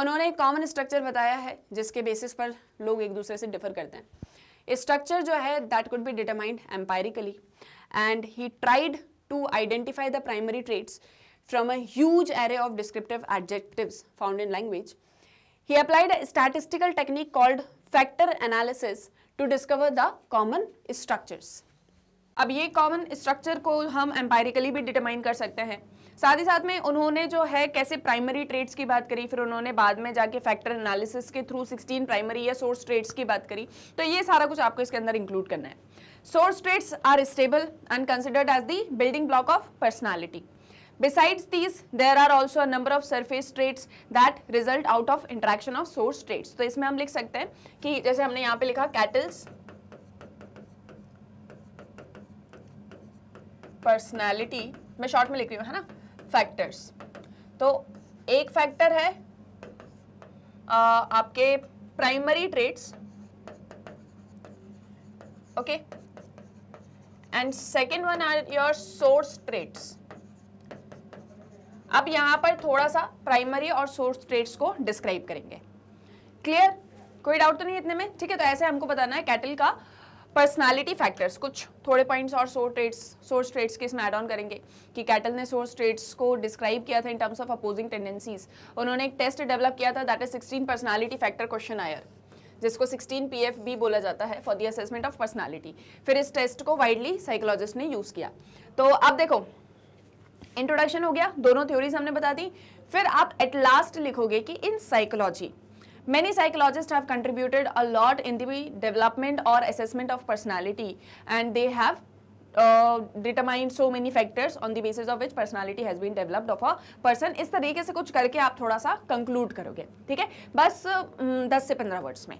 उन्होंने एक कॉमन स्ट्रक्चर बताया है जिसके बेसिस पर लोग एक दूसरे से डिफर करते हैं स्ट्रक्चर जो है that could be determined empirically and he tried to identify the primary traits from a huge array of descriptive adjectives found in language he applied statistical technique called factor analysis to discover the common structures अब ये कॉमन स्ट्रक्चर को हम एम्पायरिकली भी डिटरमाइन कर सकते हैं साथ ही साथ में उन्होंने जो है कैसे प्राइमरी ट्रेड्स की बात करी फिर उन्होंने बाद में जाके फैक्टर एनालिसिस के थ्रू 16 प्राइमरी या सोर्स ट्रेड्स की बात करी तो ये सारा कुछ आपको इसके अंदर इंक्लूड करना है source traits are stable and considered as the building block of personality Besides these, there are also a number of surface traits that result out of interaction of source traits. तो इसमें हम लिख सकते हैं कि जैसे हमने यहाँ पे लिखा कैटल्स पर्सनैलिटी मैं शॉर्ट में लिख रही हूँ है ना फैक्टर्स तो एक फैक्टर है आ, आपके primary traits okay and second one are your source traits अब यहाँ पर थोड़ा सा प्राइमरी और सोर्स ट्रेड्स को डिस्क्राइब करेंगे क्लियर कोई डाउट तो नहीं इतने में ठीक है तो ऐसे हमको बताना है कैटल का पर्सनालिटी फैक्टर्स कुछ थोड़े पॉइंट्स और सोर्स ट्रेड्स सोर्स ट्रेड्स के इसमें ऐड ऑन करेंगे कि कैटल ने सोर्स ट्रेड्स को डिस्क्राइब किया था in terms of opposing tendencies उन्होंने एक टेस्ट डेवलप किया था that is sixteen personality factor questionnaire जिसको 16 बी बोला जाता है for the assessment of personality फिर इस टेस्ट को वाइडली साइकोलॉजिस्ट ने यूज़ किया तो अब देखो इंट्रोडक्शन हो गया दोनों थ्योरीज हमने बता दी फिर आप एट लास्ट लिखोगे कि in psychology many psychologists have contributed a lot in the development और assessment of personality and they have determined so many factors on the basis of which personality has been developed of a person इस तरीके से कुछ करके आप थोड़ा सा कंक्लूड करोगे ठीक है बस दस से पंद्रह वर्ड्स में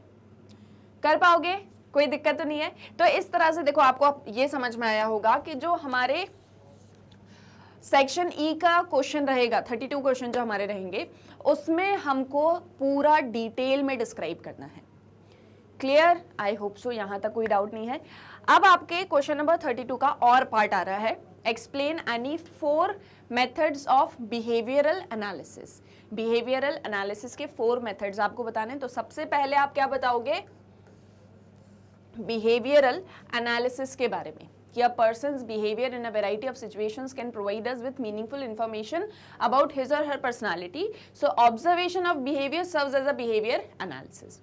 कर पाओगे कोई दिक्कत तो नहीं है तो इस तरह से देखो आपको ये समझ में आया होगा कि जो हमारे सेक्शन ई e का क्वेश्चन रहेगा 32 क्वेश्चन जो हमारे रहेंगे उसमें हमको पूरा डिटेल में डिस्क्राइब करना है क्लियर आई होप सो यहाँ तक कोई डाउट नहीं है अब आपके क्वेश्चन नंबर 32 का और पार्ट आ रहा है explain any four methods of behavioural analysis behavioural analysis के फोर मेथड्स आपको बताने तो सबसे पहले आप क्या बताओगे बिहेवियरल एनालिसिस के बारे में कि a person's behaviour in a variety of situation can provide us with meaningful information about his और her personality so observation of behaviour serve as a behaviour analysis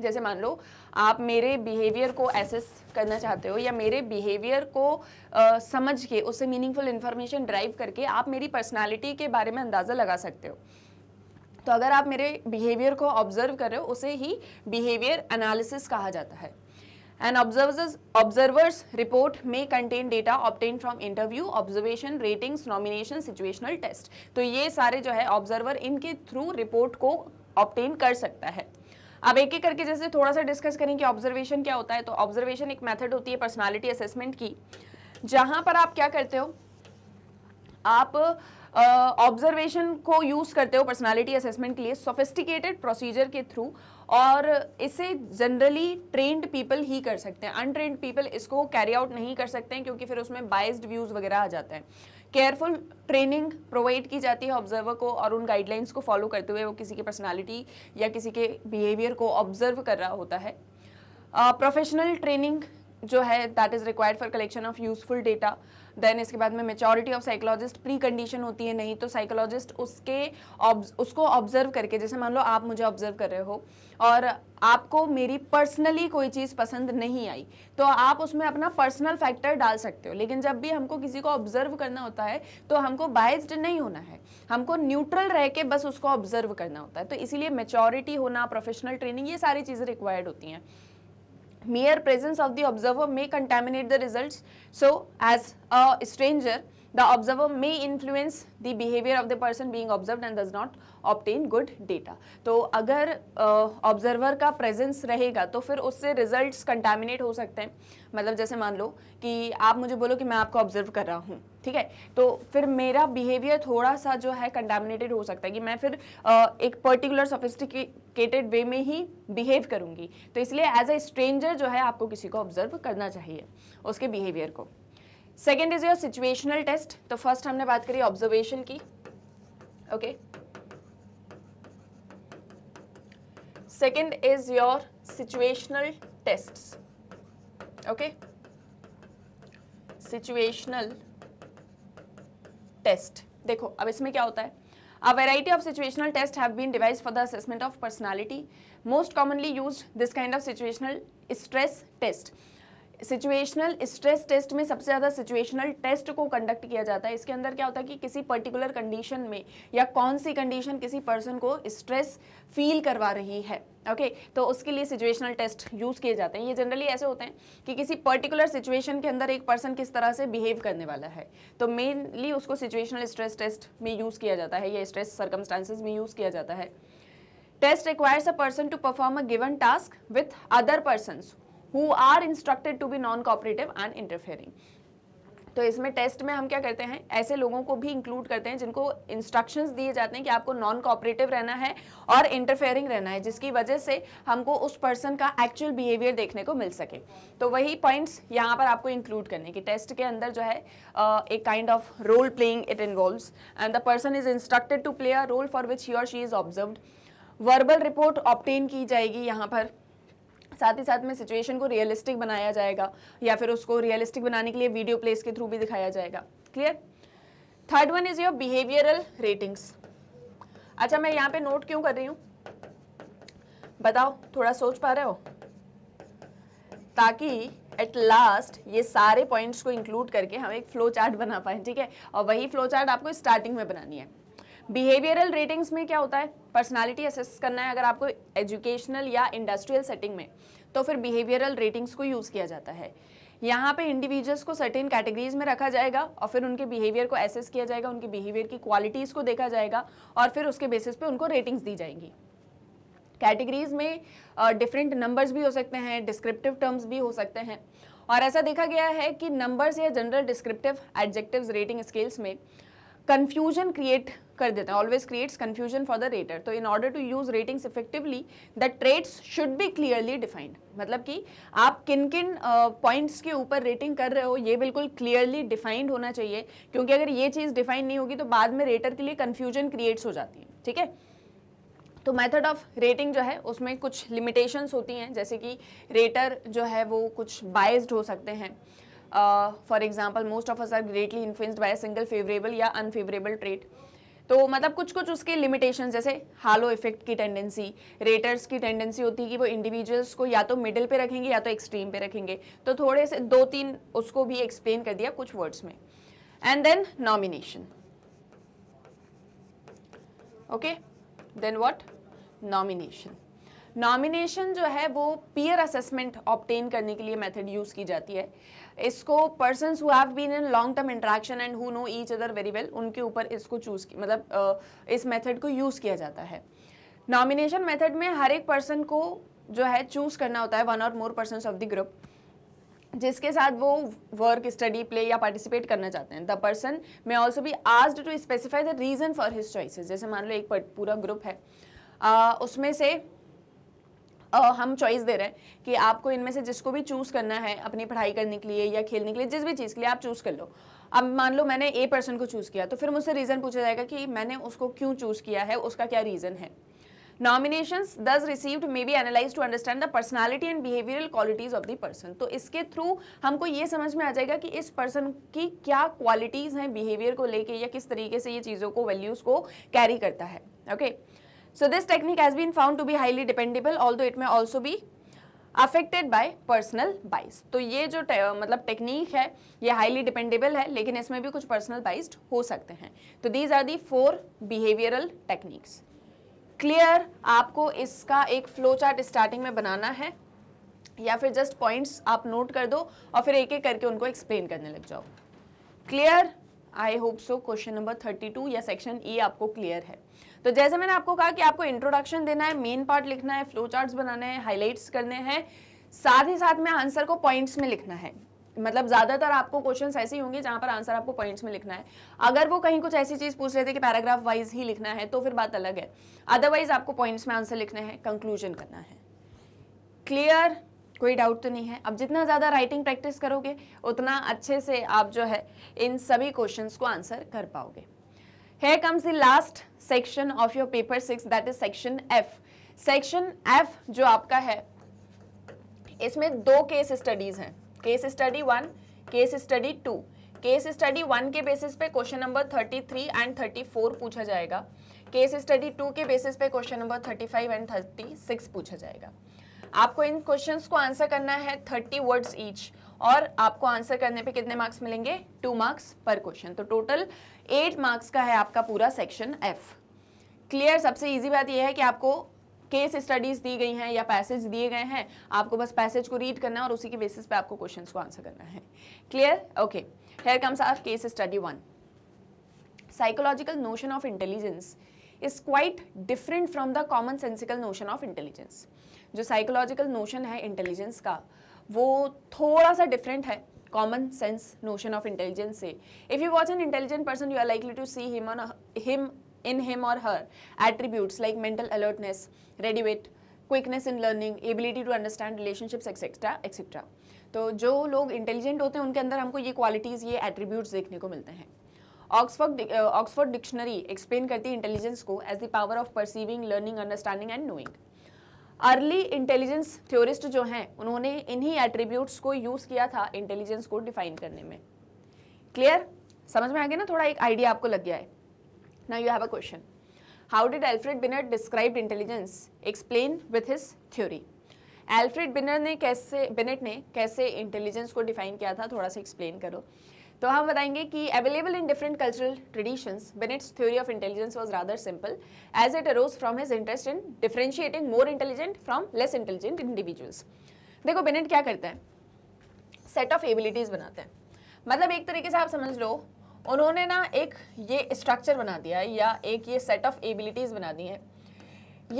जैसे मान लो आप मेरे बिहेवियर को एसेस करना चाहते हो या मेरे बिहेवियर को आ, समझ के उससे मीनिंगफुल इन्फॉर्मेशन ड्राइव करके आप मेरी पर्सनालिटी के बारे में अंदाज़ा लगा सकते हो तो अगर आप मेरे बिहेवियर को ऑब्जर्व कर रहे हो उसे ही बिहेवियर एनालिसिस कहा जाता है An observer's, observer's report may contain data obtained from interview, observation, ratings, nomination, situational test. तो ये सारे जो है observer इनके through report को obtain कर सकता है अब एक एक करके जैसे थोड़ा सा डिस्कस करें कि ऑब्जर्वेशन क्या होता है तो ऑब्जर्वेशन एक मेथड होती है पर्सनालिटी असेसमेंट की जहां पर आप क्या करते हो आप ऑब्जर्वेशन uh, को यूज़ करते हो पर्सनालिटी असेसमेंट के लिए सोफिस्टिकेटेड प्रोसीजर के थ्रू और इसे जनरली ट्रेंड पीपल ही कर सकते हैं अनट्रेंड पीपल इसको कैरी आउट नहीं कर सकते हैं क्योंकि फिर उसमें बाइस्ड व्यूज़ वगैरह आ जाते हैं केयरफुल ट्रेनिंग प्रोवाइड की जाती है ऑब्जर्वर को और उन गाइडलाइंस को फॉलो करते हुए वो किसी की पर्सनालिटी या किसी के बिहेवियर को ऑब्जर्व कर रहा होता है प्रोफेशनल uh, ट्रेनिंग जो है that is required for collection of useful data then इसके बाद में maturity of psychologist precondition होती है नहीं तो साइकोलॉजिस्ट उसके उसको ऑब्जर्व करके जैसे मान लो आप मुझे ऑब्जर्व कर रहे हो और आपको मेरी पर्सनली कोई चीज़ पसंद नहीं आई तो आप उसमें अपना पर्सनल फैक्टर डाल सकते हो लेकिन जब भी हमको किसी को ऑब्जर्व करना होता है तो हमको बाइज्ड नहीं होना है हमको न्यूट्रल रह के बस उसको ऑब्जर्व करना होता है तो इसीलिए मेचोरिटी होना प्रोफेशनल ट्रेनिंग ये सारी चीज़ें रिक्वायर्ड होती हैं mere presence of the observer may contaminate the results so as a stranger the observer may influence the behavior of the person being observed and does not obtain good data तो agar uh, observer ka presence rahega to fir usse results contaminate ho sakte hain matlab jaise maan lo ki aap mujhe bolo ki main aapko observe kar raha hu ठीक है तो फिर मेरा बिहेवियर थोड़ा सा जो है कंडामिनेटेड हो सकता है कि मैं फिर आ, एक पर्टिकुलर सोफिस्टिकेटेड वे में ही बिहेव करूंगी तो इसलिए एज ए स्ट्रेंजर जो है आपको किसी को ऑब्जर्व करना चाहिए उसके बिहेवियर को second is your situational test तो फर्स्ट हमने बात करी ऑब्जर्वेशन की okay second is your situational test okay situational test देखो अब इसमें क्या होता है a variety of situational test have been devised for the assessment of personality most commonly use this kind of situational stress test situational stress test में सबसे ज़्यादा सिचुएशनल टेस्ट को कंडक्ट किया जाता है इसके अंदर क्या होता है कि किसी पर्टिकुलर कंडीशन में या कौन सी कंडीशन किसी पर्सन को स्ट्रेस फील करवा रही है ओके okay, तो उसके लिए सिचुएशनल टेस्ट यूज़ किए जाते हैं ये जनरली ऐसे होते हैं कि किसी पर्टिकुलर सिचुएशन के अंदर एक पर्सन किस तरह से बिहेव करने वाला है तो मेनली उसको सिचुएशनल स्ट्रेस टेस्ट में यूज़ किया जाता है या स्ट्रेस सर्कमस्टांसिस में यूज़ किया जाता है test requires a person to perform a given task with other person who are instructed to be non cooperative and interfering तो इसमें टेस्ट में हम क्या करते हैं ऐसे लोगों को भी इंक्लूड करते हैं जिनको इंस्ट्रक्शंस दिए जाते हैं कि आपको नॉन कॉपरेटिव रहना है और इंटरफेयरिंग रहना है जिसकी वजह से हमको उस पर्सन का एक्चुअल बिहेवियर देखने को मिल सके तो वही पॉइंट्स यहाँ पर आपको इंक्लूड करने की टेस्ट के अंदर जो है एक kind of role playing it involve and the person is instructed to play a role for which he और she is observe verbal report obtain की जाएगी यहाँ पर साथ ही साथ में सिचुएशन को रियलिस्टिक बनाया जाएगा या फिर उसको रियलिस्टिक बनाने के लिए वीडियो प्लेस के थ्रू भी दिखाया जाएगा clear third one is your behavioural ratings अच्छा मैं यहाँ पे नोट क्यों कर रही हूँ बताओ थोड़ा सोच पा रहे हो ताकि एट लास्ट ये सारे पॉइंट्स को इंक्लूड करके हम एक फ्लो चार्ट बना पाए ठीक है और वही फ्लो चार्ट आपको स्टार्टिंग में बनानी है बिहेवियरल रेटिंग्स में क्या होता है पर्सनालिटी असेस करना है अगर आपको एजुकेशनल या इंडस्ट्रियल सेटिंग में तो फिर बिहेवियरल रेटिंग्स को यूज़ किया जाता है यहाँ पे इंडिविजुअल्स को सर्टेन कैटेगरीज में रखा जाएगा और फिर उनके बिहेवियर को एसेस किया जाएगा उनके बिहेवियर की क्वालिटीज़ को देखा जाएगा और फिर उसके बेसिस पे उनको रेटिंग्स दी जाएंगी कैटेगरीज में डिफरेंट uh, नंबर्स भी हो सकते हैं डिस्क्रिप्टिव टर्म्स भी हो सकते हैं और ऐसा देखा गया है कि नंबर्स या general descriptive adjective rating scales में कन्फ्यूजन क्रिएट कर देते हैं always creates confusion for the rater तो in order to use ratings effectively the traits should be clearly defined मतलब कि आप किन किन पॉइंट्स uh, के ऊपर रेटिंग कर रहे हो ये बिल्कुल क्लियरली डिफाइंड होना चाहिए क्योंकि अगर ये चीज़ डिफाइंड नहीं होगी तो बाद में रेटर के लिए कन्फ्यूजन क्रिएट्स हो जाती है ठीक है तो मेथड ऑफ रेटिंग जो है उसमें कुछ लिमिटेशंस होती हैं जैसे कि रेटर जो है वो कुछ बाइस्ड हो सकते हैं for example most of us are greatly influenced by single favourable या अनफेवरेबल ट्रेड तो मतलब कुछ कुछ उसके लिमिटेशन जैसे हालो इफेक्ट की टेंडेंसी रेटर्स की टेंडेंसी होती है कि वो इंडिविजुअल्स को या तो मिडिल पे रखेंगे या तो एक्सट्रीम पे रखेंगे तो थोड़े से दो तीन उसको भी एक्सप्लेन कर दिया कुछ वर्ड्स में and then nomination okay then what nomination nomination जो है वो पीयर असेसमेंट ऑप्टेन करने के लिए मेथड यूज़ की जाती है इसको person who have been in long term interaction and who know each other very well उनके ऊपर इसको चूज मतलब इस मेथड को यूज़ किया जाता है नॉमिनेशन मेथड में हर एक पर्सन को जो है चूज करना होता है वन और more person of the group जिसके साथ वो वर्क स्टडी प्ले या पार्टिसिपेट करना चाहते हैं the person may also be asked to specify the reason for his choices जैसे मान लो एक पूरा ग्रुप है आ, उसमें से हम चॉइस दे रहे हैं कि आपको इनमें से जिसको भी चूज़ करना है अपनी पढ़ाई करने के लिए या खेलने के लिए जिस भी चीज़ के लिए आप चूज़ कर लो अब मान लो मैंने ए पर्सन को चूज़ किया तो फिर मुझसे रीज़न पूछा जाएगा कि मैंने उसको क्यों चूज़ किया है उसका क्या रीज़न है nomination thus received may be analyse to understand the personality and behavioural qualities of the person तो इसके थ्रू हमको ये समझ में आ जाएगा कि इस पर्सन की क्या क्वालिटीज़ हैं बिहेवियर को लेके या किस तरीके से ये चीज़ों को वैल्यूज़ को कैरी करता है okay okay? So this technique has been found to be highly dependable although it may also be affected by personal bias तो ये जो मतलब टेक्निक है ये हाईली डिपेंडेबल है लेकिन इसमें भी कुछ पर्सनल बाइज हो सकते हैं तो these are the four behavioural techniques clear आपको इसका एक फ्लो चार्ट स्टार्टिंग में बनाना है या फिर जस्ट पॉइंट्स आप नोट कर दो और फिर एक एक करके उनको एक्सप्लेन करने लग जाओ clear I hope so question number thirty two या सेक्शन ई e आपको क्लियर है तो जैसे मैंने आपको कहा कि आपको इंट्रोडक्शन देना है मेन पार्ट लिखना है फ्लो चार्ट बनाने हैं हाईलाइट्स करने हैं साथ ही साथ में आंसर को पॉइंट्स में लिखना है मतलब ज़्यादातर आपको क्वेश्चन ऐसे ही होंगे जहाँ पर आंसर आपको पॉइंट्स में लिखना है अगर वो कहीं कुछ ऐसी चीज़ पूछ रहे थे कि पैराग्राफ वाइज ही लिखना है तो फिर बात अलग है अदरवाइज आपको पॉइंट्स में आंसर लिखना है कंक्लूजन करना है क्लियर कोई डाउट तो नहीं है अब जितना ज़्यादा राइटिंग प्रैक्टिस करोगे उतना अच्छे से आप जो है इन सभी क्वेश्चन को आंसर कर पाओगे here comes the last section of your paper six that is section F section F जो आपका है इसमें दो case studies hain case study one case study two case study one के बेसिस पे question number thirty three and thirty four पूछा जाएगा केस स्टडी टू के बेसिस पे question number thirty five and thirty six पूछा जाएगा आपको इन क्वेश्चंस को आंसर करना है थर्टी वर्ड्स ईच और आपको आंसर करने पे कितने मार्क्स मिलेंगे टू मार्क्स पर क्वेश्चन तो टोटल एट मार्क्स का है आपका पूरा सेक्शन एफ क्लियर सबसे ईजी बात यह है कि आपको केस स्टडीज दी गई हैं या पैसेज दिए गए हैं आपको बस पैसेज को रीड करना है और उसी के बेसिस पे आपको क्वेश्चंस को आंसर करना है clear okay here comes our case study one psychological notion of intelligence is quite different from the common sensical notion of intelligence जो साइकोलॉजिकल नोशन है इंटेलिजेंस का वो थोड़ा सा डिफरेंट है common sense notion of intelligence से if you watch an intelligent person you are likely to see him on him in him और her attributes like mental alertness ready wit quickness in learning ability to understand relationships etcetera etcetera तो जो लोग इंटेलिजेंट होते हैं उनके अंदर हमको ये क्वालिटीज़ ये एट्रीब्यूट्स देखने को मिलते हैं ऑक्सफर्ड ऑक्सफर्ड डिक्शनरी एक्सप्लेन करती है इंटेलिजेंस को as the power of perceiving learning understanding and knowing early intelligence theorist जो हैं उन्होंने इन्हीं एट्रीब्यूट्स को यूज़ किया था इंटेलिजेंस को डिफाइन करने में क्लियर समझ में आ गया ना थोड़ा एक आइडिया आपको लग गया है ना you have a question how did Alfred Binet describe intelligence explain with his theory Alfred Binet ने कैसे बिनेट ने कैसे इंटेलिजेंस को डिफाइन किया था थोड़ा सा एक्सप्लेन करो तो हम बताएंगे कि available in different cultural traditions Binet's theory of intelligence was rather simple as it arose from his interest in differentiating more intelligent from less intelligent individuals देखो बेनेट क्या करता है सेट ऑफ एबिलिटीज़ बनाते हैं मतलब एक तरीके से आप समझ लो उन्होंने ना एक ये स्ट्रक्चर बना दिया है या एक ये सेट ऑफ एबिलिटीज़ बना दी है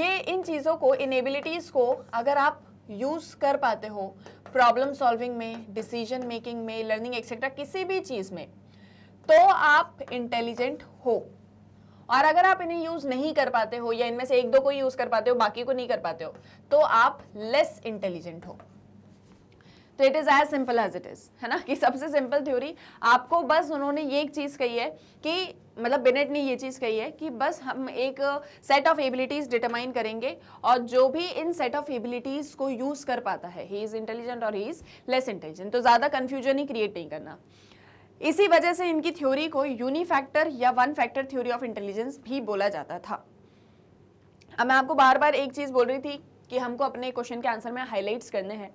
ये इन चीज़ों को इन एबिलिटीज़ को अगर आप यूज़ कर पाते हो प्रॉब्लम सॉल्विंग में डिसीजन मेकिंग में लर्निंग एक्सेट्रा किसी भी चीज़ में तो आप इंटेलिजेंट हो और अगर आप इन्हें यूज़ नहीं कर पाते हो या इनमें से एक दो को यूज़ कर पाते हो बाकी को नहीं कर पाते हो तो आप लेस इंटेलिजेंट हो तो it is as simple as it is है ना कि सबसे सिंपल थ्योरी आपको बस उन्होंने ये एक चीज़ कही है कि मतलब बेनेट ने ये चीज़ कही है कि बस हम एक सेट ऑफ एबिलिटीज़ डिटरमाइन करेंगे और जो भी इन सेट ऑफ एबिलिटीज़ को यूज़ कर पाता है ही इज़ इंटेलिजेंट और ही इज़ लेस इंटेलिजेंट तो ज़्यादा कन्फ्यूजन ही क्रिएट नहीं करना इसी वजह से इनकी थ्योरी को यूनिफैक्टर या one factor theory of intelligence भी बोला जाता था अब मैं आपको बार बार एक चीज़ बोल रही थी कि हमको अपने क्वेश्चन के आंसर में हाईलाइट्स करने हैं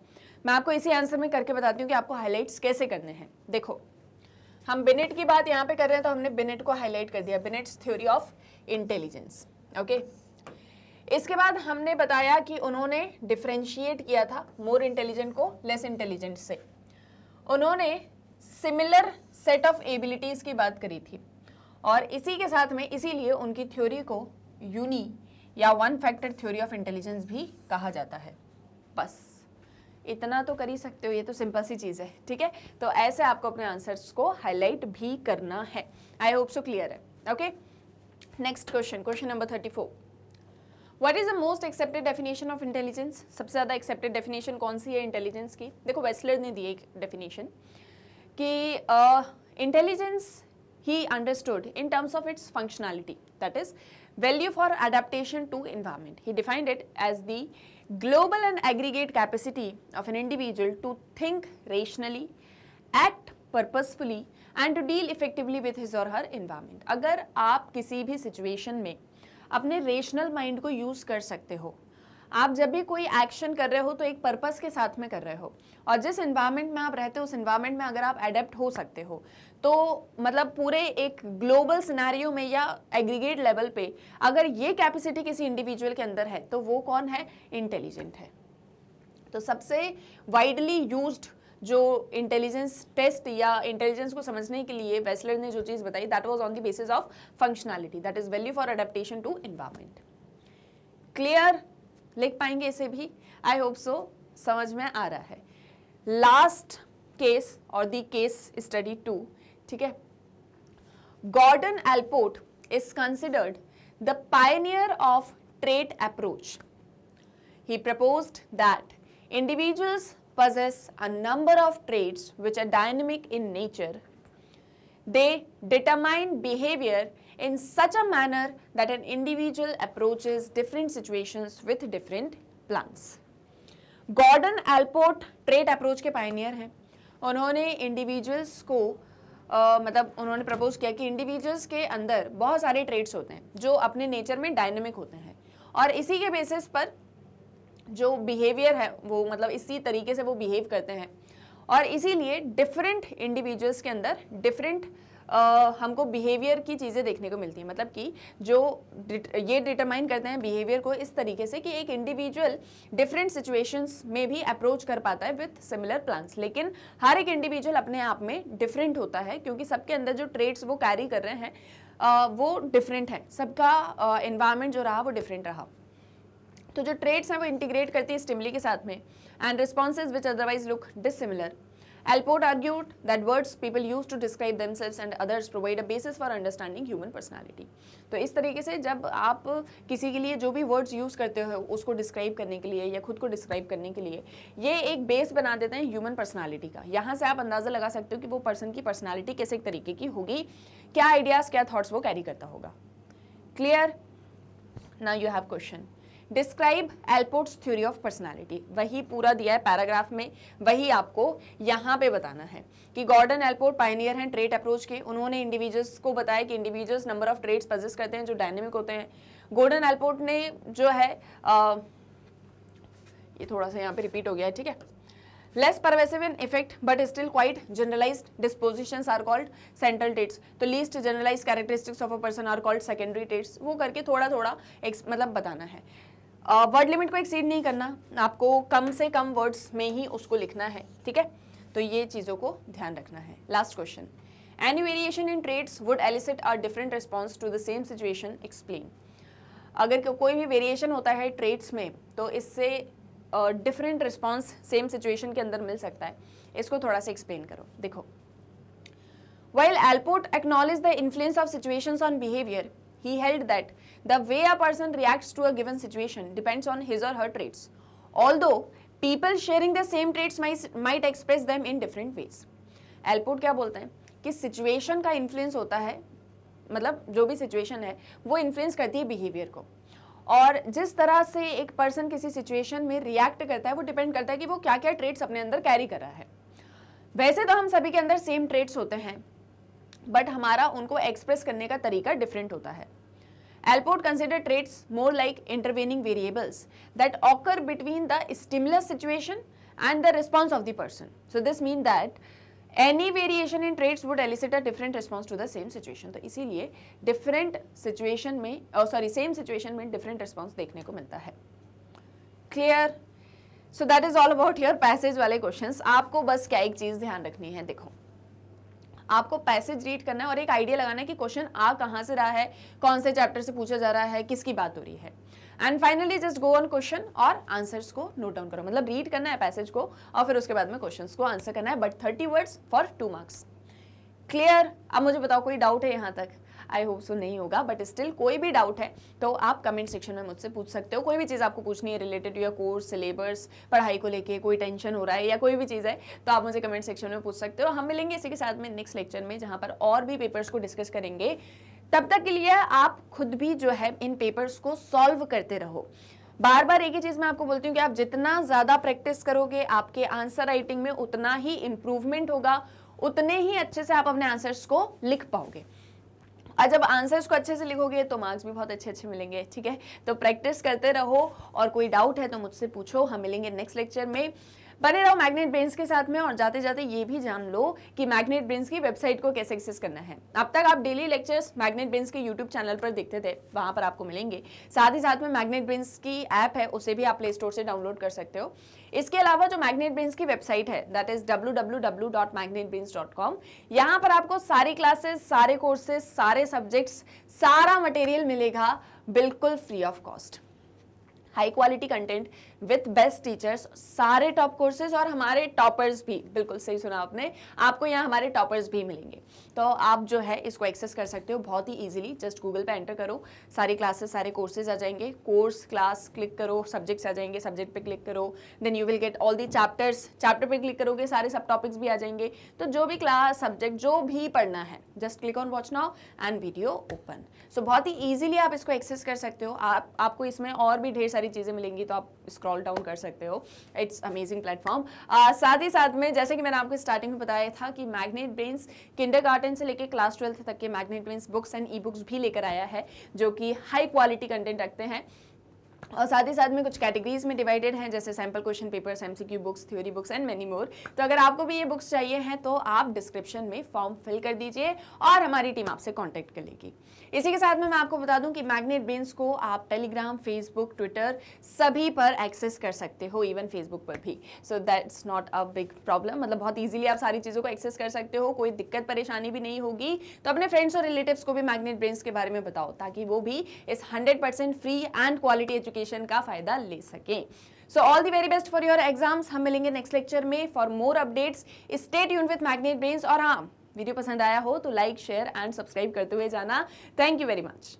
मैं आपको इसी आंसर में करके बताती हूँ कि आपको हाईलाइट्स कैसे करने हैं देखो हम बिनेट की बात यहाँ पे कर रहे हैं तो हमने बिनेट को हाईलाइट कर दिया Binet's theory of intelligence okay इसके बाद हमने बताया कि उन्होंने डिफ्रेंशिएट किया था मोर इंटेलिजेंट को लेस इंटेलिजेंट से उन्होंने सिमिलर सेट ऑफ एबिलिटीज़ की बात करी थी और इसी के साथ में इसीलिए उनकी थ्योरी को यूनी या one factor theory of intelligence भी कहा जाता है बस इतना तो कर ही सकते हो ये तो सिंपल सी चीज़ है ठीक है तो ऐसे आपको अपने आंसर्स को हाईलाइट भी करना है आई होप सो क्लियर है okay next question question number thirty four is the most accepted definition of intelligence सबसे ज़्यादा एक्सेप्टेड डेफिनेशन कौन सी है इंटेलिजेंस की देखो वेस्लर ने दी एक डेफिनेशन कि इंटेलिजेंस ही understood in terms of its functionality that is value for adaptation to environment. He defined it as the global and aggregate capacity of an individual to think rationally, act purposefully and to deal effectively with his or her environment. अगर आप किसी भी situation में अपने rational mind को use कर सकते हो आप जब भी कोई एक्शन कर रहे हो तो एक पर्पस के साथ में कर रहे हो और जिस इन्वायरमेंट में आप रहते हो उस इन्वायरमेंट में अगर आप एडेप्ट हो सकते हो तो मतलब पूरे एक ग्लोबल सिनेरियो में या एग्रीगेट लेवल पे अगर ये कैपेसिटी किसी इंडिविजुअल के अंदर है तो वो कौन है इंटेलिजेंट है तो सबसे वाइडली यूज जो इंटेलिजेंस टेस्ट या इंटेलिजेंस को समझने के लिए वेस्लर ने जो चीज़ बताई that was on the basis of functionality that is value for adaptation to environment clear लिख पाएंगे इसे भी आई होप सो समझ में आ रहा है लास्ट केस और दी केस स्टडी टू ठीक है Gordon Allport is considered the pioneer of trait approach. He proposed that individuals possess a number of traits which are dynamic in nature. They determine behavior in such a manner that an individual approaches different situations with different plans. Gordon Allport trait approach के पाइनियर हैं उन्होंने इंडिविजुअल्स को Uh, मतलब उन्होंने प्रपोज किया कि इंडिविजुअल्स के अंदर बहुत सारे ट्रेड्स होते हैं जो अपने नेचर में डायनेमिक होते हैं और इसी के बेसिस पर जो बिहेवियर है वो मतलब इसी तरीके से वो बिहेव करते हैं और इसीलिए डिफरेंट इंडिविजुअल्स के अंदर डिफरेंट आ, हमको बिहेवियर की चीज़ें देखने को मिलती हैं मतलब कि जो ये डिटरमाइन करते हैं बिहेवियर को इस तरीके से कि एक इंडिविजुअल डिफरेंट सिचुएशंस में भी अप्रोच कर पाता है विथ सिमिलर प्लान्स लेकिन हर एक इंडिविजुअल अपने आप में डिफरेंट होता है क्योंकि सबके अंदर जो ट्रेड्स वो कैरी कर रहे हैं वो डिफरेंट है सबका इन्वायरमेंट जो रहा वो डिफरेंट रहा तो जो ट्रेड्स हैं वो इंटीग्रेट करती है स्टिमली के साथ में and responses which otherwise look dissimilar Alport argued that words people use to describe themselves and others provide a basis for understanding human personality. तो इस तरीके से जब आप किसी के लिए जो भी words use करते हो उसको describe करने के लिए या खुद को describe करने के लिए ये एक base बना देते हैं human personality का यहाँ से आप अंदाज़ा लगा सकते हो कि वो person की personality कैसे एक तरीके की होगी क्या ideas क्या thoughts वो carry करता होगा Clear? Now you have question. Describe Allport's theory of personality वही पूरा दिया है पैराग्राफ में वही आपको यहाँ पे बताना है कि गॉर्डन एल्पोर्ट पाइनियर हैं ट्रेट अप्रोच के उन्होंने इंडिविजुअल्स को बताया कि individuals number of traits possess करते हैं जो डायनेमिक होते हैं गोल्डन एल्पोर्ट ने जो है आ, ये थोड़ा सा यहाँ पे रिपीट हो गया है ठीक है less pervasive in effect but still quite generalise disposition are called central traits तो least generalized characteristics of a person are called secondary traits वो करके थोड़ा थोड़ा मतलब बताना है वर्ड uh, लिमिट को एक्सीड नहीं करना आपको कम से कम वर्ड्स में ही उसको लिखना है ठीक है तो ये चीज़ों को ध्यान रखना है last question any variation in traits would elicit are different response to the same situation explain अगर कोई भी वेरिएशन होता है ट्रेड्स में तो इससे डिफरेंट रिस्पॉन्स सेम सिचुएशन के अंदर मिल सकता है इसको थोड़ा सा एक्सप्लेन करो देखो well Allport acknowledge the influence of situations on behaviour He held that the way a person reacts to a given situation depends on his or her traits, although people sharing the same traits might, might express them in different ways. alport kya bolte hain ki situation ka influence hota hai matlab jo bhi situation hai wo influence karti hai behavior ko और जिस तरह से एक पर्सन किसी सिचुएशन में रिएक्ट करता है वो डिपेंड करता है कि वो क्या क्या ट्रेट्स अपने अंदर कैरी कर रहा है वैसे तो हम सभी के अंदर सेम ट्रेट्स होते हैं बट हमारा उनको एक्सप्रेस करने का तरीका डिफरेंट होता है Allport consider traits more like intervening variables that occur between the stimulus situation and the response of the person so this mean that any variation in traits would elicit a different response to the same situation तो इसीलिए डिफरेंट सिचुएशन में सॉरी सेम सिचुएशन में डिफरेंट रिस्पॉन्स देखने को मिलता है clear so that is all about your passage वाले क्वेश्चन आपको बस क्या एक चीज ध्यान रखनी है देखो आपको पैसेज रीड करना है और एक आइडिया लगाना है कि क्वेश्चन आ कहाँ से रहा है कौन से चैप्टर से पूछा जा रहा है किसकी बात हो रही है and finally just go on question और आंसर्स को नोट डाउन करो मतलब रीड करना है पैसेज को और फिर उसके बाद में क्वेश्चन को आंसर करना है but thirty words for two marks clear अब मुझे बताओ कोई डाउट है यहाँ तक आई होप सो नहीं होगा बट स्टिल कोई भी डाउट है तो आप कमेंट सेक्शन में मुझसे पूछ सकते हो कोई भी चीज़ आपको पूछनी है रिलेटेड या कोर्स सिलेबस पढ़ाई को लेके कोई टेंशन हो रहा है या कोई भी चीज़ है तो आप मुझे कमेंट सेक्शन में पूछ सकते हो हम मिलेंगे इसी के साथ में नेक्स्ट लेक्चर में जहाँ पर और भी पेपर्स को डिस्कस करेंगे तब तक के लिए आप खुद भी जो है इन पेपर्स को सॉल्व करते रहो बार बार एक ही चीज़ मैं आपको बोलती हूँ कि आप जितना ज़्यादा प्रैक्टिस करोगे आपके आंसर राइटिंग में उतना ही इम्प्रूवमेंट होगा उतने ही अच्छे से आप अपने आंसर्स को लिख पाओगे और जब आंसर्स को अच्छे से लिखोगे तो मार्क्स भी बहुत अच्छे अच्छे मिलेंगे ठीक है तो प्रैक्टिस करते रहो और कोई डाउट है तो मुझसे पूछो हम मिलेंगे नेक्स्ट लेक्चर में बने रहो मैग्नेट ब्रेन्स के साथ में और जाते जाते ये भी जान लो कि मैग्नेट ब्रेन्स की वेबसाइट को कैसे एक्सेस करना है अब तक आप डेली लेक्चर्स मैग्नेट ब्रेन्स के यूट्यूब चैनल पर देखते थे वहां पर आपको मिलेंगे साथ ही साथ में मैग्नेट ब्रेन्स की ऐप है उसे भी आप प्ले स्टोर से डाउनलोड कर सकते हो इसके अलावा जो मैग्नेट ब्रेन्स की वेबसाइट है दैट इज डब्ल्यू www.magnetbrains.com यहाँ पर आपको सारी क्लासेस सारे कोर्सेस सारे सब्जेक्ट्स सारा मटेरियल मिलेगा बिल्कुल free of cost high quality content with best teachers सारे टॉप कोर्सेज और हमारे टॉपर्स भी बिल्कुल सही सुना आपने आपको यहाँ हमारे टॉपर्स भी मिलेंगे तो आप जो है इसको एक्सेस कर सकते हो बहुत ही ईजिली जस्ट गूगल पर एंटर करो सारी क्लासेस सारे कोर्सेज आ जाएंगे कोर्स क्लास क्लिक करो सब्जेक्ट्स आ जाएंगे सब्जेक्ट पर क्लिक करो then you will get all the chapters chapter पर क्लिक करोगे सारे सब टॉपिक्स भी आ जाएंगे तो जो भी क्लास सब्जेक्ट जो भी पढ़ना है just click on watch now and video open so बहुत ही ईजिली आप इसको एक्सेस कर सकते हो आप आपको इसमें और भी ढेर सारी चीज़ें मिलेंगी तो आप इसको स्क्रॉल डाउन कर सकते हो इट्स अमेजिंग प्लेटफॉर्म साथ ही साथ में जैसे कि मैंने आपको स्टार्टिंग में बताया था कि मैग्नेट ब्रेन्स किंडर से लेकर क्लास ट्वेल्थ तक के magnet brains books and E ebooks भी लेकर आया है जो कि हाई क्वालिटी कंटेंट रखते हैं और साथ ही साथ में कुछ कैटेगरीज में डिवाइडेड हैं जैसे sample question papers MCQ books theory books and many more तो अगर आपको भी ये बुक्स चाहिए हैं तो आप डिस्क्रिप्शन में फॉर्म फिल कर दीजिए और हमारी टीम आपसे कॉन्टैक्ट कर लेगी इसी के साथ में मैं आपको बता दूं कि मैग्नेट बेन्स को आप टेलीग्राम फेसबुक ट्विटर सभी पर एक्सेस कर सकते हो इवन फेसबुक पर भी so that's not a big problem मतलब बहुत ईजिली आप सारी चीज़ों को एक्सेस कर सकते हो कोई दिक्कत परेशानी भी नहीं होगी तो अपने फ्रेंड्स और रिलेटिव्स को भी मैग्नेट ब्रेन्स के बारे में बताओ ताकि वो भी इस hundred free and quality education application का फायदा ले सकें so all the very best for your exams हम मिलेंगे नेक्स्ट लेक्चर में फॉर मोर अपडेट्स स्टेट यून विथ मैग्नेट ब्रेन्स और हाँ वीडियो पसंद आया हो तो लाइक शेयर एंड सब्सक्राइब करते हुए जाना थैंक यू वेरी मच